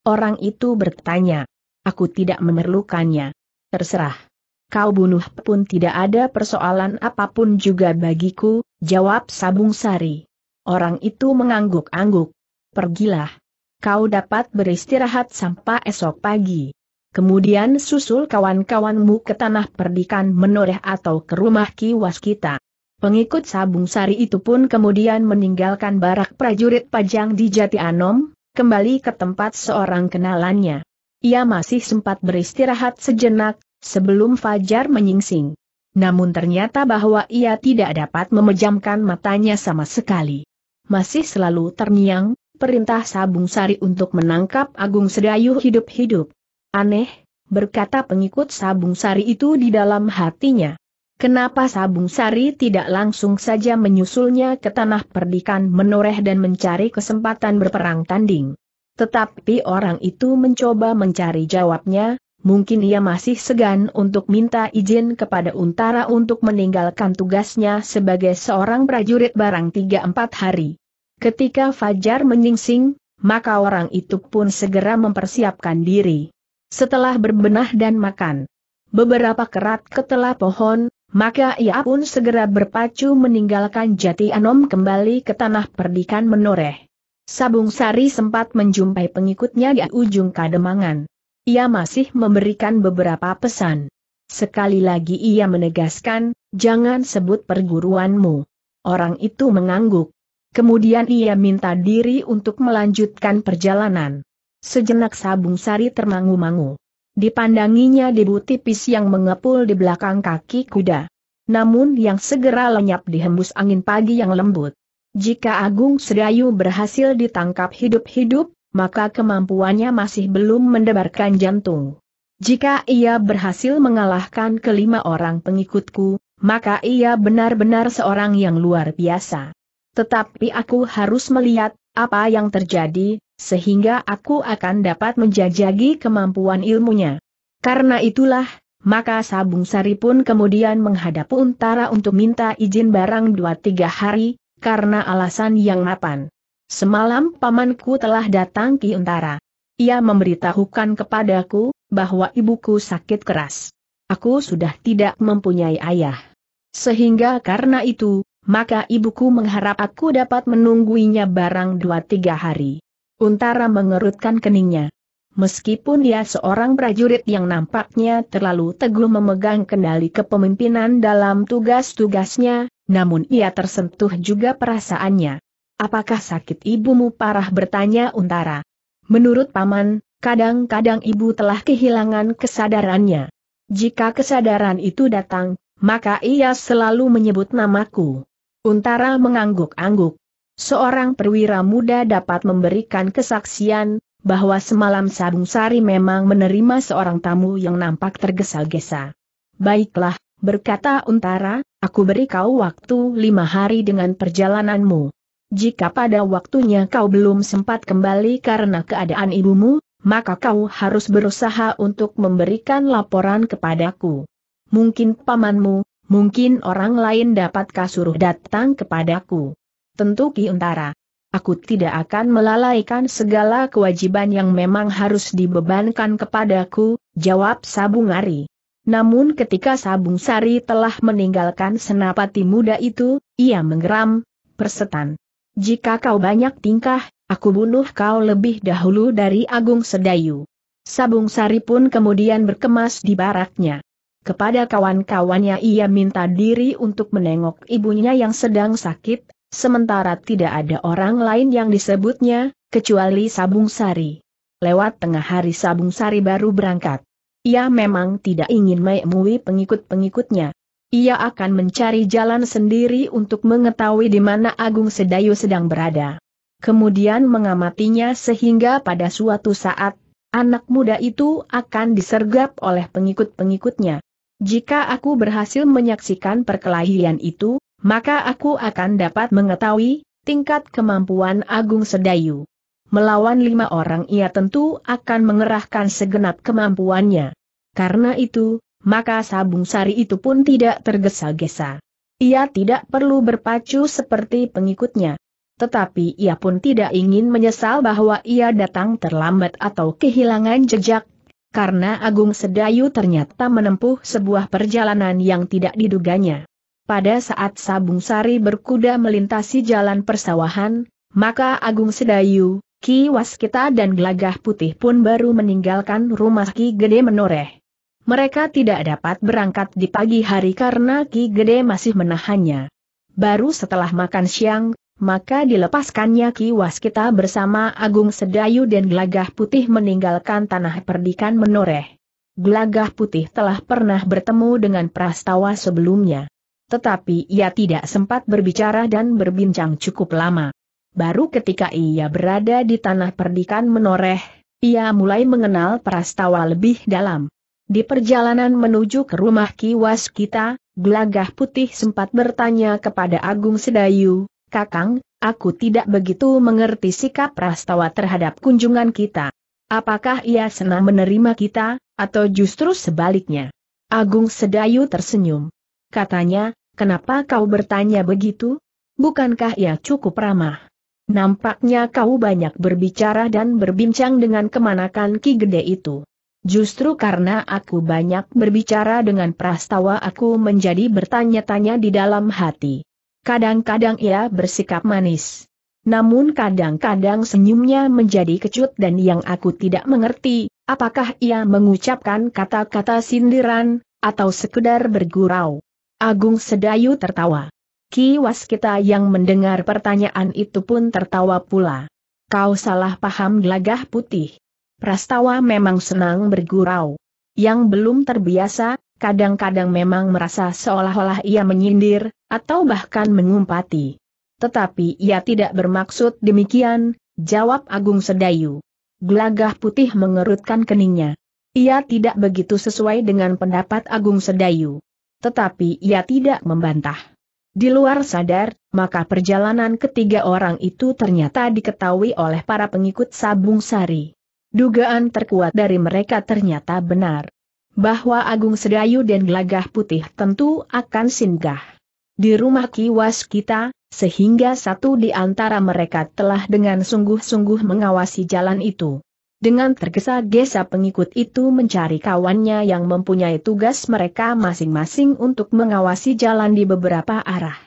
Orang itu bertanya. Aku tidak memerlukannya. Terserah. Kau bunuh pun tidak ada persoalan apapun juga bagiku, jawab Sabung Sari. Orang itu mengangguk-angguk pergilah. Kau dapat beristirahat sampai esok pagi. Kemudian susul kawan-kawanmu ke tanah perdikan menoreh atau ke rumah kiwas kita. Pengikut Sabung Sari itu pun kemudian meninggalkan barak prajurit pajang di Jati Anom, kembali ke tempat seorang kenalannya. Ia masih sempat beristirahat sejenak, sebelum Fajar menyingsing. Namun ternyata bahwa ia tidak dapat memejamkan matanya sama sekali. Masih selalu terngiang, perintah Sabung Sari untuk menangkap Agung Sedayu hidup-hidup. Aneh, berkata pengikut Sabung Sari itu di dalam hatinya. Kenapa Sabung Sari tidak langsung saja menyusulnya ke tanah perdikan menoreh dan mencari kesempatan berperang tanding? Tetapi orang itu mencoba mencari jawabnya, mungkin ia masih segan untuk minta izin kepada Untara untuk meninggalkan tugasnya sebagai seorang prajurit barang 3-4 hari. Ketika Fajar menyingsing, maka orang itu pun segera mempersiapkan diri. Setelah berbenah dan makan beberapa kerat ketela pohon, maka ia pun segera berpacu meninggalkan jati anom kembali ke tanah perdikan menoreh. Sabung Sari sempat menjumpai pengikutnya di ujung kademangan. Ia masih memberikan beberapa pesan. Sekali lagi ia menegaskan, jangan sebut perguruanmu. Orang itu mengangguk. Kemudian ia minta diri untuk melanjutkan perjalanan. Sejenak sabung sari termangu-mangu. Dipandanginya debu tipis yang mengepul di belakang kaki kuda. Namun yang segera lenyap dihembus angin pagi yang lembut. Jika Agung Sedayu berhasil ditangkap hidup-hidup, maka kemampuannya masih belum mendebarkan jantung. Jika ia berhasil mengalahkan kelima orang pengikutku, maka ia benar-benar seorang yang luar biasa. Tetapi aku harus melihat apa yang terjadi, sehingga aku akan dapat menjajagi kemampuan ilmunya. Karena itulah, maka Sabung Sari pun kemudian menghadap Untara untuk minta izin barang dua tiga hari, karena alasan yang mapan. Semalam pamanku telah datang ke Untara. Ia memberitahukan kepadaku, bahwa ibuku sakit keras. Aku sudah tidak mempunyai ayah. Sehingga karena itu, maka ibuku mengharap aku dapat menungguinya barang dua tiga hari. Untara mengerutkan keningnya. Meskipun dia seorang prajurit yang nampaknya terlalu teguh memegang kendali kepemimpinan dalam tugas-tugasnya, namun ia tersentuh juga perasaannya. Apakah sakit ibumu parah bertanya Untara? Menurut Paman, kadang-kadang ibu telah kehilangan kesadarannya. Jika kesadaran itu datang, maka ia selalu menyebut namaku. Untara mengangguk-angguk. Seorang perwira muda dapat memberikan kesaksian, bahwa semalam Sabung Sari memang menerima seorang tamu yang nampak tergesa-gesa. Baiklah, berkata Untara, aku beri kau waktu lima hari dengan perjalananmu. Jika pada waktunya kau belum sempat kembali karena keadaan ibumu, maka kau harus berusaha untuk memberikan laporan kepadaku. Mungkin pamanmu, Mungkin orang lain dapat kasuruh datang kepadaku. Tentu Ki Untara. Aku tidak akan melalaikan segala kewajiban yang memang harus dibebankan kepadaku, jawab Sabung Ari. Namun ketika Sabung Sari telah meninggalkan senapati muda itu, ia menggeram, persetan. Jika kau banyak tingkah, aku bunuh kau lebih dahulu dari Agung Sedayu. Sabung Sari pun kemudian berkemas di baraknya. Kepada kawan-kawannya ia minta diri untuk menengok ibunya yang sedang sakit, sementara tidak ada orang lain yang disebutnya, kecuali Sabung Sari. Lewat tengah hari Sabung Sari baru berangkat. Ia memang tidak ingin menemui pengikut-pengikutnya. Ia akan mencari jalan sendiri untuk mengetahui di mana Agung Sedayu sedang berada. Kemudian mengamatinya sehingga pada suatu saat, anak muda itu akan disergap oleh pengikut-pengikutnya. Jika aku berhasil menyaksikan perkelahian itu, maka aku akan dapat mengetahui tingkat kemampuan Agung Sedayu. Melawan lima orang ia tentu akan mengerahkan segenap kemampuannya. Karena itu, maka Sabung Sari itu pun tidak tergesa-gesa. Ia tidak perlu berpacu seperti pengikutnya. Tetapi ia pun tidak ingin menyesal bahwa ia datang terlambat atau kehilangan jejak karena Agung Sedayu ternyata menempuh sebuah perjalanan yang tidak diduganya. Pada saat Sabung Sari berkuda melintasi jalan persawahan, maka Agung Sedayu, Ki Waskita dan Gelagah Putih pun baru meninggalkan rumah Ki Gede menoreh. Mereka tidak dapat berangkat di pagi hari karena Ki Gede masih menahannya. Baru setelah makan siang, maka dilepaskannya Ki Waskita bersama Agung Sedayu dan Gelagah Putih meninggalkan tanah perdikan menoreh. Gelagah Putih telah pernah bertemu dengan Prastawa sebelumnya. Tetapi ia tidak sempat berbicara dan berbincang cukup lama. Baru ketika ia berada di tanah perdikan menoreh, ia mulai mengenal Prastawa lebih dalam. Di perjalanan menuju ke rumah Ki Waskita, Gelagah Putih sempat bertanya kepada Agung Sedayu, Kakang, aku tidak begitu mengerti sikap Prastawa terhadap kunjungan kita. Apakah ia senang menerima kita, atau justru sebaliknya? Agung Sedayu tersenyum. Katanya, kenapa kau bertanya begitu? Bukankah ia cukup ramah? Nampaknya kau banyak berbicara dan berbincang dengan kemanakan Ki Gede itu. Justru karena aku banyak berbicara dengan prastawa aku menjadi bertanya-tanya di dalam hati. Kadang-kadang ia bersikap manis. Namun kadang-kadang senyumnya menjadi kecut dan yang aku tidak mengerti, apakah ia mengucapkan kata-kata sindiran, atau sekedar bergurau. Agung Sedayu tertawa. Ki Waskita yang mendengar pertanyaan itu pun tertawa pula. Kau salah paham gelagah putih. Prastawa memang senang bergurau. Yang belum terbiasa, kadang-kadang memang merasa seolah-olah ia menyindir, atau bahkan mengumpati. Tetapi ia tidak bermaksud demikian, jawab Agung Sedayu. Gelagah putih mengerutkan keningnya. Ia tidak begitu sesuai dengan pendapat Agung Sedayu. Tetapi ia tidak membantah. Di luar sadar, maka perjalanan ketiga orang itu ternyata diketahui oleh para pengikut Sabung Sari. Dugaan terkuat dari mereka ternyata benar bahwa Agung Sedayu dan Gelagah Putih tentu akan singgah di rumah kiwas kita, sehingga satu di antara mereka telah dengan sungguh-sungguh mengawasi jalan itu. Dengan tergesa-gesa pengikut itu mencari kawannya yang mempunyai tugas mereka masing-masing untuk mengawasi jalan di beberapa arah.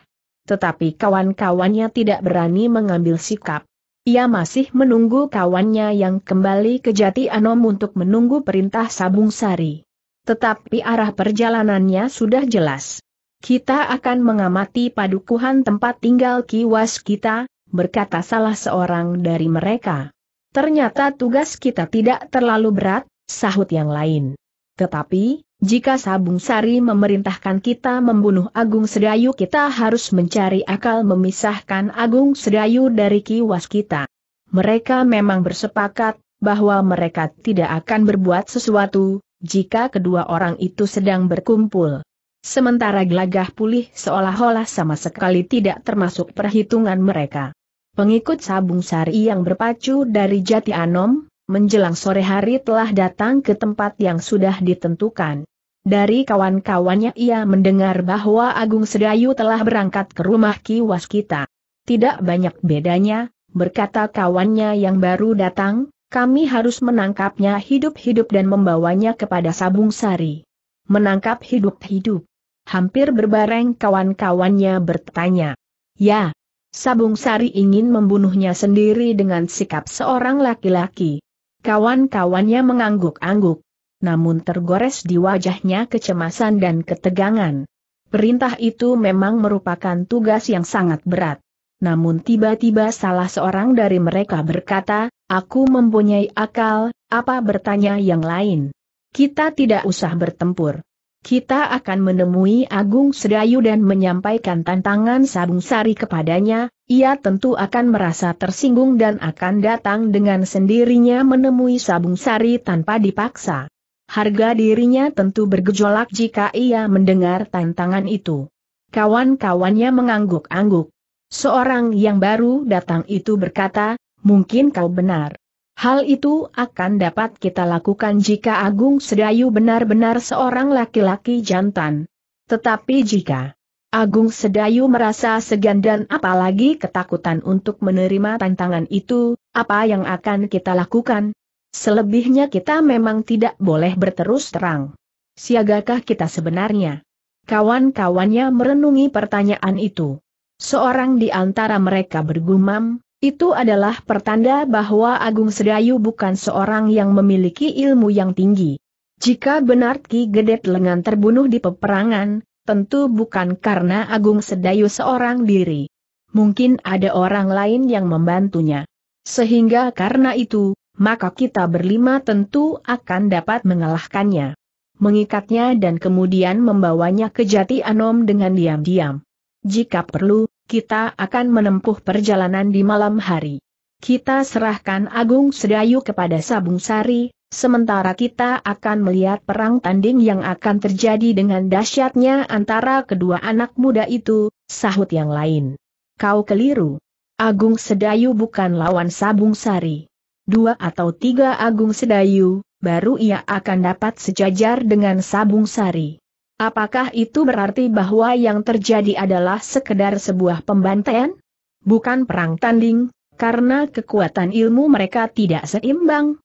Tetapi kawan-kawannya tidak berani mengambil sikap. Ia masih menunggu kawannya yang kembali ke Jati Anom untuk menunggu perintah Sabung Sari. Tetapi arah perjalanannya sudah jelas. Kita akan mengamati padukuhan tempat tinggal kiwas kita, berkata salah seorang dari mereka. Ternyata tugas kita tidak terlalu berat, sahut yang lain. Tetapi, jika Sabung Sari memerintahkan kita membunuh Agung Sedayu kita harus mencari akal memisahkan Agung Sedayu dari kiwas kita. Mereka memang bersepakat, bahwa mereka tidak akan berbuat sesuatu, jika kedua orang itu sedang berkumpul. Sementara gelagah pulih seolah-olah sama sekali tidak termasuk perhitungan mereka. Pengikut Sabung Sari yang berpacu dari Jati Anom, menjelang sore hari telah datang ke tempat yang sudah ditentukan. Dari kawan-kawannya ia mendengar bahwa Agung Sedayu telah berangkat ke rumah Ki Waskita. Tidak banyak bedanya, berkata kawannya yang baru datang, kami harus menangkapnya hidup-hidup dan membawanya kepada Sabung Sari. Menangkap hidup-hidup. Hampir berbareng kawan-kawannya bertanya. Ya, Sabung Sari ingin membunuhnya sendiri dengan sikap seorang laki-laki. Kawan-kawannya mengangguk-angguk. Namun tergores di wajahnya kecemasan dan ketegangan. Perintah itu memang merupakan tugas yang sangat berat. Namun tiba-tiba salah seorang dari mereka berkata, Aku mempunyai akal, apa bertanya yang lain? Kita tidak usah bertempur. Kita akan menemui Agung Sedayu dan menyampaikan tantangan Sabung Sari kepadanya, ia tentu akan merasa tersinggung dan akan datang dengan sendirinya menemui Sabung Sari tanpa dipaksa. Harga dirinya tentu bergejolak jika ia mendengar tantangan itu. Kawan-kawannya mengangguk-angguk. Seorang yang baru datang itu berkata, mungkin kau benar. Hal itu akan dapat kita lakukan jika Agung Sedayu benar-benar seorang laki-laki jantan. Tetapi jika Agung Sedayu merasa segan dan apalagi ketakutan untuk menerima tantangan itu, apa yang akan kita lakukan? Selebihnya kita memang tidak boleh berterus terang. Siagakah kita sebenarnya? Kawan-kawannya merenungi pertanyaan itu. Seorang di antara mereka bergumam, itu adalah pertanda bahwa Agung Sedayu bukan seorang yang memiliki ilmu yang tinggi. Jika benar Ki Gedet lengan terbunuh di peperangan, tentu bukan karena Agung Sedayu seorang diri. Mungkin ada orang lain yang membantunya. Sehingga karena itu, maka kita berlima tentu akan dapat mengalahkannya. Mengikatnya dan kemudian membawanya ke jati anom dengan diam-diam. Jika perlu, kita akan menempuh perjalanan di malam hari. Kita serahkan Agung Sedayu kepada Sabung Sari, sementara kita akan melihat perang tanding yang akan terjadi dengan dahsyatnya antara kedua anak muda itu, sahut yang lain. Kau keliru. Agung Sedayu bukan lawan Sabung Sari. Dua atau tiga Agung Sedayu, baru ia akan dapat sejajar dengan Sabung Sari. Apakah itu berarti bahwa yang terjadi adalah sekedar sebuah pembantaian? Bukan perang tanding, karena kekuatan ilmu mereka tidak seimbang.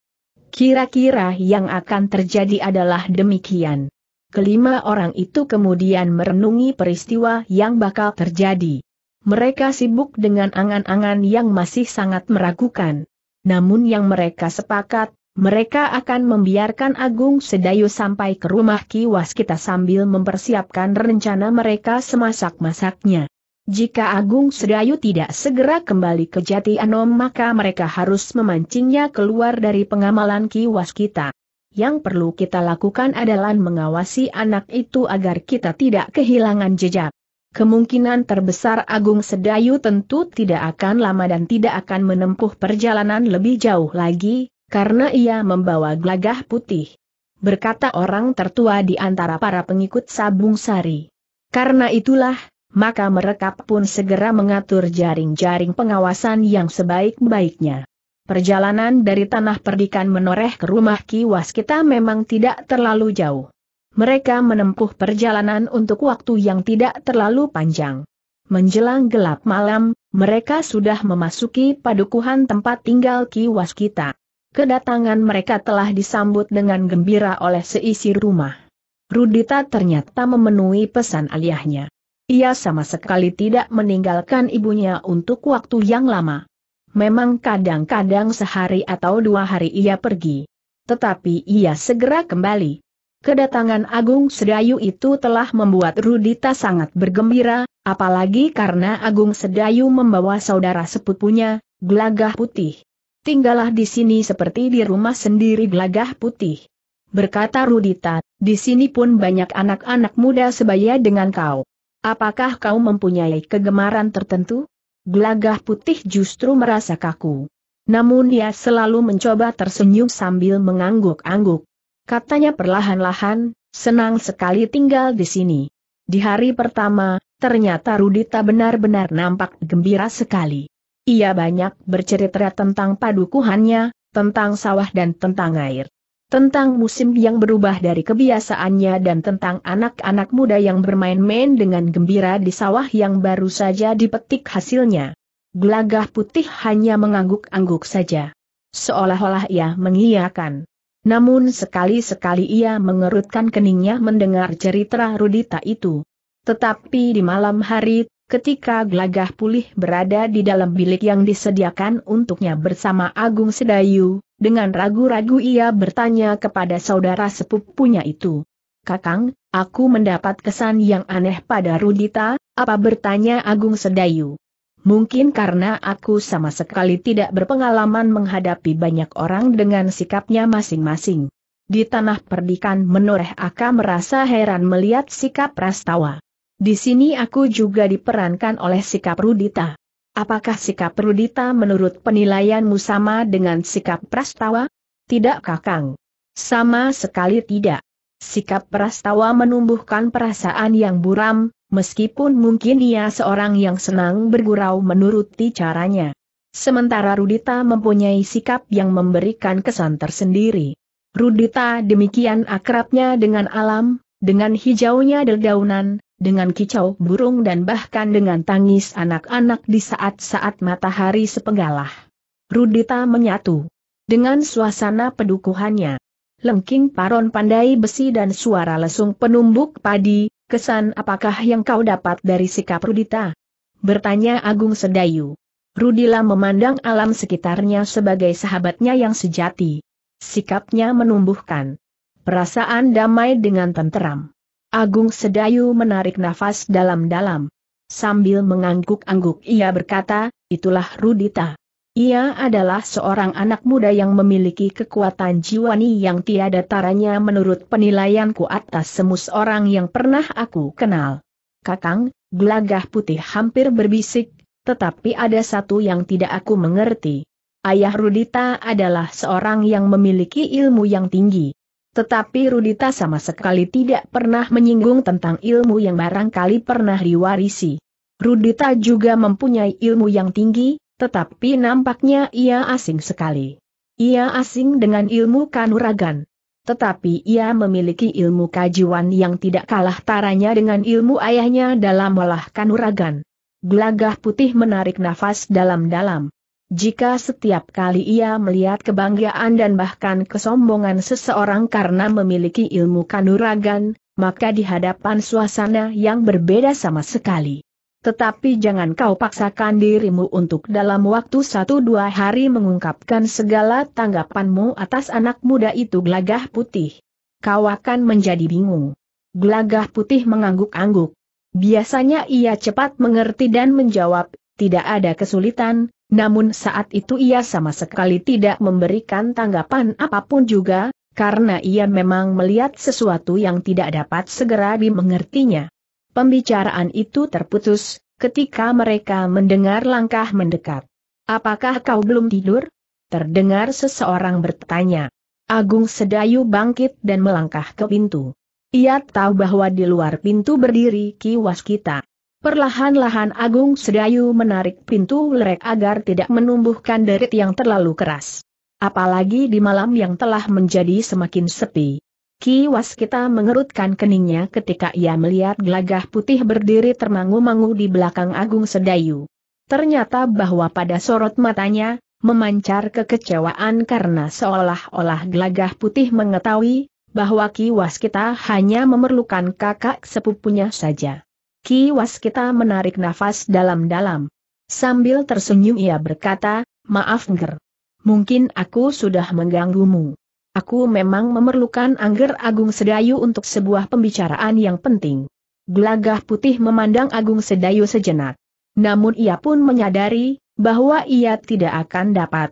Kira-kira yang akan terjadi adalah demikian. Kelima orang itu kemudian merenungi peristiwa yang bakal terjadi. Mereka sibuk dengan angan-angan yang masih sangat meragukan. Namun yang mereka sepakat, mereka akan membiarkan Agung Sedayu sampai ke rumah Kiwas kita sambil mempersiapkan rencana mereka semasak-masaknya. Jika Agung Sedayu tidak segera kembali ke Jati Anom maka mereka harus memancingnya keluar dari pengamalan Kiwas kita. Yang perlu kita lakukan adalah mengawasi anak itu agar kita tidak kehilangan jejak. Kemungkinan terbesar Agung Sedayu tentu tidak akan lama dan tidak akan menempuh perjalanan lebih jauh lagi, karena ia membawa gelagah putih. Berkata orang tertua di antara para pengikut Sabung Sari. Karena itulah, maka mereka pun segera mengatur jaring-jaring pengawasan yang sebaik-baiknya. Perjalanan dari tanah perdikan menoreh ke rumah kiwas kita memang tidak terlalu jauh. Mereka menempuh perjalanan untuk waktu yang tidak terlalu panjang. Menjelang gelap malam, mereka sudah memasuki padukuhan tempat tinggal kiwas kita. Kedatangan mereka telah disambut dengan gembira oleh seisi rumah. Rudita ternyata memenuhi pesan aliahnya. Ia sama sekali tidak meninggalkan ibunya untuk waktu yang lama. Memang kadang-kadang sehari atau dua hari ia pergi. Tetapi ia segera kembali. Kedatangan Agung Sedayu itu telah membuat Rudita sangat bergembira, apalagi karena Agung Sedayu membawa saudara sepupunya, Gelagah Putih tinggallah di sini seperti di rumah sendiri gelagah putih. Berkata Rudita, di sini pun banyak anak-anak muda sebaya dengan kau. Apakah kau mempunyai kegemaran tertentu? Gelagah putih justru merasa kaku. Namun dia selalu mencoba tersenyum sambil mengangguk-angguk. Katanya perlahan-lahan, senang sekali tinggal di sini. Di hari pertama, ternyata Rudita benar-benar nampak gembira sekali. Ia banyak bercerita tentang padukuhannya, tentang sawah dan tentang air. Tentang musim yang berubah dari kebiasaannya dan tentang anak-anak muda yang bermain-main dengan gembira di sawah yang baru saja dipetik hasilnya. Gelagah putih hanya mengangguk-angguk saja. Seolah-olah ia mengiyakan. Namun sekali-sekali ia mengerutkan keningnya mendengar cerita Rudita itu. Tetapi di malam hari, Ketika Gelagah Pulih berada di dalam bilik yang disediakan untuknya bersama Agung Sedayu, dengan ragu-ragu ia bertanya kepada saudara sepupunya itu. Kakang, aku mendapat kesan yang aneh pada Rudita, apa bertanya Agung Sedayu. Mungkin karena aku sama sekali tidak berpengalaman menghadapi banyak orang dengan sikapnya masing-masing. Di tanah perdikan menoreh Aka merasa heran melihat sikap Rastawa. Di sini aku juga diperankan oleh sikap Rudita. Apakah sikap Rudita menurut penilaianmu sama dengan sikap Prastawa? Tidak kakang. Sama sekali tidak. Sikap Prastawa menumbuhkan perasaan yang buram, meskipun mungkin ia seorang yang senang bergurau menuruti caranya. Sementara Rudita mempunyai sikap yang memberikan kesan tersendiri. Rudita demikian akrabnya dengan alam, dengan hijaunya dedaunan, dengan kicau burung dan bahkan dengan tangis anak-anak di saat-saat matahari sepenggalah. Rudita menyatu dengan suasana pedukuhannya. Lengking paron pandai besi dan suara lesung penumbuk padi, kesan apakah yang kau dapat dari sikap Rudita? Bertanya Agung Sedayu. Rudila memandang alam sekitarnya sebagai sahabatnya yang sejati. Sikapnya menumbuhkan perasaan damai dengan tenteram. Agung Sedayu menarik nafas dalam-dalam. Sambil mengangguk-angguk ia berkata, itulah Rudita. Ia adalah seorang anak muda yang memiliki kekuatan jiwani yang tiada taranya menurut penilaianku atas semus orang yang pernah aku kenal. Kakang, gelagah putih hampir berbisik, tetapi ada satu yang tidak aku mengerti. Ayah Rudita adalah seorang yang memiliki ilmu yang tinggi. Tetapi Rudita sama sekali tidak pernah menyinggung tentang ilmu yang barangkali pernah diwarisi. Rudita juga mempunyai ilmu yang tinggi, tetapi nampaknya ia asing sekali. Ia asing dengan ilmu kanuragan. Tetapi ia memiliki ilmu kajiwan yang tidak kalah taranya dengan ilmu ayahnya dalam olah kanuragan. Gelagah putih menarik nafas dalam-dalam. Jika setiap kali ia melihat kebanggaan dan bahkan kesombongan seseorang karena memiliki ilmu kanuragan, maka di hadapan suasana yang berbeda sama sekali. Tetapi jangan kau paksakan dirimu untuk dalam waktu satu dua hari mengungkapkan segala tanggapanmu atas anak muda itu gelagah putih. Kau akan menjadi bingung. Gelagah putih mengangguk-angguk. Biasanya ia cepat mengerti dan menjawab, tidak ada kesulitan, namun saat itu ia sama sekali tidak memberikan tanggapan apapun juga, karena ia memang melihat sesuatu yang tidak dapat segera dimengertinya. Pembicaraan itu terputus, ketika mereka mendengar langkah mendekat. Apakah kau belum tidur? Terdengar seseorang bertanya. Agung Sedayu bangkit dan melangkah ke pintu. Ia tahu bahwa di luar pintu berdiri Ki Waskita. Perlahan-lahan Agung Sedayu menarik pintu lerek agar tidak menumbuhkan derit yang terlalu keras. Apalagi di malam yang telah menjadi semakin sepi. Ki Waskita mengerutkan keningnya ketika ia melihat gelagah putih berdiri termangu-mangu di belakang Agung Sedayu. Ternyata bahwa pada sorot matanya, memancar kekecewaan karena seolah-olah gelagah putih mengetahui, bahwa Ki Waskita hanya memerlukan kakak sepupunya saja. Ki Waskita menarik nafas dalam-dalam. Sambil tersenyum ia berkata, maaf Ngger. Mungkin aku sudah mengganggumu. Aku memang memerlukan Angger Agung Sedayu untuk sebuah pembicaraan yang penting. Gelagah putih memandang Agung Sedayu sejenak. Namun ia pun menyadari, bahwa ia tidak akan dapat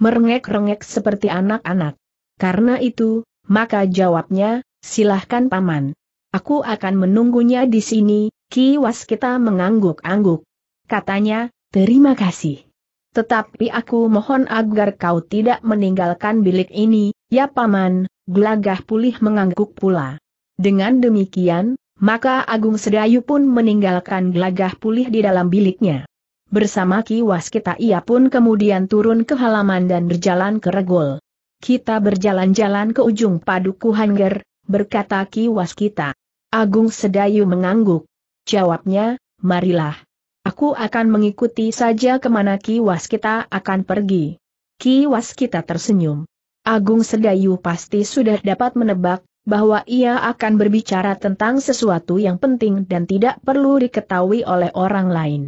merengek-rengek seperti anak-anak. Karena itu, maka jawabnya, silahkan paman. Aku akan menunggunya di sini, Ki kita mengangguk-angguk. Katanya, terima kasih. Tetapi aku mohon agar kau tidak meninggalkan bilik ini, ya paman, gelagah pulih mengangguk pula. Dengan demikian, maka Agung Sedayu pun meninggalkan gelagah pulih di dalam biliknya. Bersama Ki Waskita ia pun kemudian turun ke halaman dan berjalan ke regol. Kita berjalan-jalan ke ujung padukuhan ger, berkata Ki Waskita. Agung Sedayu mengangguk. Jawabnya, marilah. Aku akan mengikuti saja kemana Ki Waskita akan pergi. Ki Waskita tersenyum. Agung Sedayu pasti sudah dapat menebak, bahwa ia akan berbicara tentang sesuatu yang penting dan tidak perlu diketahui oleh orang lain.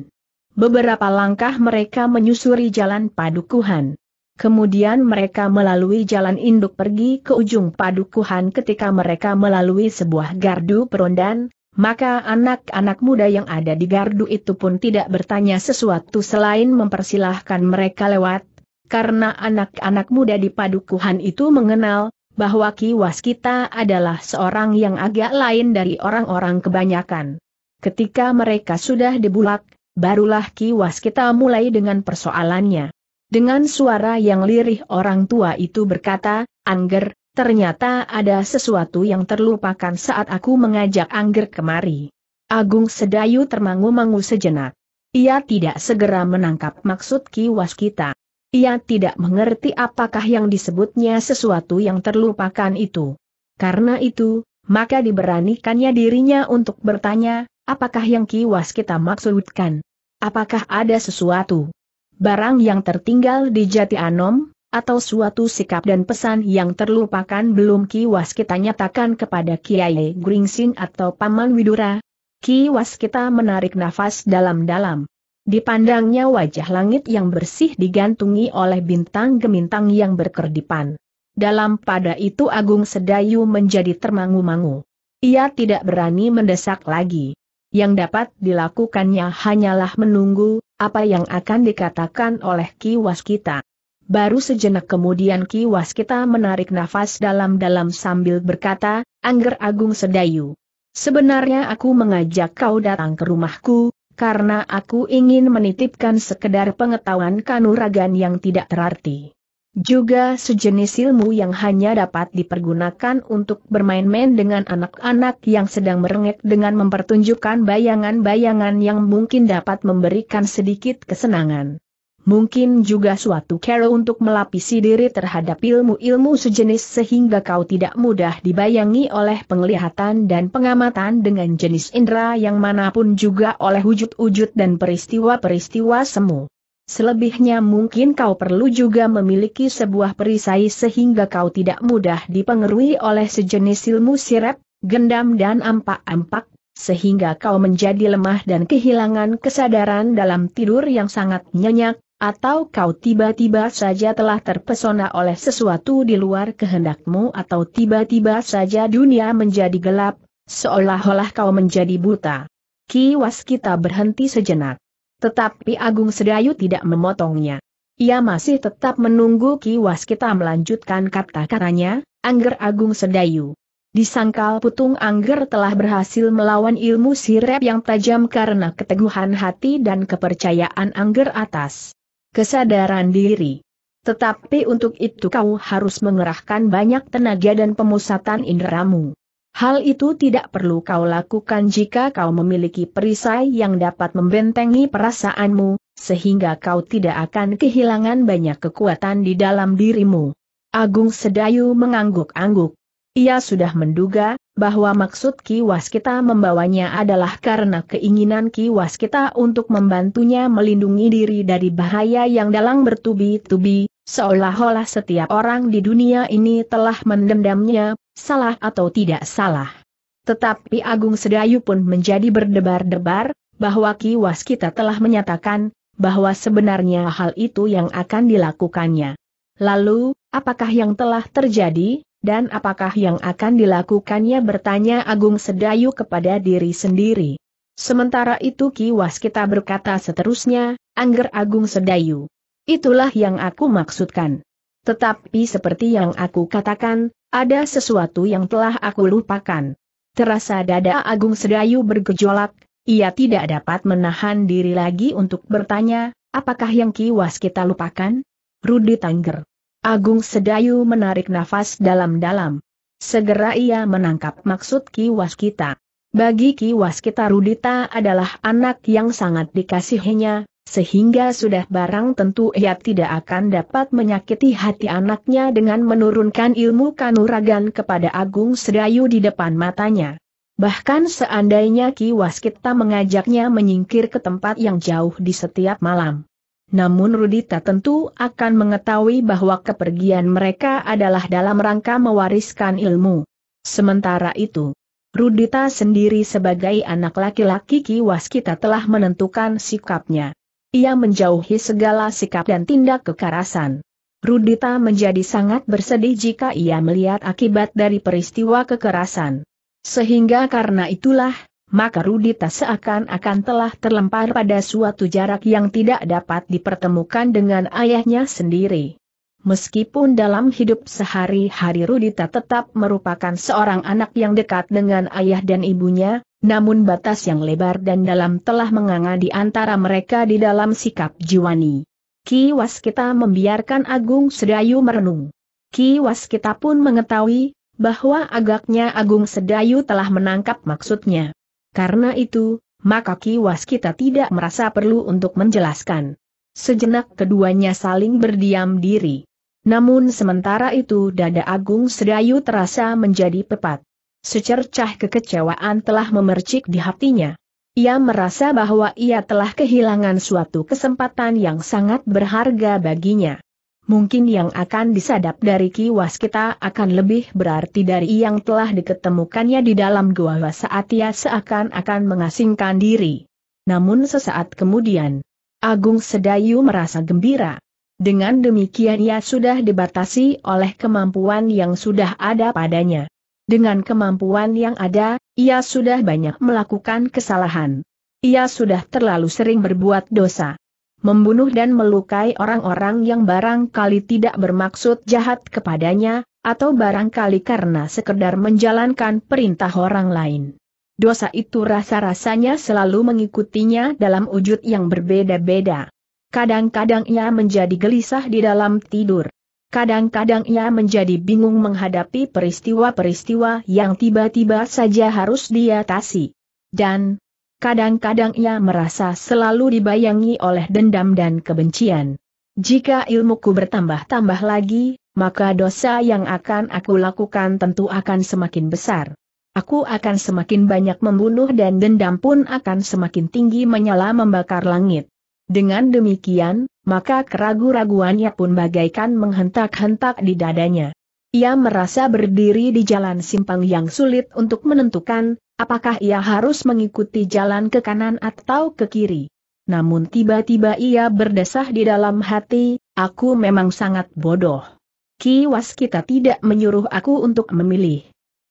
Beberapa langkah mereka menyusuri jalan padukuhan. Kemudian mereka melalui jalan induk pergi ke ujung padukuhan ketika mereka melalui sebuah gardu perondan, maka anak-anak muda yang ada di gardu itu pun tidak bertanya sesuatu selain mempersilahkan mereka lewat, karena anak-anak muda di padukuhan itu mengenal, bahwa kiwas kita adalah seorang yang agak lain dari orang-orang kebanyakan. Ketika mereka sudah dibulak, barulah kiwas kita mulai dengan persoalannya. Dengan suara yang lirih orang tua itu berkata, Angger, Ternyata ada sesuatu yang terlupakan saat aku mengajak Angger kemari. Agung Sedayu termangu-mangu sejenak. Ia tidak segera menangkap maksud Ki Waskita. Ia tidak mengerti apakah yang disebutnya sesuatu yang terlupakan itu. Karena itu, maka diberanikannya dirinya untuk bertanya, apakah yang Ki Waskita maksudkan? Apakah ada sesuatu? Barang yang tertinggal di Jati Anom, atau suatu sikap dan pesan yang terlupakan belum Ki Waskita nyatakan kepada Kiai Gringsing atau Paman Widura. Ki Waskita menarik nafas dalam-dalam. Dipandangnya wajah langit yang bersih digantungi oleh bintang gemintang yang berkerdipan. Dalam pada itu Agung Sedayu menjadi termangu-mangu. Ia tidak berani mendesak lagi. Yang dapat dilakukannya hanyalah menunggu, apa yang akan dikatakan oleh Ki Waskita. Baru sejenak kemudian Ki Waskita menarik nafas dalam-dalam sambil berkata, Angger Agung Sedayu. Sebenarnya aku mengajak kau datang ke rumahku, karena aku ingin menitipkan sekedar pengetahuan kanuragan yang tidak terarti. Juga sejenis ilmu yang hanya dapat dipergunakan untuk bermain-main dengan anak-anak yang sedang merengek dengan mempertunjukkan bayangan-bayangan yang mungkin dapat memberikan sedikit kesenangan mungkin juga suatu cara untuk melapisi diri terhadap ilmu-ilmu sejenis sehingga kau tidak mudah dibayangi oleh penglihatan dan pengamatan dengan jenis indera yang manapun juga oleh wujud-wujud dan peristiwa-peristiwa semu. Selebihnya mungkin kau perlu juga memiliki sebuah perisai sehingga kau tidak mudah dipengaruhi oleh sejenis ilmu sirep, gendam dan ampak-ampak, sehingga kau menjadi lemah dan kehilangan kesadaran dalam tidur yang sangat nyenyak, atau kau tiba-tiba saja telah terpesona oleh sesuatu di luar kehendakmu atau tiba-tiba saja dunia menjadi gelap, seolah-olah kau menjadi buta. Kiwas kita berhenti sejenak. Tetapi Agung Sedayu tidak memotongnya. Ia masih tetap menunggu Kiwas kita melanjutkan kata-katanya, Angger Agung Sedayu. Disangkal Putung Angger telah berhasil melawan ilmu sirep yang tajam karena keteguhan hati dan kepercayaan Angger atas kesadaran diri. Tetapi untuk itu kau harus mengerahkan banyak tenaga dan pemusatan inderamu. Hal itu tidak perlu kau lakukan jika kau memiliki perisai yang dapat membentengi perasaanmu, sehingga kau tidak akan kehilangan banyak kekuatan di dalam dirimu. Agung Sedayu mengangguk-angguk. Ia sudah menduga bahwa maksud Ki Waskita membawanya adalah karena keinginan Ki Waskita untuk membantunya melindungi diri dari bahaya yang dalang bertubi-tubi, seolah-olah setiap orang di dunia ini telah mendendamnya, salah atau tidak salah. Tetapi Agung Sedayu pun menjadi berdebar-debar, bahwa Ki Waskita telah menyatakan, bahwa sebenarnya hal itu yang akan dilakukannya. Lalu, apakah yang telah terjadi? Dan apakah yang akan dilakukannya bertanya Agung Sedayu kepada diri sendiri. Sementara itu Ki Waskita berkata seterusnya, Angger Agung Sedayu. Itulah yang aku maksudkan. Tetapi seperti yang aku katakan, ada sesuatu yang telah aku lupakan. Terasa dada Agung Sedayu bergejolak, ia tidak dapat menahan diri lagi untuk bertanya, apakah yang Ki Waskita lupakan? Rudi Tangger. Agung Sedayu menarik nafas dalam-dalam. Segera ia menangkap maksud Ki Waskita. Bagi Ki Waskita Rudita adalah anak yang sangat dikasihinya, sehingga sudah barang tentu ia tidak akan dapat menyakiti hati anaknya dengan menurunkan ilmu kanuragan kepada Agung Sedayu di depan matanya. Bahkan seandainya Ki Waskita mengajaknya menyingkir ke tempat yang jauh di setiap malam, namun Rudita tentu akan mengetahui bahwa kepergian mereka adalah dalam rangka mewariskan ilmu. Sementara itu, Rudita sendiri sebagai anak laki-laki kiwas kita telah menentukan sikapnya. Ia menjauhi segala sikap dan tindak kekerasan. Rudita menjadi sangat bersedih jika ia melihat akibat dari peristiwa kekerasan. Sehingga karena itulah, maka Rudita seakan-akan telah terlempar pada suatu jarak yang tidak dapat dipertemukan dengan ayahnya sendiri. Meskipun dalam hidup sehari-hari Rudita tetap merupakan seorang anak yang dekat dengan ayah dan ibunya, namun batas yang lebar dan dalam telah menganga di antara mereka di dalam sikap jiwani. Ki Waskita membiarkan Agung Sedayu merenung. Ki Waskita pun mengetahui, bahwa agaknya Agung Sedayu telah menangkap maksudnya. Karena itu, maka kiwas kita tidak merasa perlu untuk menjelaskan. Sejenak keduanya saling berdiam diri. Namun sementara itu dada Agung Sedayu terasa menjadi pepat. Secercah kekecewaan telah memercik di hatinya. Ia merasa bahwa ia telah kehilangan suatu kesempatan yang sangat berharga baginya mungkin yang akan disadap dari kiwas kita akan lebih berarti dari yang telah diketemukannya di dalam gua saat ia seakan-akan mengasingkan diri. Namun sesaat kemudian, Agung Sedayu merasa gembira. Dengan demikian ia sudah dibatasi oleh kemampuan yang sudah ada padanya. Dengan kemampuan yang ada, ia sudah banyak melakukan kesalahan. Ia sudah terlalu sering berbuat dosa membunuh dan melukai orang-orang yang barangkali tidak bermaksud jahat kepadanya, atau barangkali karena sekedar menjalankan perintah orang lain. Dosa itu rasa-rasanya selalu mengikutinya dalam wujud yang berbeda-beda. Kadang-kadang ia menjadi gelisah di dalam tidur. Kadang-kadang ia menjadi bingung menghadapi peristiwa-peristiwa yang tiba-tiba saja harus diatasi. Dan, Kadang-kadang ia merasa selalu dibayangi oleh dendam dan kebencian. Jika ilmuku bertambah-tambah lagi, maka dosa yang akan aku lakukan tentu akan semakin besar. Aku akan semakin banyak membunuh dan dendam pun akan semakin tinggi menyala membakar langit. Dengan demikian, maka keragu-raguannya pun bagaikan menghentak-hentak di dadanya. Ia merasa berdiri di jalan simpang yang sulit untuk menentukan, apakah ia harus mengikuti jalan ke kanan atau ke kiri. Namun tiba-tiba ia berdesah di dalam hati, aku memang sangat bodoh. Kiwas kita tidak menyuruh aku untuk memilih.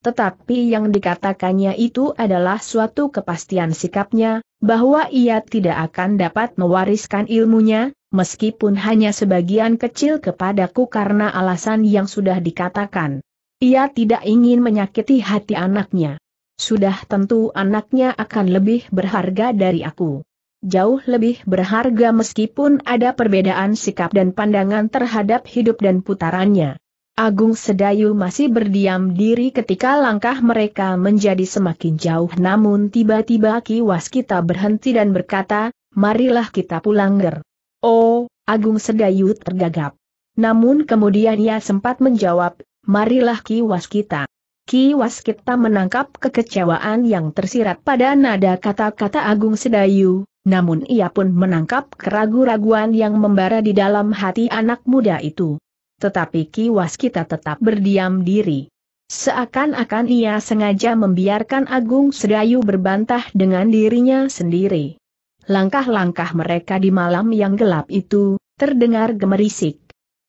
Tetapi yang dikatakannya itu adalah suatu kepastian sikapnya, bahwa ia tidak akan dapat mewariskan ilmunya, meskipun hanya sebagian kecil kepadaku karena alasan yang sudah dikatakan. Ia tidak ingin menyakiti hati anaknya sudah tentu anaknya akan lebih berharga dari aku. Jauh lebih berharga meskipun ada perbedaan sikap dan pandangan terhadap hidup dan putarannya. Agung Sedayu masih berdiam diri ketika langkah mereka menjadi semakin jauh namun tiba-tiba Ki Waskita berhenti dan berkata, marilah kita pulang ger. Oh, Agung Sedayu tergagap. Namun kemudian ia sempat menjawab, marilah Ki Waskita." Ki Waskita menangkap kekecewaan yang tersirat pada nada kata-kata Agung Sedayu, namun ia pun menangkap keraguan-raguan yang membara di dalam hati anak muda itu. Tetapi Ki Waskita tetap berdiam diri. Seakan-akan ia sengaja membiarkan Agung Sedayu berbantah dengan dirinya sendiri. Langkah-langkah mereka di malam yang gelap itu, terdengar gemerisik.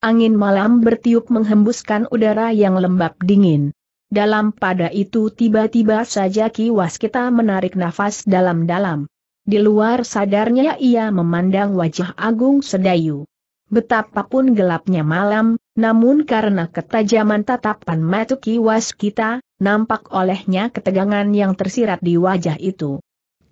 Angin malam bertiup menghembuskan udara yang lembab dingin. Dalam pada itu tiba-tiba saja Ki Waskita menarik nafas dalam-dalam. Di luar sadarnya ia memandang wajah Agung Sedayu. Betapapun gelapnya malam, namun karena ketajaman tatapan mata Ki Waskita, nampak olehnya ketegangan yang tersirat di wajah itu.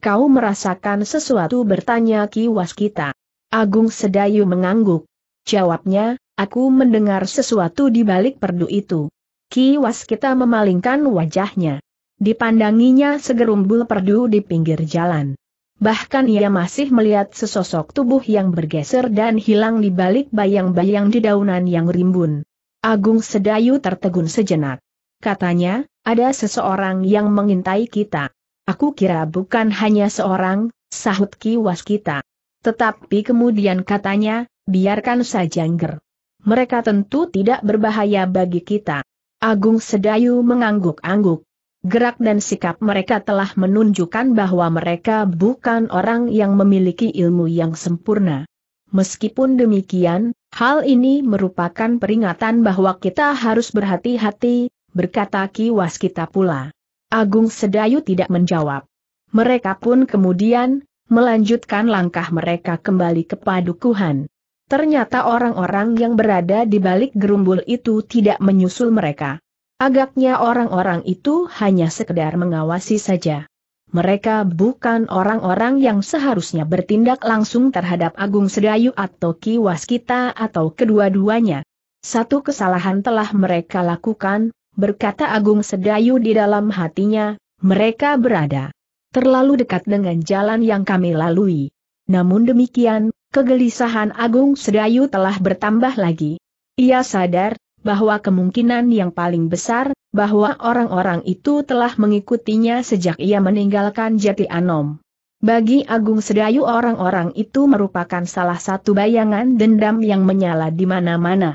Kau merasakan sesuatu bertanya Ki Waskita. Agung Sedayu mengangguk. Jawabnya, aku mendengar sesuatu di balik perdu itu. Kiwas kita memalingkan wajahnya. Dipandanginya segerumbul perdu di pinggir jalan. Bahkan ia masih melihat sesosok tubuh yang bergeser dan hilang di balik bayang-bayang di daunan yang rimbun. Agung Sedayu tertegun sejenak. Katanya, ada seseorang yang mengintai kita. Aku kira bukan hanya seorang, sahut Ki Waskita. Tetapi kemudian katanya, biarkan saja ngger. Mereka tentu tidak berbahaya bagi kita. Agung Sedayu mengangguk-angguk. Gerak dan sikap mereka telah menunjukkan bahwa mereka bukan orang yang memiliki ilmu yang sempurna. Meskipun demikian, hal ini merupakan peringatan bahwa kita harus berhati-hati, berkata Ki Waskita pula. Agung Sedayu tidak menjawab. Mereka pun kemudian melanjutkan langkah mereka kembali ke padukuhan. Ternyata orang-orang yang berada di balik gerumbul itu tidak menyusul mereka. Agaknya orang-orang itu hanya sekedar mengawasi saja. Mereka bukan orang-orang yang seharusnya bertindak langsung terhadap Agung Sedayu atau Ki Waskita atau kedua-duanya. Satu kesalahan telah mereka lakukan, berkata Agung Sedayu di dalam hatinya, mereka berada terlalu dekat dengan jalan yang kami lalui. Namun demikian, Kegelisahan Agung Sedayu telah bertambah lagi. Ia sadar, bahwa kemungkinan yang paling besar, bahwa orang-orang itu telah mengikutinya sejak ia meninggalkan Jati Anom. Bagi Agung Sedayu orang-orang itu merupakan salah satu bayangan dendam yang menyala di mana-mana.